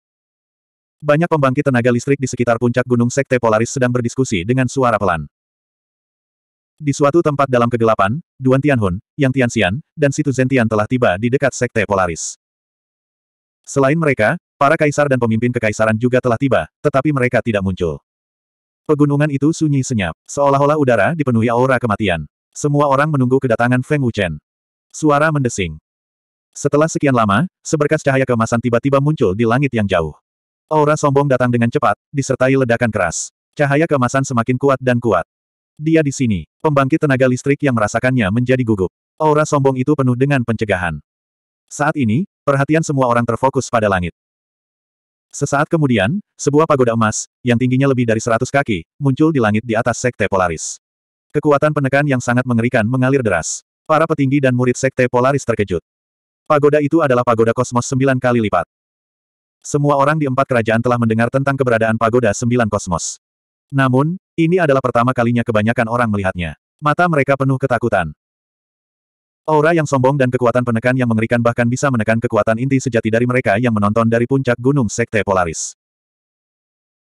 Banyak pembangkit tenaga listrik di sekitar puncak gunung Sekte Polaris sedang berdiskusi dengan suara pelan. Di suatu tempat dalam kegelapan, Duan Tianhun, Yang Tianxian, dan Situ Zentian telah tiba di dekat Sekte Polaris. Selain mereka, Para kaisar dan pemimpin kekaisaran juga telah tiba, tetapi mereka tidak muncul. Pegunungan itu sunyi senyap, seolah-olah udara dipenuhi aura kematian. Semua orang menunggu kedatangan Feng Wuchen. Suara mendesing. Setelah sekian lama, seberkas cahaya kemasan tiba-tiba muncul di langit yang jauh. Aura sombong datang dengan cepat, disertai ledakan keras. Cahaya kemasan semakin kuat dan kuat. Dia di sini, pembangkit tenaga listrik yang merasakannya menjadi gugup. Aura sombong itu penuh dengan pencegahan. Saat ini, perhatian semua orang terfokus pada langit. Sesaat kemudian, sebuah pagoda emas, yang tingginya lebih dari 100 kaki, muncul di langit di atas Sekte Polaris. Kekuatan penekan yang sangat mengerikan mengalir deras. Para petinggi dan murid Sekte Polaris terkejut. Pagoda itu adalah pagoda kosmos sembilan kali lipat. Semua orang di empat kerajaan telah mendengar tentang keberadaan pagoda sembilan kosmos. Namun, ini adalah pertama kalinya kebanyakan orang melihatnya. Mata mereka penuh ketakutan. Aura yang sombong dan kekuatan penekan yang mengerikan bahkan bisa menekan kekuatan inti sejati dari mereka yang menonton dari puncak gunung Sekte Polaris.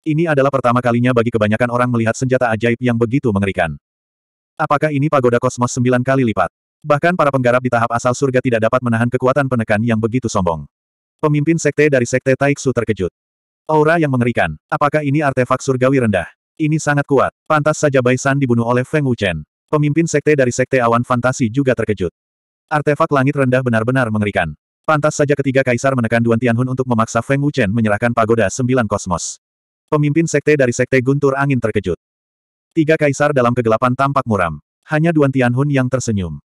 Ini adalah pertama kalinya bagi kebanyakan orang melihat senjata ajaib yang begitu mengerikan. Apakah ini pagoda kosmos sembilan kali lipat? Bahkan para penggarap di tahap asal surga tidak dapat menahan kekuatan penekan yang begitu sombong. Pemimpin sekte dari sekte Taiksu terkejut. Aura yang mengerikan. Apakah ini artefak surgawi rendah? Ini sangat kuat. Pantas saja Bai San dibunuh oleh Feng Wuchen. Pemimpin sekte dari sekte awan fantasi juga terkejut. Artefak langit rendah benar-benar mengerikan. Pantas saja ketiga kaisar menekan Duan Tianhun untuk memaksa Feng Wuchen menyerahkan pagoda sembilan kosmos. Pemimpin sekte dari sekte Guntur Angin terkejut. Tiga kaisar dalam kegelapan tampak muram. Hanya Duan Tianhun yang tersenyum.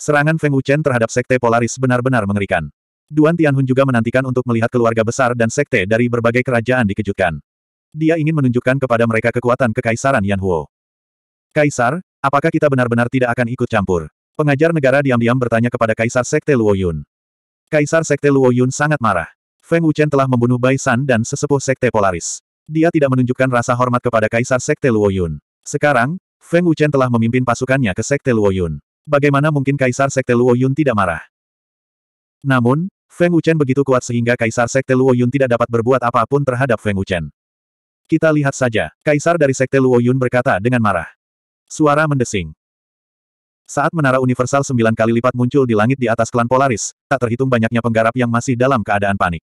Serangan Feng Wuchen terhadap sekte Polaris benar-benar mengerikan. Duan Tianhun juga menantikan untuk melihat keluarga besar dan sekte dari berbagai kerajaan dikejutkan. Dia ingin menunjukkan kepada mereka kekuatan kekaisaran Yan Huo. Kaisar, apakah kita benar-benar tidak akan ikut campur? Pengajar negara diam-diam bertanya kepada Kaisar Sekte Luoyun. Kaisar Sekte Luoyun sangat marah. Feng Wuchen telah membunuh Bai San dan sesepuh Sekte Polaris. Dia tidak menunjukkan rasa hormat kepada Kaisar Sekte Luoyun. Sekarang, Feng Wuchen telah memimpin pasukannya ke Sekte Luoyun. Bagaimana mungkin Kaisar Sekte Luoyun tidak marah? Namun, Feng Wuchen begitu kuat sehingga Kaisar Sekte Luoyun tidak dapat berbuat apapun terhadap Feng Wuchen. Kita lihat saja, Kaisar dari Sekte Luoyun berkata dengan marah. Suara mendesing. Saat menara universal sembilan kali lipat muncul di langit di atas klan Polaris, tak terhitung banyaknya penggarap yang masih dalam keadaan panik.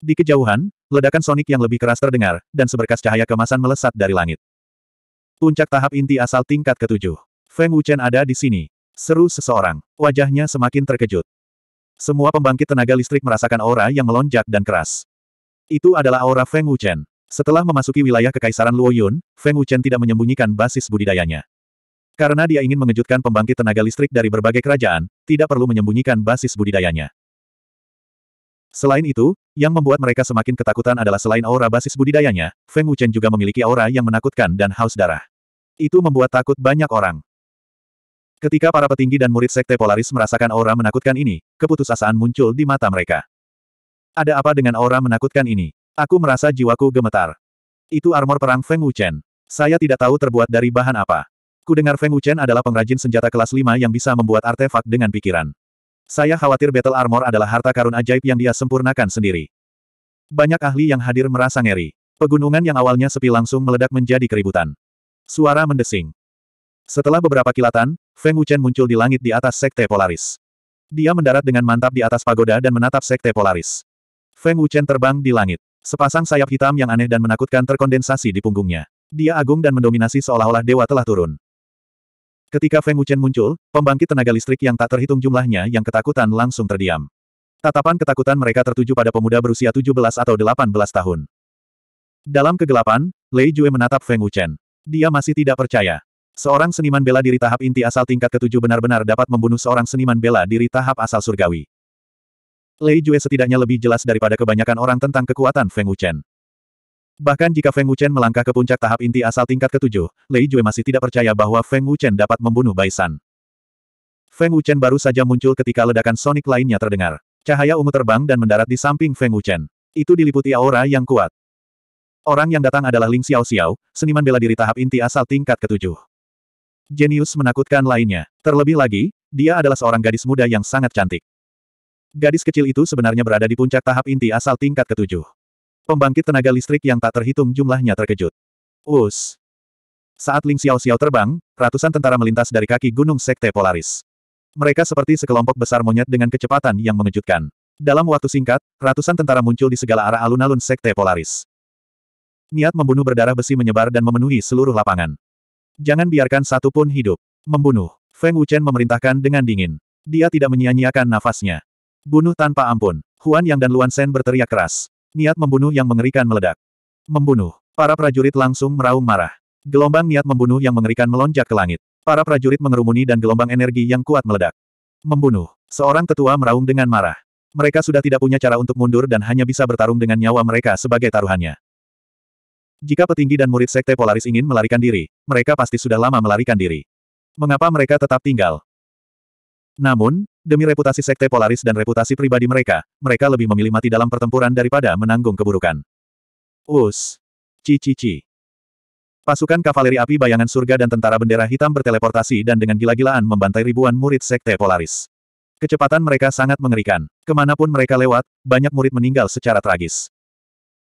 Di kejauhan, ledakan sonik yang lebih keras terdengar, dan seberkas cahaya kemasan melesat dari langit. Puncak tahap inti asal tingkat ketujuh. Feng Wuchen ada di sini. Seru seseorang. Wajahnya semakin terkejut. Semua pembangkit tenaga listrik merasakan aura yang melonjak dan keras. Itu adalah aura Feng Wuchen. Setelah memasuki wilayah Kekaisaran Luoyun, Feng Wuchen tidak menyembunyikan basis budidayanya. Karena dia ingin mengejutkan pembangkit tenaga listrik dari berbagai kerajaan, tidak perlu menyembunyikan basis budidayanya. Selain itu, yang membuat mereka semakin ketakutan adalah selain aura basis budidayanya, Feng Wuchen juga memiliki aura yang menakutkan dan haus darah. Itu membuat takut banyak orang. Ketika para petinggi dan murid Sekte Polaris merasakan aura menakutkan ini, keputusasaan muncul di mata mereka. Ada apa dengan aura menakutkan ini? Aku merasa jiwaku gemetar. Itu armor perang Feng Wuchen. Saya tidak tahu terbuat dari bahan apa. Kudengar Feng Wuchen adalah pengrajin senjata kelas 5 yang bisa membuat artefak dengan pikiran. Saya khawatir Battle Armor adalah harta karun ajaib yang dia sempurnakan sendiri. Banyak ahli yang hadir merasa ngeri. Pegunungan yang awalnya sepi langsung meledak menjadi keributan. Suara mendesing. Setelah beberapa kilatan, Feng Wuchen muncul di langit di atas Sekte Polaris. Dia mendarat dengan mantap di atas pagoda dan menatap Sekte Polaris. Feng Wuchen terbang di langit. Sepasang sayap hitam yang aneh dan menakutkan terkondensasi di punggungnya. Dia agung dan mendominasi seolah-olah dewa telah turun. Ketika Feng Wuchen muncul, pembangkit tenaga listrik yang tak terhitung jumlahnya yang ketakutan langsung terdiam. Tatapan ketakutan mereka tertuju pada pemuda berusia 17 atau 18 tahun. Dalam kegelapan, Lei Jue menatap Feng Wuchen. Dia masih tidak percaya. Seorang seniman bela diri tahap inti asal tingkat ketujuh benar-benar dapat membunuh seorang seniman bela diri tahap asal surgawi. Lei Jue setidaknya lebih jelas daripada kebanyakan orang tentang kekuatan Feng Wuchen. Bahkan jika Feng Wuchen melangkah ke puncak tahap inti asal tingkat ketujuh, Lei Jue masih tidak percaya bahwa Feng Wuchen dapat membunuh Baisan. Feng Wuchen baru saja muncul ketika ledakan sonik lainnya terdengar. Cahaya ungu terbang dan mendarat di samping Feng Wuchen. Itu diliputi aura yang kuat. Orang yang datang adalah Ling Xiao Xiao, seniman bela diri tahap inti asal tingkat ketujuh. Jenius menakutkan lainnya. Terlebih lagi, dia adalah seorang gadis muda yang sangat cantik. Gadis kecil itu sebenarnya berada di puncak tahap inti asal tingkat ketujuh. Pembangkit tenaga listrik yang tak terhitung jumlahnya terkejut. Us. Saat Ling Xiao Xiao terbang, ratusan tentara melintas dari kaki gunung Sekte Polaris. Mereka seperti sekelompok besar monyet dengan kecepatan yang mengejutkan. Dalam waktu singkat, ratusan tentara muncul di segala arah alun-alun Sekte Polaris. Niat membunuh berdarah besi menyebar dan memenuhi seluruh lapangan. Jangan biarkan satu pun hidup. Membunuh. Feng Wuchen memerintahkan dengan dingin. Dia tidak menyia-nyiakan nafasnya. Bunuh tanpa ampun. Huan Yang dan Luan Sen berteriak keras. Niat membunuh yang mengerikan meledak. Membunuh. Para prajurit langsung meraung marah. Gelombang niat membunuh yang mengerikan melonjak ke langit. Para prajurit mengerumuni dan gelombang energi yang kuat meledak. Membunuh. Seorang tetua meraung dengan marah. Mereka sudah tidak punya cara untuk mundur dan hanya bisa bertarung dengan nyawa mereka sebagai taruhannya. Jika petinggi dan murid Sekte Polaris ingin melarikan diri, mereka pasti sudah lama melarikan diri. Mengapa mereka tetap tinggal? Namun, demi reputasi Sekte Polaris dan reputasi pribadi mereka, mereka lebih memilih mati dalam pertempuran daripada menanggung keburukan. Us. Cici-ci. Pasukan kavaleri api bayangan surga dan tentara bendera hitam berteleportasi dan dengan gila-gilaan membantai ribuan murid sekte Polaris. Kecepatan mereka sangat mengerikan. Kemanapun mereka lewat, banyak murid meninggal secara tragis.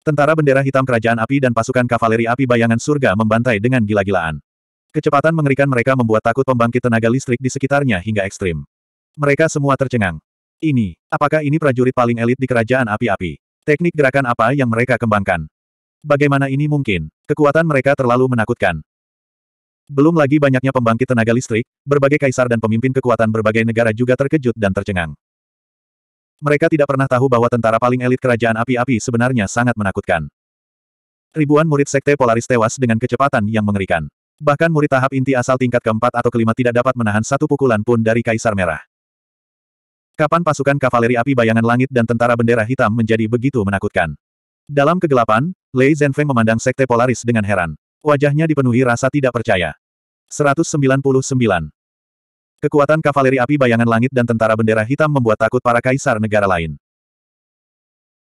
Tentara bendera hitam kerajaan api dan pasukan kavaleri api bayangan surga membantai dengan gila-gilaan. Kecepatan mengerikan mereka membuat takut pembangkit tenaga listrik di sekitarnya hingga ekstrim. Mereka semua tercengang. Ini, apakah ini prajurit paling elit di kerajaan api-api? Teknik gerakan apa yang mereka kembangkan? Bagaimana ini mungkin? Kekuatan mereka terlalu menakutkan. Belum lagi banyaknya pembangkit tenaga listrik, berbagai kaisar dan pemimpin kekuatan berbagai negara juga terkejut dan tercengang. Mereka tidak pernah tahu bahwa tentara paling elit kerajaan api-api sebenarnya sangat menakutkan. Ribuan murid sekte Polaris tewas dengan kecepatan yang mengerikan. Bahkan murid tahap inti asal tingkat keempat atau kelima tidak dapat menahan satu pukulan pun dari Kaisar Merah. Kapan pasukan kavaleri api bayangan langit dan tentara bendera hitam menjadi begitu menakutkan? Dalam kegelapan, Lei Zhenfeng memandang sekte Polaris dengan heran. Wajahnya dipenuhi rasa tidak percaya. 199. Kekuatan kavaleri api bayangan langit dan tentara bendera hitam membuat takut para kaisar negara lain.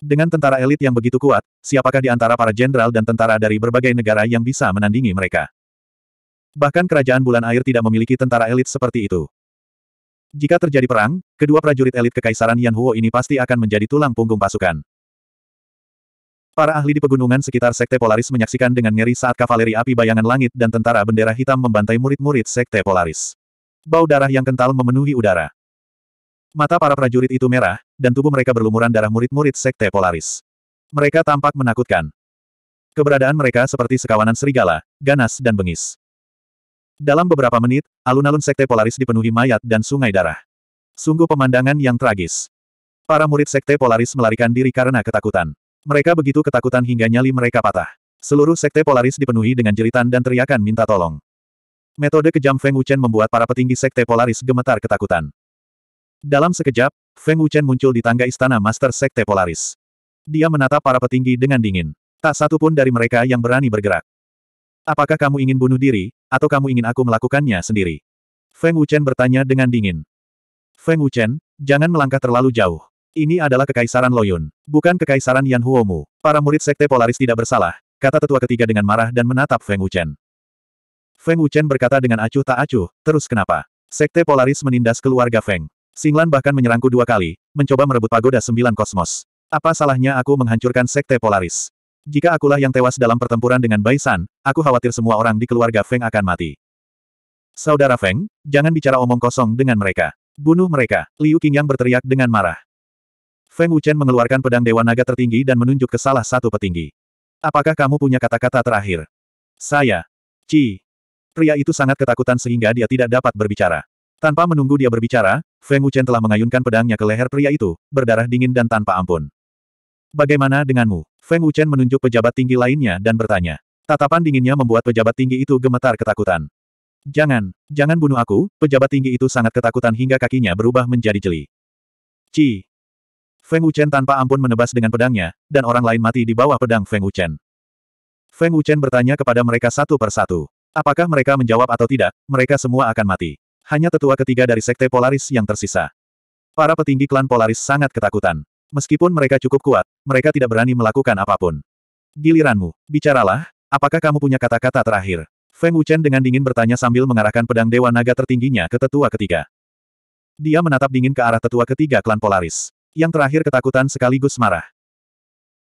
Dengan tentara elit yang begitu kuat, siapakah di antara para jenderal dan tentara dari berbagai negara yang bisa menandingi mereka? Bahkan kerajaan bulan air tidak memiliki tentara elit seperti itu. Jika terjadi perang, kedua prajurit elit Kekaisaran Yanhuo ini pasti akan menjadi tulang punggung pasukan. Para ahli di pegunungan sekitar Sekte Polaris menyaksikan dengan ngeri saat kavaleri api bayangan langit dan tentara bendera hitam membantai murid-murid Sekte Polaris. Bau darah yang kental memenuhi udara. Mata para prajurit itu merah, dan tubuh mereka berlumuran darah murid-murid Sekte Polaris. Mereka tampak menakutkan. Keberadaan mereka seperti sekawanan serigala, ganas dan bengis. Dalam beberapa menit, alun-alun sekte Polaris dipenuhi mayat dan sungai darah. Sungguh pemandangan yang tragis. Para murid sekte Polaris melarikan diri karena ketakutan. Mereka begitu ketakutan hingga nyali mereka patah. Seluruh sekte Polaris dipenuhi dengan jeritan dan teriakan minta tolong. Metode kejam Feng Wuchen membuat para petinggi sekte Polaris gemetar ketakutan. Dalam sekejap, Feng Wuchen muncul di tangga istana Master Sekte Polaris. Dia menatap para petinggi dengan dingin. Tak satu pun dari mereka yang berani bergerak. Apakah kamu ingin bunuh diri? Atau kamu ingin aku melakukannya sendiri? Feng Wuchen bertanya dengan dingin. Feng Wuchen, jangan melangkah terlalu jauh. Ini adalah kekaisaran Loyun, bukan kekaisaran Yan Huomu. Para murid sekte Polaris tidak bersalah, kata tetua ketiga dengan marah dan menatap Feng Wuchen. Feng Wuchen berkata dengan acuh tak acuh, terus kenapa? Sekte Polaris menindas keluarga Feng. Singlan bahkan menyerangku dua kali, mencoba merebut pagoda sembilan kosmos. Apa salahnya aku menghancurkan sekte Polaris? Jika akulah yang tewas dalam pertempuran dengan Bai aku khawatir semua orang di keluarga Feng akan mati. Saudara Feng, jangan bicara omong kosong dengan mereka. Bunuh mereka, Liu Qingyang berteriak dengan marah. Feng Wuchen mengeluarkan pedang Dewa Naga tertinggi dan menunjuk ke salah satu petinggi. Apakah kamu punya kata-kata terakhir? Saya. Ci. Pria itu sangat ketakutan sehingga dia tidak dapat berbicara. Tanpa menunggu dia berbicara, Feng Wuchen telah mengayunkan pedangnya ke leher pria itu, berdarah dingin dan tanpa ampun. Bagaimana denganmu? Feng Wuchen menunjuk pejabat tinggi lainnya dan bertanya. Tatapan dinginnya membuat pejabat tinggi itu gemetar ketakutan. Jangan, jangan bunuh aku, pejabat tinggi itu sangat ketakutan hingga kakinya berubah menjadi jeli. Ci. Feng Wuchen tanpa ampun menebas dengan pedangnya, dan orang lain mati di bawah pedang Feng Wuchen. Feng Wuchen bertanya kepada mereka satu per satu. Apakah mereka menjawab atau tidak, mereka semua akan mati. Hanya tetua ketiga dari Sekte Polaris yang tersisa. Para petinggi klan Polaris sangat ketakutan. Meskipun mereka cukup kuat, mereka tidak berani melakukan apapun. Giliranmu, bicaralah, apakah kamu punya kata-kata terakhir? Feng Wuchen dengan dingin bertanya sambil mengarahkan pedang Dewa Naga tertingginya ke tetua ketiga. Dia menatap dingin ke arah tetua ketiga klan Polaris. Yang terakhir ketakutan sekaligus marah.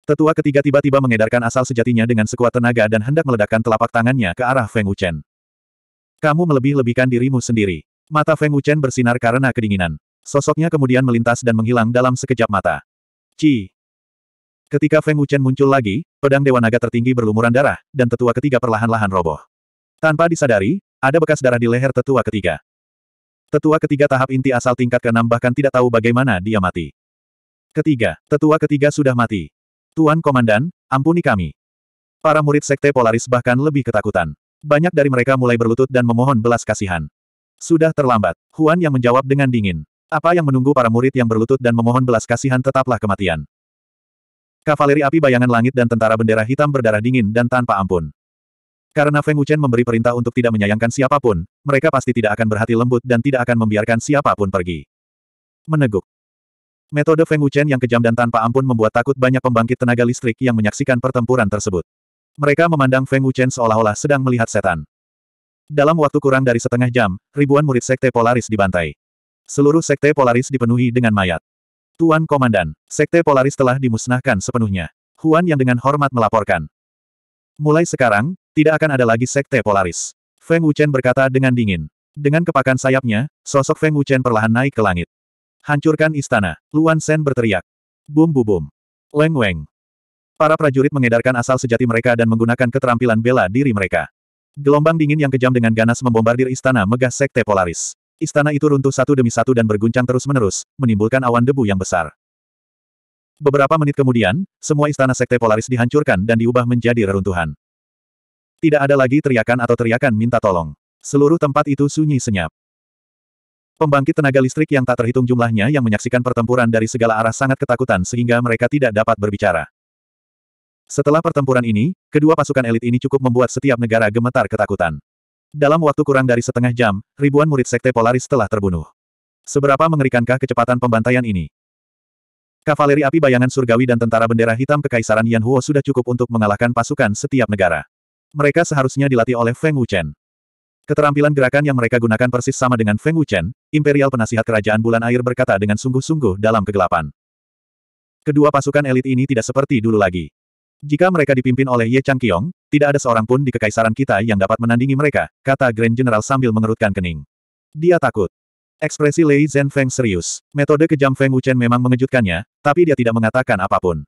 Tetua ketiga tiba-tiba mengedarkan asal sejatinya dengan sekuat tenaga dan hendak meledakkan telapak tangannya ke arah Feng Wuchen. Kamu melebih-lebihkan dirimu sendiri. Mata Feng Wuchen bersinar karena kedinginan. Sosoknya kemudian melintas dan menghilang dalam sekejap mata. Ci. Ketika Feng Wuchen muncul lagi, pedang Dewa Naga tertinggi berlumuran darah, dan tetua ketiga perlahan-lahan roboh. Tanpa disadari, ada bekas darah di leher tetua ketiga. Tetua ketiga tahap inti asal tingkat keenam bahkan tidak tahu bagaimana dia mati. Ketiga, tetua ketiga sudah mati. Tuan Komandan, ampuni kami. Para murid Sekte Polaris bahkan lebih ketakutan. Banyak dari mereka mulai berlutut dan memohon belas kasihan. Sudah terlambat, Huan yang menjawab dengan dingin. Apa yang menunggu para murid yang berlutut dan memohon belas kasihan tetaplah kematian. Kavaleri api bayangan langit dan tentara bendera hitam berdarah dingin dan tanpa ampun. Karena Feng Wuchen memberi perintah untuk tidak menyayangkan siapapun, mereka pasti tidak akan berhati lembut dan tidak akan membiarkan siapapun pergi. Meneguk. Metode Feng Wuchen yang kejam dan tanpa ampun membuat takut banyak pembangkit tenaga listrik yang menyaksikan pertempuran tersebut. Mereka memandang Feng Wuchen seolah-olah sedang melihat setan. Dalam waktu kurang dari setengah jam, ribuan murid sekte Polaris dibantai. Seluruh sekte Polaris dipenuhi dengan mayat. Tuan Komandan, sekte Polaris telah dimusnahkan sepenuhnya. Huan yang dengan hormat melaporkan. Mulai sekarang, tidak akan ada lagi sekte Polaris. Feng Wuchen berkata dengan dingin. Dengan kepakan sayapnya, sosok Feng Wuchen perlahan naik ke langit. Hancurkan istana, Luan Sen berteriak. Bum bu bum. Leng weng. Para prajurit mengedarkan asal sejati mereka dan menggunakan keterampilan bela diri mereka. Gelombang dingin yang kejam dengan ganas membombardir istana megah sekte Polaris. Istana itu runtuh satu demi satu dan berguncang terus-menerus, menimbulkan awan debu yang besar. Beberapa menit kemudian, semua istana sekte Polaris dihancurkan dan diubah menjadi reruntuhan. Tidak ada lagi teriakan atau teriakan minta tolong. Seluruh tempat itu sunyi senyap. Pembangkit tenaga listrik yang tak terhitung jumlahnya yang menyaksikan pertempuran dari segala arah sangat ketakutan sehingga mereka tidak dapat berbicara. Setelah pertempuran ini, kedua pasukan elit ini cukup membuat setiap negara gemetar ketakutan. Dalam waktu kurang dari setengah jam, ribuan murid Sekte Polaris telah terbunuh. Seberapa mengerikankah kecepatan pembantaian ini? Kavaleri api bayangan surgawi dan tentara bendera hitam kekaisaran Yanhuo sudah cukup untuk mengalahkan pasukan setiap negara. Mereka seharusnya dilatih oleh Feng Wuchen. Keterampilan gerakan yang mereka gunakan persis sama dengan Feng Wuchen, Imperial Penasihat Kerajaan Bulan Air berkata dengan sungguh-sungguh dalam kegelapan. Kedua pasukan elit ini tidak seperti dulu lagi. Jika mereka dipimpin oleh Ye Chang Kiong, tidak ada seorang pun di kekaisaran kita yang dapat menandingi mereka, kata Grand General sambil mengerutkan kening. Dia takut. Ekspresi Lei Zhen Feng serius. Metode kejam Feng Wuchen memang mengejutkannya, tapi dia tidak mengatakan apapun.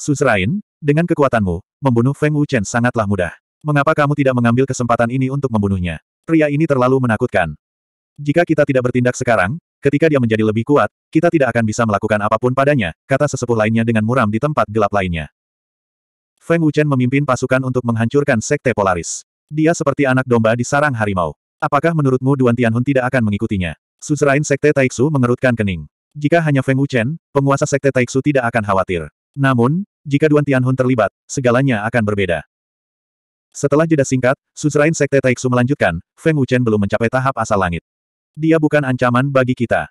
Suzerain, dengan kekuatanmu, membunuh Feng Wuchen sangatlah mudah. Mengapa kamu tidak mengambil kesempatan ini untuk membunuhnya? Pria ini terlalu menakutkan. Jika kita tidak bertindak sekarang, Ketika dia menjadi lebih kuat, kita tidak akan bisa melakukan apapun padanya, kata sesepuh lainnya dengan muram di tempat gelap lainnya. Feng Wuchen memimpin pasukan untuk menghancurkan Sekte Polaris. Dia seperti anak domba di sarang harimau. Apakah menurutmu Duan Tianhun tidak akan mengikutinya? Suzerain Sekte Taixu mengerutkan kening. Jika hanya Feng Wuchen, penguasa Sekte Taixu tidak akan khawatir. Namun, jika Duan Tianhun terlibat, segalanya akan berbeda. Setelah jeda singkat, Suzerain Sekte Taixu melanjutkan, Feng Wuchen belum mencapai tahap asal langit. Dia bukan ancaman bagi kita.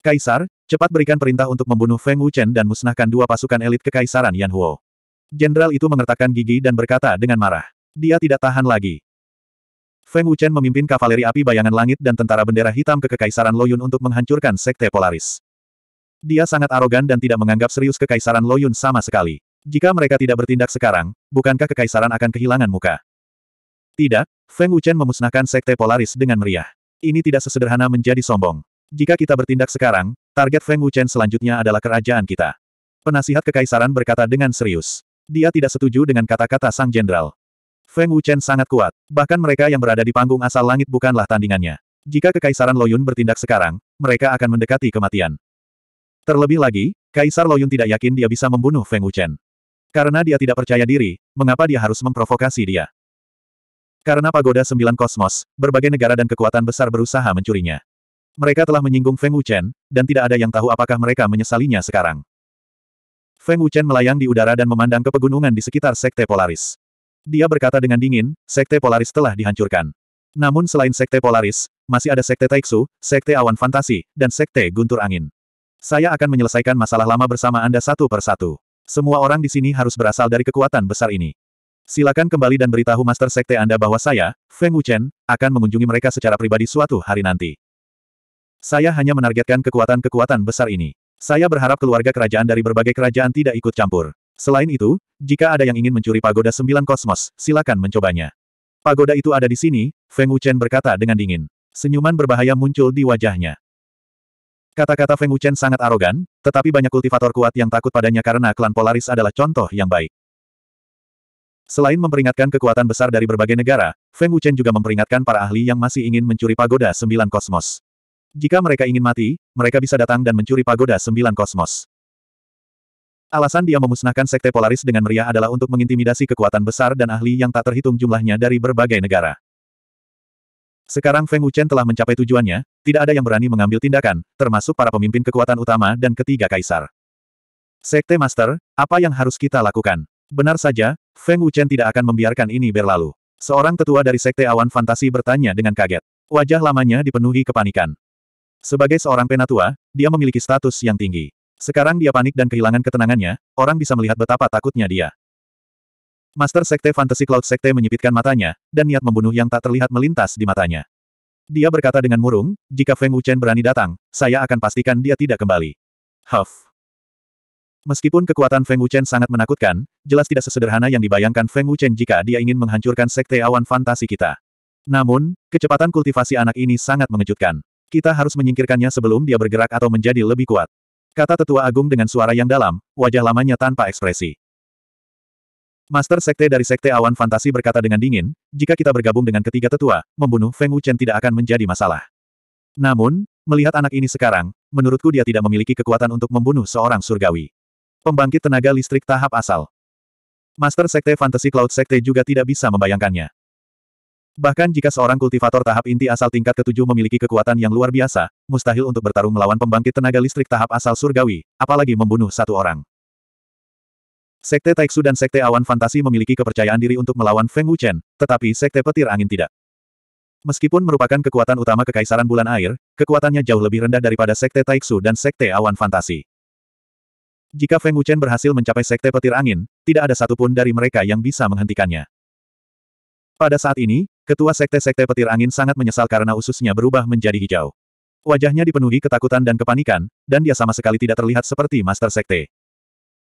Kaisar, cepat berikan perintah untuk membunuh Feng Wuchen dan musnahkan dua pasukan elit kekaisaran Yan Huo. Jenderal itu mengertakkan gigi dan berkata dengan marah. Dia tidak tahan lagi. Feng Wuchen memimpin kavaleri api bayangan langit dan tentara bendera hitam ke Kekaisaran Loyun untuk menghancurkan Sekte Polaris. Dia sangat arogan dan tidak menganggap serius Kekaisaran Loyun sama sekali. Jika mereka tidak bertindak sekarang, bukankah Kekaisaran akan kehilangan muka? Tidak, Feng Wuchen memusnahkan Sekte Polaris dengan meriah. Ini tidak sesederhana menjadi sombong. Jika kita bertindak sekarang, target Feng Wuchen selanjutnya adalah kerajaan kita. Penasihat kekaisaran berkata dengan serius. Dia tidak setuju dengan kata-kata sang jenderal. Feng Wuchen sangat kuat, bahkan mereka yang berada di panggung asal langit bukanlah tandingannya. Jika kekaisaran Loyun bertindak sekarang, mereka akan mendekati kematian. Terlebih lagi, Kaisar Loyun tidak yakin dia bisa membunuh Feng Wuchen. Karena dia tidak percaya diri, mengapa dia harus memprovokasi dia? Karena pagoda sembilan kosmos, berbagai negara dan kekuatan besar berusaha mencurinya. Mereka telah menyinggung Feng Wuchen, dan tidak ada yang tahu apakah mereka menyesalinya sekarang. Feng Wuchen melayang di udara dan memandang ke pegunungan di sekitar Sekte Polaris. Dia berkata dengan dingin, Sekte Polaris telah dihancurkan. Namun selain Sekte Polaris, masih ada Sekte Taiksu, Sekte Awan Fantasi, dan Sekte Guntur Angin. Saya akan menyelesaikan masalah lama bersama Anda satu per satu. Semua orang di sini harus berasal dari kekuatan besar ini. Silakan kembali dan beritahu Master Sekte Anda bahwa saya, Feng Wuchen, akan mengunjungi mereka secara pribadi suatu hari nanti. Saya hanya menargetkan kekuatan-kekuatan besar ini. Saya berharap keluarga kerajaan dari berbagai kerajaan tidak ikut campur. Selain itu, jika ada yang ingin mencuri pagoda sembilan kosmos, silakan mencobanya. Pagoda itu ada di sini, Feng Wuchen berkata dengan dingin. Senyuman berbahaya muncul di wajahnya. Kata-kata Feng Wuchen sangat arogan, tetapi banyak kultivator kuat yang takut padanya karena klan Polaris adalah contoh yang baik. Selain memperingatkan kekuatan besar dari berbagai negara, Feng Wuchen juga memperingatkan para ahli yang masih ingin mencuri pagoda sembilan kosmos. Jika mereka ingin mati, mereka bisa datang dan mencuri pagoda sembilan kosmos. Alasan dia memusnahkan sekte Polaris dengan meriah adalah untuk mengintimidasi kekuatan besar dan ahli yang tak terhitung jumlahnya dari berbagai negara. Sekarang Feng Wuchen telah mencapai tujuannya, tidak ada yang berani mengambil tindakan, termasuk para pemimpin kekuatan utama dan ketiga kaisar. Sekte Master, apa yang harus kita lakukan? Benar saja, Feng Wuchen tidak akan membiarkan ini berlalu. Seorang tetua dari Sekte Awan Fantasi bertanya dengan kaget. Wajah lamanya dipenuhi kepanikan. Sebagai seorang penatua, dia memiliki status yang tinggi. Sekarang dia panik dan kehilangan ketenangannya, orang bisa melihat betapa takutnya dia. Master Sekte Fantasi Cloud Sekte menyipitkan matanya, dan niat membunuh yang tak terlihat melintas di matanya. Dia berkata dengan murung, jika Feng Wuchen berani datang, saya akan pastikan dia tidak kembali. Huff. Meskipun kekuatan Feng Wuchen sangat menakutkan, jelas tidak sesederhana yang dibayangkan Feng Wuchen jika dia ingin menghancurkan sekte awan fantasi kita. Namun, kecepatan kultivasi anak ini sangat mengejutkan. Kita harus menyingkirkannya sebelum dia bergerak atau menjadi lebih kuat. Kata tetua agung dengan suara yang dalam, wajah lamanya tanpa ekspresi. Master Sekte dari Sekte Awan Fantasi berkata dengan dingin, jika kita bergabung dengan ketiga tetua, membunuh Feng Wuchen tidak akan menjadi masalah. Namun, melihat anak ini sekarang, menurutku dia tidak memiliki kekuatan untuk membunuh seorang surgawi. Pembangkit tenaga listrik tahap asal. Master Sekte Fantasi Cloud Sekte juga tidak bisa membayangkannya. Bahkan jika seorang kultivator tahap inti asal tingkat ketujuh memiliki kekuatan yang luar biasa, mustahil untuk bertarung melawan pembangkit tenaga listrik tahap asal surgawi, apalagi membunuh satu orang. Sekte Taiksu dan Sekte Awan Fantasi memiliki kepercayaan diri untuk melawan Feng Wuchen, tetapi Sekte Petir Angin tidak. Meskipun merupakan kekuatan utama Kekaisaran Bulan Air, kekuatannya jauh lebih rendah daripada Sekte Taiksu dan Sekte Awan Fantasi. Jika Feng Wuchen berhasil mencapai sekte petir angin, tidak ada satupun dari mereka yang bisa menghentikannya. Pada saat ini, ketua sekte-sekte petir angin sangat menyesal karena ususnya berubah menjadi hijau. Wajahnya dipenuhi ketakutan dan kepanikan, dan dia sama sekali tidak terlihat seperti master sekte.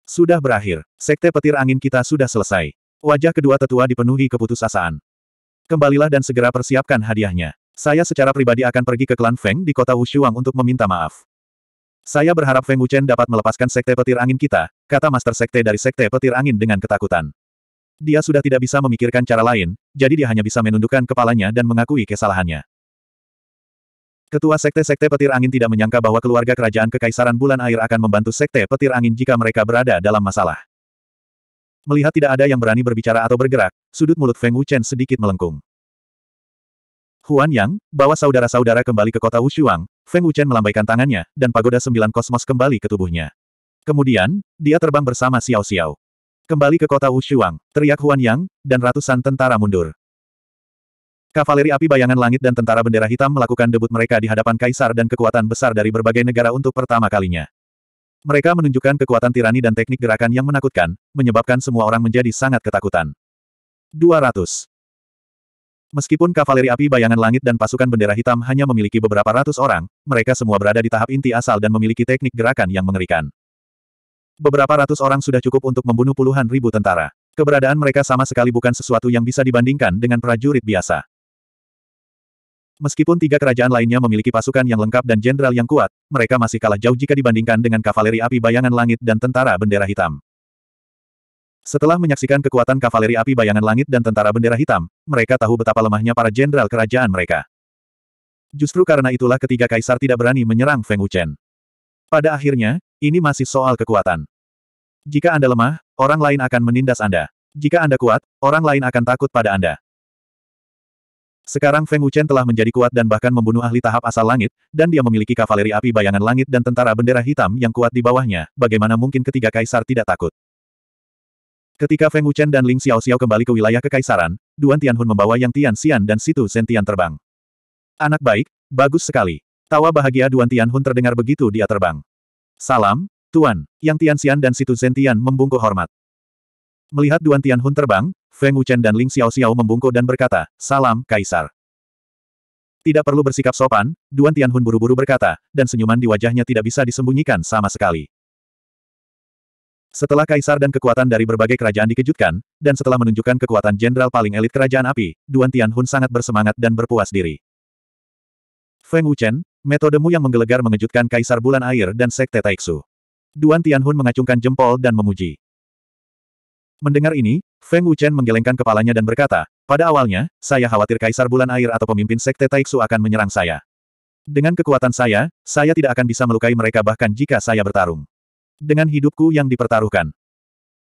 Sudah berakhir, sekte petir angin kita sudah selesai. Wajah kedua tetua dipenuhi keputusasaan. Kembalilah dan segera persiapkan hadiahnya. Saya secara pribadi akan pergi ke klan Feng di kota Wushuang untuk meminta maaf. Saya berharap Feng Wuchen dapat melepaskan sekte petir angin kita, kata Master Sekte dari Sekte Petir Angin dengan ketakutan. Dia sudah tidak bisa memikirkan cara lain, jadi dia hanya bisa menundukkan kepalanya dan mengakui kesalahannya. Ketua Sekte-Sekte Petir Angin tidak menyangka bahwa keluarga kerajaan Kekaisaran Bulan Air akan membantu Sekte Petir Angin jika mereka berada dalam masalah. Melihat tidak ada yang berani berbicara atau bergerak, sudut mulut Feng Wuchen sedikit melengkung. Huan Yang, bawa saudara-saudara kembali ke kota Wushuang, Feng Wuchen melambaikan tangannya, dan pagoda sembilan kosmos kembali ke tubuhnya. Kemudian, dia terbang bersama Xiao Xiao. Kembali ke kota Wushuang, teriak Huan Yang, dan ratusan tentara mundur. Kavaleri api bayangan langit dan tentara bendera hitam melakukan debut mereka di hadapan kaisar dan kekuatan besar dari berbagai negara untuk pertama kalinya. Mereka menunjukkan kekuatan tirani dan teknik gerakan yang menakutkan, menyebabkan semua orang menjadi sangat ketakutan. 200. Meskipun kavaleri api bayangan langit dan pasukan bendera hitam hanya memiliki beberapa ratus orang, mereka semua berada di tahap inti asal dan memiliki teknik gerakan yang mengerikan. Beberapa ratus orang sudah cukup untuk membunuh puluhan ribu tentara. Keberadaan mereka sama sekali bukan sesuatu yang bisa dibandingkan dengan prajurit biasa. Meskipun tiga kerajaan lainnya memiliki pasukan yang lengkap dan jenderal yang kuat, mereka masih kalah jauh jika dibandingkan dengan kavaleri api bayangan langit dan tentara bendera hitam. Setelah menyaksikan kekuatan kavaleri api bayangan langit dan tentara bendera hitam, mereka tahu betapa lemahnya para jenderal kerajaan mereka. Justru karena itulah ketiga kaisar tidak berani menyerang Feng Wuchen. Pada akhirnya, ini masih soal kekuatan. Jika Anda lemah, orang lain akan menindas Anda. Jika Anda kuat, orang lain akan takut pada Anda. Sekarang Feng Wuchen telah menjadi kuat dan bahkan membunuh ahli tahap asal langit, dan dia memiliki kavaleri api bayangan langit dan tentara bendera hitam yang kuat di bawahnya, bagaimana mungkin ketiga kaisar tidak takut. Ketika Feng Wuchen dan Ling Xiao Xiao kembali ke wilayah kekaisaran, Duan Tianhun membawa Yang Tian Xian dan Situ Zentian terbang. Anak baik, bagus sekali. Tawa bahagia Duan Tianhun terdengar begitu dia terbang. Salam, Tuan, Yang Tian Xian dan Situ Zentian membungkuk hormat. Melihat Duan Tianhun terbang, Feng Wuchen dan Ling Xiao Xiao membungkuk dan berkata, Salam, Kaisar. Tidak perlu bersikap sopan, Duan Tianhun buru-buru berkata, dan senyuman di wajahnya tidak bisa disembunyikan sama sekali. Setelah kaisar dan kekuatan dari berbagai kerajaan dikejutkan, dan setelah menunjukkan kekuatan jenderal paling elit kerajaan api, Duan Tianhun sangat bersemangat dan berpuas diri. Feng Wuchen, metodemu yang menggelegar mengejutkan kaisar bulan air dan sekte Taiksu. Duan Tianhun mengacungkan jempol dan memuji. Mendengar ini, Feng Wuchen menggelengkan kepalanya dan berkata, pada awalnya, saya khawatir Kaisar Bulan Air atau pemimpin Sekte Taiksu akan menyerang saya. Dengan kekuatan saya, saya tidak akan bisa melukai mereka bahkan jika saya bertarung. Dengan hidupku yang dipertaruhkan.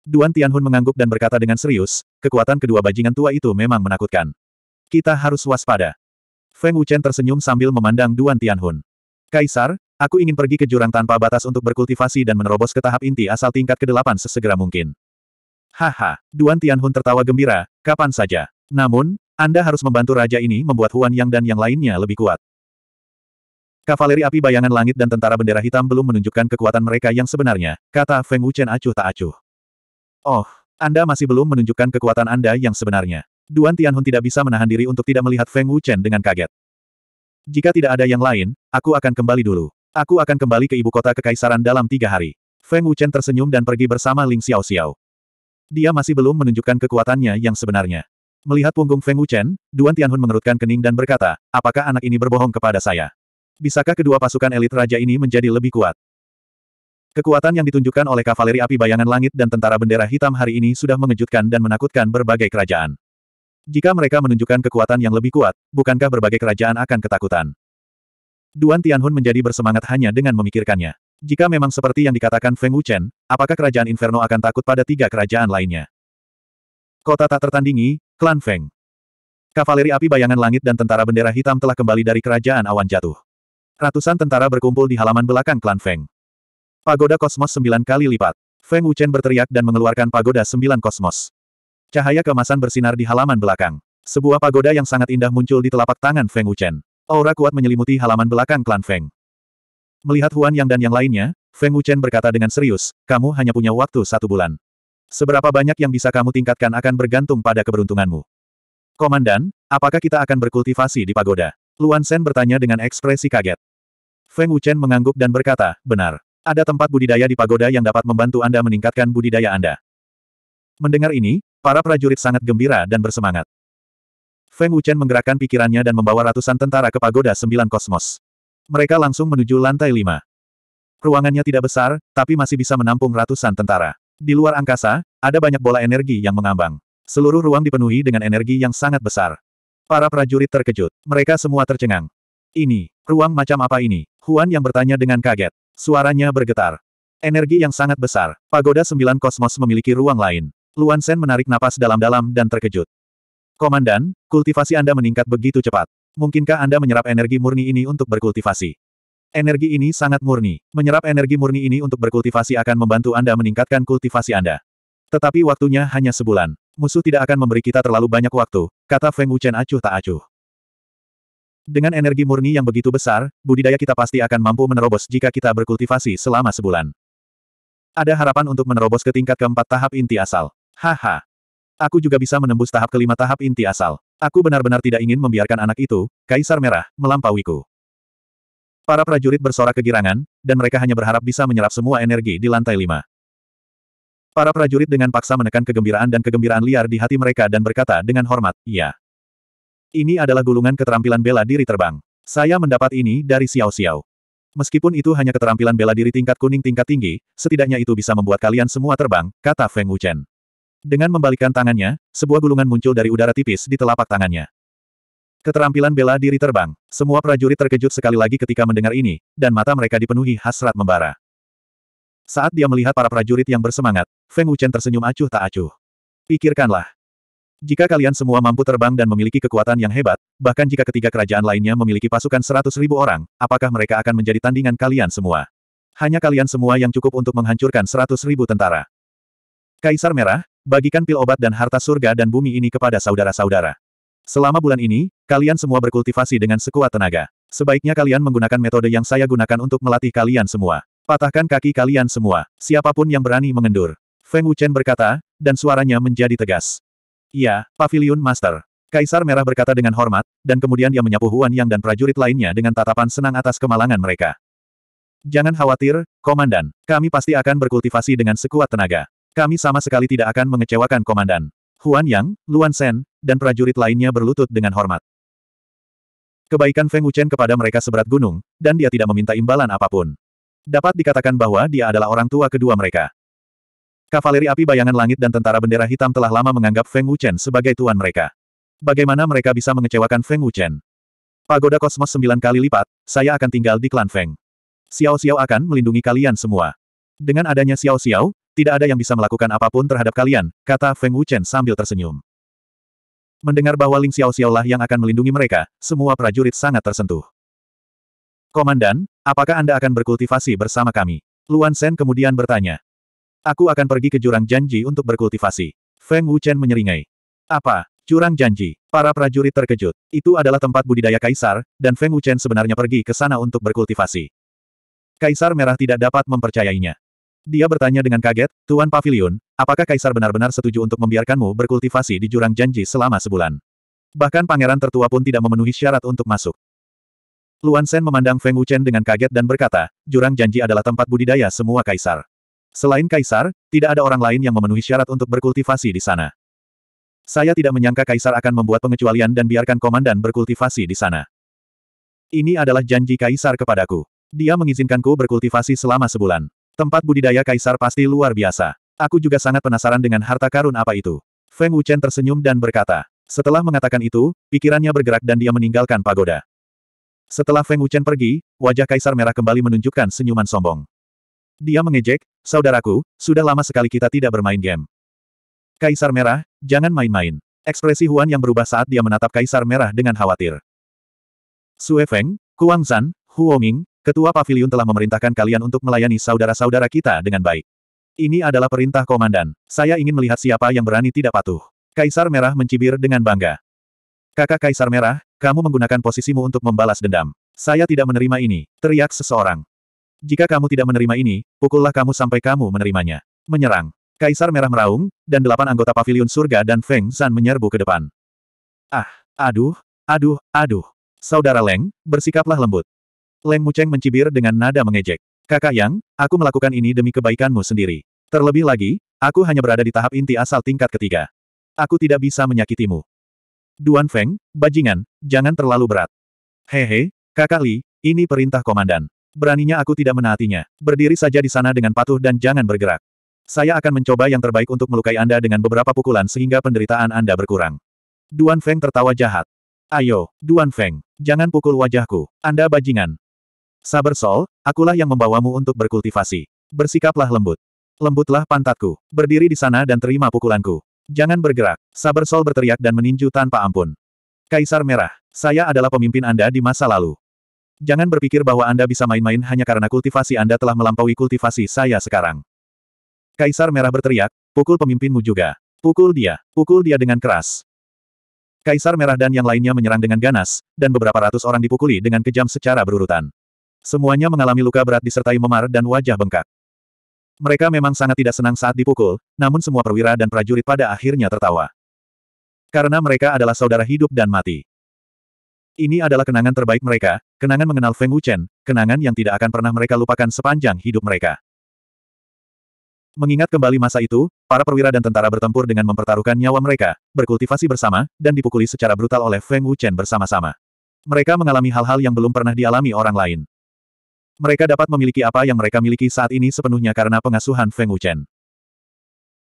Duan Tianhun mengangguk dan berkata dengan serius, kekuatan kedua bajingan tua itu memang menakutkan. Kita harus waspada. Feng Wuchen tersenyum sambil memandang Duan Tianhun. Kaisar, aku ingin pergi ke jurang tanpa batas untuk berkultivasi dan menerobos ke tahap inti asal tingkat ke-8 sesegera mungkin. Haha, Duan Tianhun tertawa gembira, kapan saja. Namun, Anda harus membantu raja ini membuat Huan Yang dan yang lainnya lebih kuat. Kavaleri api bayangan langit dan tentara bendera hitam belum menunjukkan kekuatan mereka yang sebenarnya, kata Feng Wuchen acuh tak acuh. Oh, Anda masih belum menunjukkan kekuatan Anda yang sebenarnya. Duan Tianhun tidak bisa menahan diri untuk tidak melihat Feng Wuchen dengan kaget. Jika tidak ada yang lain, aku akan kembali dulu. Aku akan kembali ke ibu kota kekaisaran dalam tiga hari. Feng Wuchen tersenyum dan pergi bersama Ling Xiao Xiao. Dia masih belum menunjukkan kekuatannya yang sebenarnya. Melihat punggung Feng Wuchen, Duan Tianhun mengerutkan kening dan berkata, apakah anak ini berbohong kepada saya? Bisakah kedua pasukan elit raja ini menjadi lebih kuat? Kekuatan yang ditunjukkan oleh Kavaleri Api Bayangan Langit dan Tentara Bendera Hitam hari ini sudah mengejutkan dan menakutkan berbagai kerajaan. Jika mereka menunjukkan kekuatan yang lebih kuat, bukankah berbagai kerajaan akan ketakutan? Duan Tianhun menjadi bersemangat hanya dengan memikirkannya. Jika memang seperti yang dikatakan Feng Wuchen, apakah kerajaan Inferno akan takut pada tiga kerajaan lainnya? Kota tak tertandingi, Klan Feng. Kavaleri Api Bayangan Langit dan Tentara Bendera Hitam telah kembali dari kerajaan awan jatuh. Ratusan tentara berkumpul di halaman belakang klan Feng. Pagoda kosmos sembilan kali lipat. Feng Wuchen berteriak dan mengeluarkan pagoda sembilan kosmos. Cahaya kemasan bersinar di halaman belakang. Sebuah pagoda yang sangat indah muncul di telapak tangan Feng Wuchen. Aura kuat menyelimuti halaman belakang klan Feng. Melihat Huan Yang dan yang lainnya, Feng Wuchen berkata dengan serius, kamu hanya punya waktu satu bulan. Seberapa banyak yang bisa kamu tingkatkan akan bergantung pada keberuntunganmu. Komandan, apakah kita akan berkultivasi di pagoda? Luan Sen bertanya dengan ekspresi kaget. Feng Wuchen mengangguk dan berkata, benar. Ada tempat budidaya di pagoda yang dapat membantu Anda meningkatkan budidaya Anda. Mendengar ini, para prajurit sangat gembira dan bersemangat. Feng Wuchen menggerakkan pikirannya dan membawa ratusan tentara ke pagoda sembilan kosmos. Mereka langsung menuju lantai lima. Ruangannya tidak besar, tapi masih bisa menampung ratusan tentara. Di luar angkasa, ada banyak bola energi yang mengambang. Seluruh ruang dipenuhi dengan energi yang sangat besar. Para prajurit terkejut. Mereka semua tercengang. Ini, ruang macam apa ini? Huan yang bertanya dengan kaget. Suaranya bergetar. Energi yang sangat besar. Pagoda Sembilan Kosmos memiliki ruang lain. Luan Sen menarik napas dalam-dalam dan terkejut. Komandan, kultivasi Anda meningkat begitu cepat. Mungkinkah Anda menyerap energi murni ini untuk berkultivasi? Energi ini sangat murni. Menyerap energi murni ini untuk berkultivasi akan membantu Anda meningkatkan kultivasi Anda. Tetapi waktunya hanya sebulan. Musuh tidak akan memberi kita terlalu banyak waktu, kata Feng Wuchen acuh tak acuh. Dengan energi murni yang begitu besar, budidaya kita pasti akan mampu menerobos jika kita berkultivasi selama sebulan. Ada harapan untuk menerobos ke tingkat keempat tahap inti asal. Haha. Aku juga bisa menembus tahap kelima tahap inti asal. Aku benar-benar tidak ingin membiarkan anak itu, Kaisar Merah, melampauiku. Para prajurit bersorak kegirangan, dan mereka hanya berharap bisa menyerap semua energi di lantai lima. Para prajurit dengan paksa menekan kegembiraan dan kegembiraan liar di hati mereka dan berkata dengan hormat, Ya. Ini adalah gulungan keterampilan bela diri terbang. Saya mendapat ini dari Xiao Xiao. Meskipun itu hanya keterampilan bela diri tingkat kuning tingkat tinggi, setidaknya itu bisa membuat kalian semua terbang, kata Feng Wuchen. Dengan membalikkan tangannya, sebuah gulungan muncul dari udara tipis di telapak tangannya. Keterampilan bela diri terbang. Semua prajurit terkejut sekali lagi ketika mendengar ini, dan mata mereka dipenuhi hasrat membara. Saat dia melihat para prajurit yang bersemangat, Feng Wuchen tersenyum acuh tak acuh. Pikirkanlah, jika kalian semua mampu terbang dan memiliki kekuatan yang hebat, bahkan jika ketiga kerajaan lainnya memiliki pasukan seratus ribu orang, apakah mereka akan menjadi tandingan kalian semua? Hanya kalian semua yang cukup untuk menghancurkan seratus ribu tentara. Kaisar Merah, bagikan pil obat dan harta surga dan bumi ini kepada saudara-saudara. Selama bulan ini, kalian semua berkultivasi dengan sekuat tenaga. Sebaiknya kalian menggunakan metode yang saya gunakan untuk melatih kalian semua. Patahkan kaki kalian semua, siapapun yang berani mengendur. Feng Wuchen berkata, dan suaranya menjadi tegas. Iya, Pavilion Master. Kaisar Merah berkata dengan hormat, dan kemudian dia menyapu Huan Yang dan prajurit lainnya dengan tatapan senang atas kemalangan mereka. Jangan khawatir, Komandan. Kami pasti akan berkultivasi dengan sekuat tenaga. Kami sama sekali tidak akan mengecewakan Komandan. Huan Yang, Luan Sen, dan prajurit lainnya berlutut dengan hormat. Kebaikan Feng Wuchen kepada mereka seberat gunung, dan dia tidak meminta imbalan apapun. Dapat dikatakan bahwa dia adalah orang tua kedua mereka. Kavaleri api bayangan langit dan tentara bendera hitam telah lama menganggap Feng Wuchen sebagai tuan mereka. Bagaimana mereka bisa mengecewakan Feng Wuchen? Pagoda kosmos sembilan kali lipat, saya akan tinggal di klan Feng. Xiao Xiao akan melindungi kalian semua. Dengan adanya Xiao Xiao, tidak ada yang bisa melakukan apapun terhadap kalian, kata Feng Wuchen sambil tersenyum. Mendengar bahwa Ling Xiao Xiao lah yang akan melindungi mereka, semua prajurit sangat tersentuh. Komandan, apakah Anda akan berkultivasi bersama kami? Luan Sen kemudian bertanya. Aku akan pergi ke jurang janji untuk berkultivasi. Feng Wuchen menyeringai. Apa? Jurang janji. Para prajurit terkejut. Itu adalah tempat budidaya kaisar, dan Feng Wuchen sebenarnya pergi ke sana untuk berkultivasi. Kaisar Merah tidak dapat mempercayainya. Dia bertanya dengan kaget, Tuan Pavilion, apakah Kaisar benar-benar setuju untuk membiarkanmu berkultivasi di jurang janji selama sebulan? Bahkan pangeran tertua pun tidak memenuhi syarat untuk masuk. Luan Sen memandang Feng Wuchen dengan kaget dan berkata, jurang janji adalah tempat budidaya semua kaisar. Selain Kaisar, tidak ada orang lain yang memenuhi syarat untuk berkultivasi di sana. Saya tidak menyangka Kaisar akan membuat pengecualian dan biarkan komandan berkultivasi di sana. Ini adalah janji Kaisar kepadaku. Dia mengizinkanku berkultivasi selama sebulan. Tempat budidaya Kaisar pasti luar biasa. Aku juga sangat penasaran dengan harta karun apa itu. Feng Wuchen tersenyum dan berkata. Setelah mengatakan itu, pikirannya bergerak dan dia meninggalkan pagoda. Setelah Feng Wuchen pergi, wajah Kaisar Merah kembali menunjukkan senyuman sombong. Dia mengejek, Saudaraku, sudah lama sekali kita tidak bermain game. Kaisar Merah, jangan main-main. Ekspresi Huan yang berubah saat dia menatap Kaisar Merah dengan khawatir. Sue Feng, Kuang Zan, Ming, Ketua Pavilion telah memerintahkan kalian untuk melayani saudara-saudara kita dengan baik. Ini adalah perintah komandan. Saya ingin melihat siapa yang berani tidak patuh. Kaisar Merah mencibir dengan bangga. Kakak Kaisar Merah, kamu menggunakan posisimu untuk membalas dendam. Saya tidak menerima ini, teriak seseorang. Jika kamu tidak menerima ini, pukullah kamu sampai kamu menerimanya. Menyerang. Kaisar Merah meraung, dan delapan anggota Paviliun Surga dan Feng San menyerbu ke depan. Ah, aduh, aduh, aduh. Saudara Leng, bersikaplah lembut. Leng Mucheng mencibir dengan nada mengejek. Kakak Yang, aku melakukan ini demi kebaikanmu sendiri. Terlebih lagi, aku hanya berada di tahap inti asal tingkat ketiga. Aku tidak bisa menyakitimu. Duan Feng, bajingan, jangan terlalu berat. Hehe, he, kakak Li, ini perintah komandan. Beraninya aku tidak menaatinya. Berdiri saja di sana dengan patuh dan jangan bergerak. Saya akan mencoba yang terbaik untuk melukai Anda dengan beberapa pukulan sehingga penderitaan Anda berkurang. Duan Feng tertawa jahat. Ayo, Duan Feng, jangan pukul wajahku. Anda bajingan. Sabar Sol, akulah yang membawamu untuk berkultivasi. Bersikaplah lembut. Lembutlah pantatku. Berdiri di sana dan terima pukulanku. Jangan bergerak. Sabar Sol berteriak dan meninju tanpa ampun. Kaisar Merah, saya adalah pemimpin Anda di masa lalu. Jangan berpikir bahwa Anda bisa main-main hanya karena kultivasi Anda telah melampaui kultivasi saya sekarang. Kaisar Merah berteriak, pukul pemimpinmu juga. Pukul dia, pukul dia dengan keras. Kaisar Merah dan yang lainnya menyerang dengan ganas, dan beberapa ratus orang dipukuli dengan kejam secara berurutan. Semuanya mengalami luka berat disertai memar dan wajah bengkak. Mereka memang sangat tidak senang saat dipukul, namun semua perwira dan prajurit pada akhirnya tertawa. Karena mereka adalah saudara hidup dan mati. Ini adalah kenangan terbaik mereka, kenangan mengenal Feng Wuchen, kenangan yang tidak akan pernah mereka lupakan sepanjang hidup mereka. Mengingat kembali masa itu, para perwira dan tentara bertempur dengan mempertaruhkan nyawa mereka, berkultivasi bersama, dan dipukuli secara brutal oleh Feng Wuchen bersama-sama. Mereka mengalami hal-hal yang belum pernah dialami orang lain. Mereka dapat memiliki apa yang mereka miliki saat ini sepenuhnya karena pengasuhan Feng Wuchen.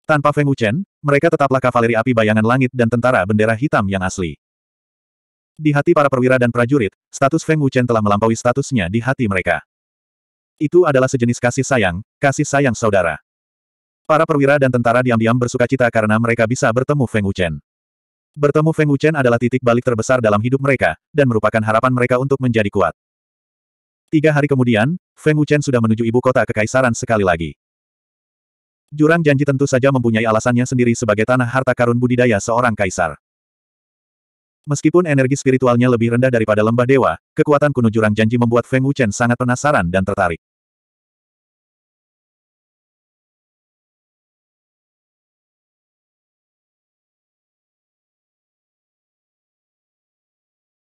Tanpa Feng Wuchen, mereka tetaplah kavaleri api bayangan langit dan tentara bendera hitam yang asli. Di hati para perwira dan prajurit, status Feng Wuchen telah melampaui statusnya di hati mereka. Itu adalah sejenis kasih sayang, kasih sayang saudara. Para perwira dan tentara diam-diam bersuka cita karena mereka bisa bertemu Feng Wuchen. Bertemu Feng Wuchen adalah titik balik terbesar dalam hidup mereka, dan merupakan harapan mereka untuk menjadi kuat. Tiga hari kemudian, Feng Wuchen sudah menuju ibu kota kekaisaran sekali lagi. Jurang janji tentu saja mempunyai alasannya sendiri sebagai tanah harta karun budidaya seorang kaisar. Meskipun energi spiritualnya lebih rendah daripada lembah dewa, kekuatan kuno jurang janji membuat Feng Wuchen sangat penasaran dan tertarik.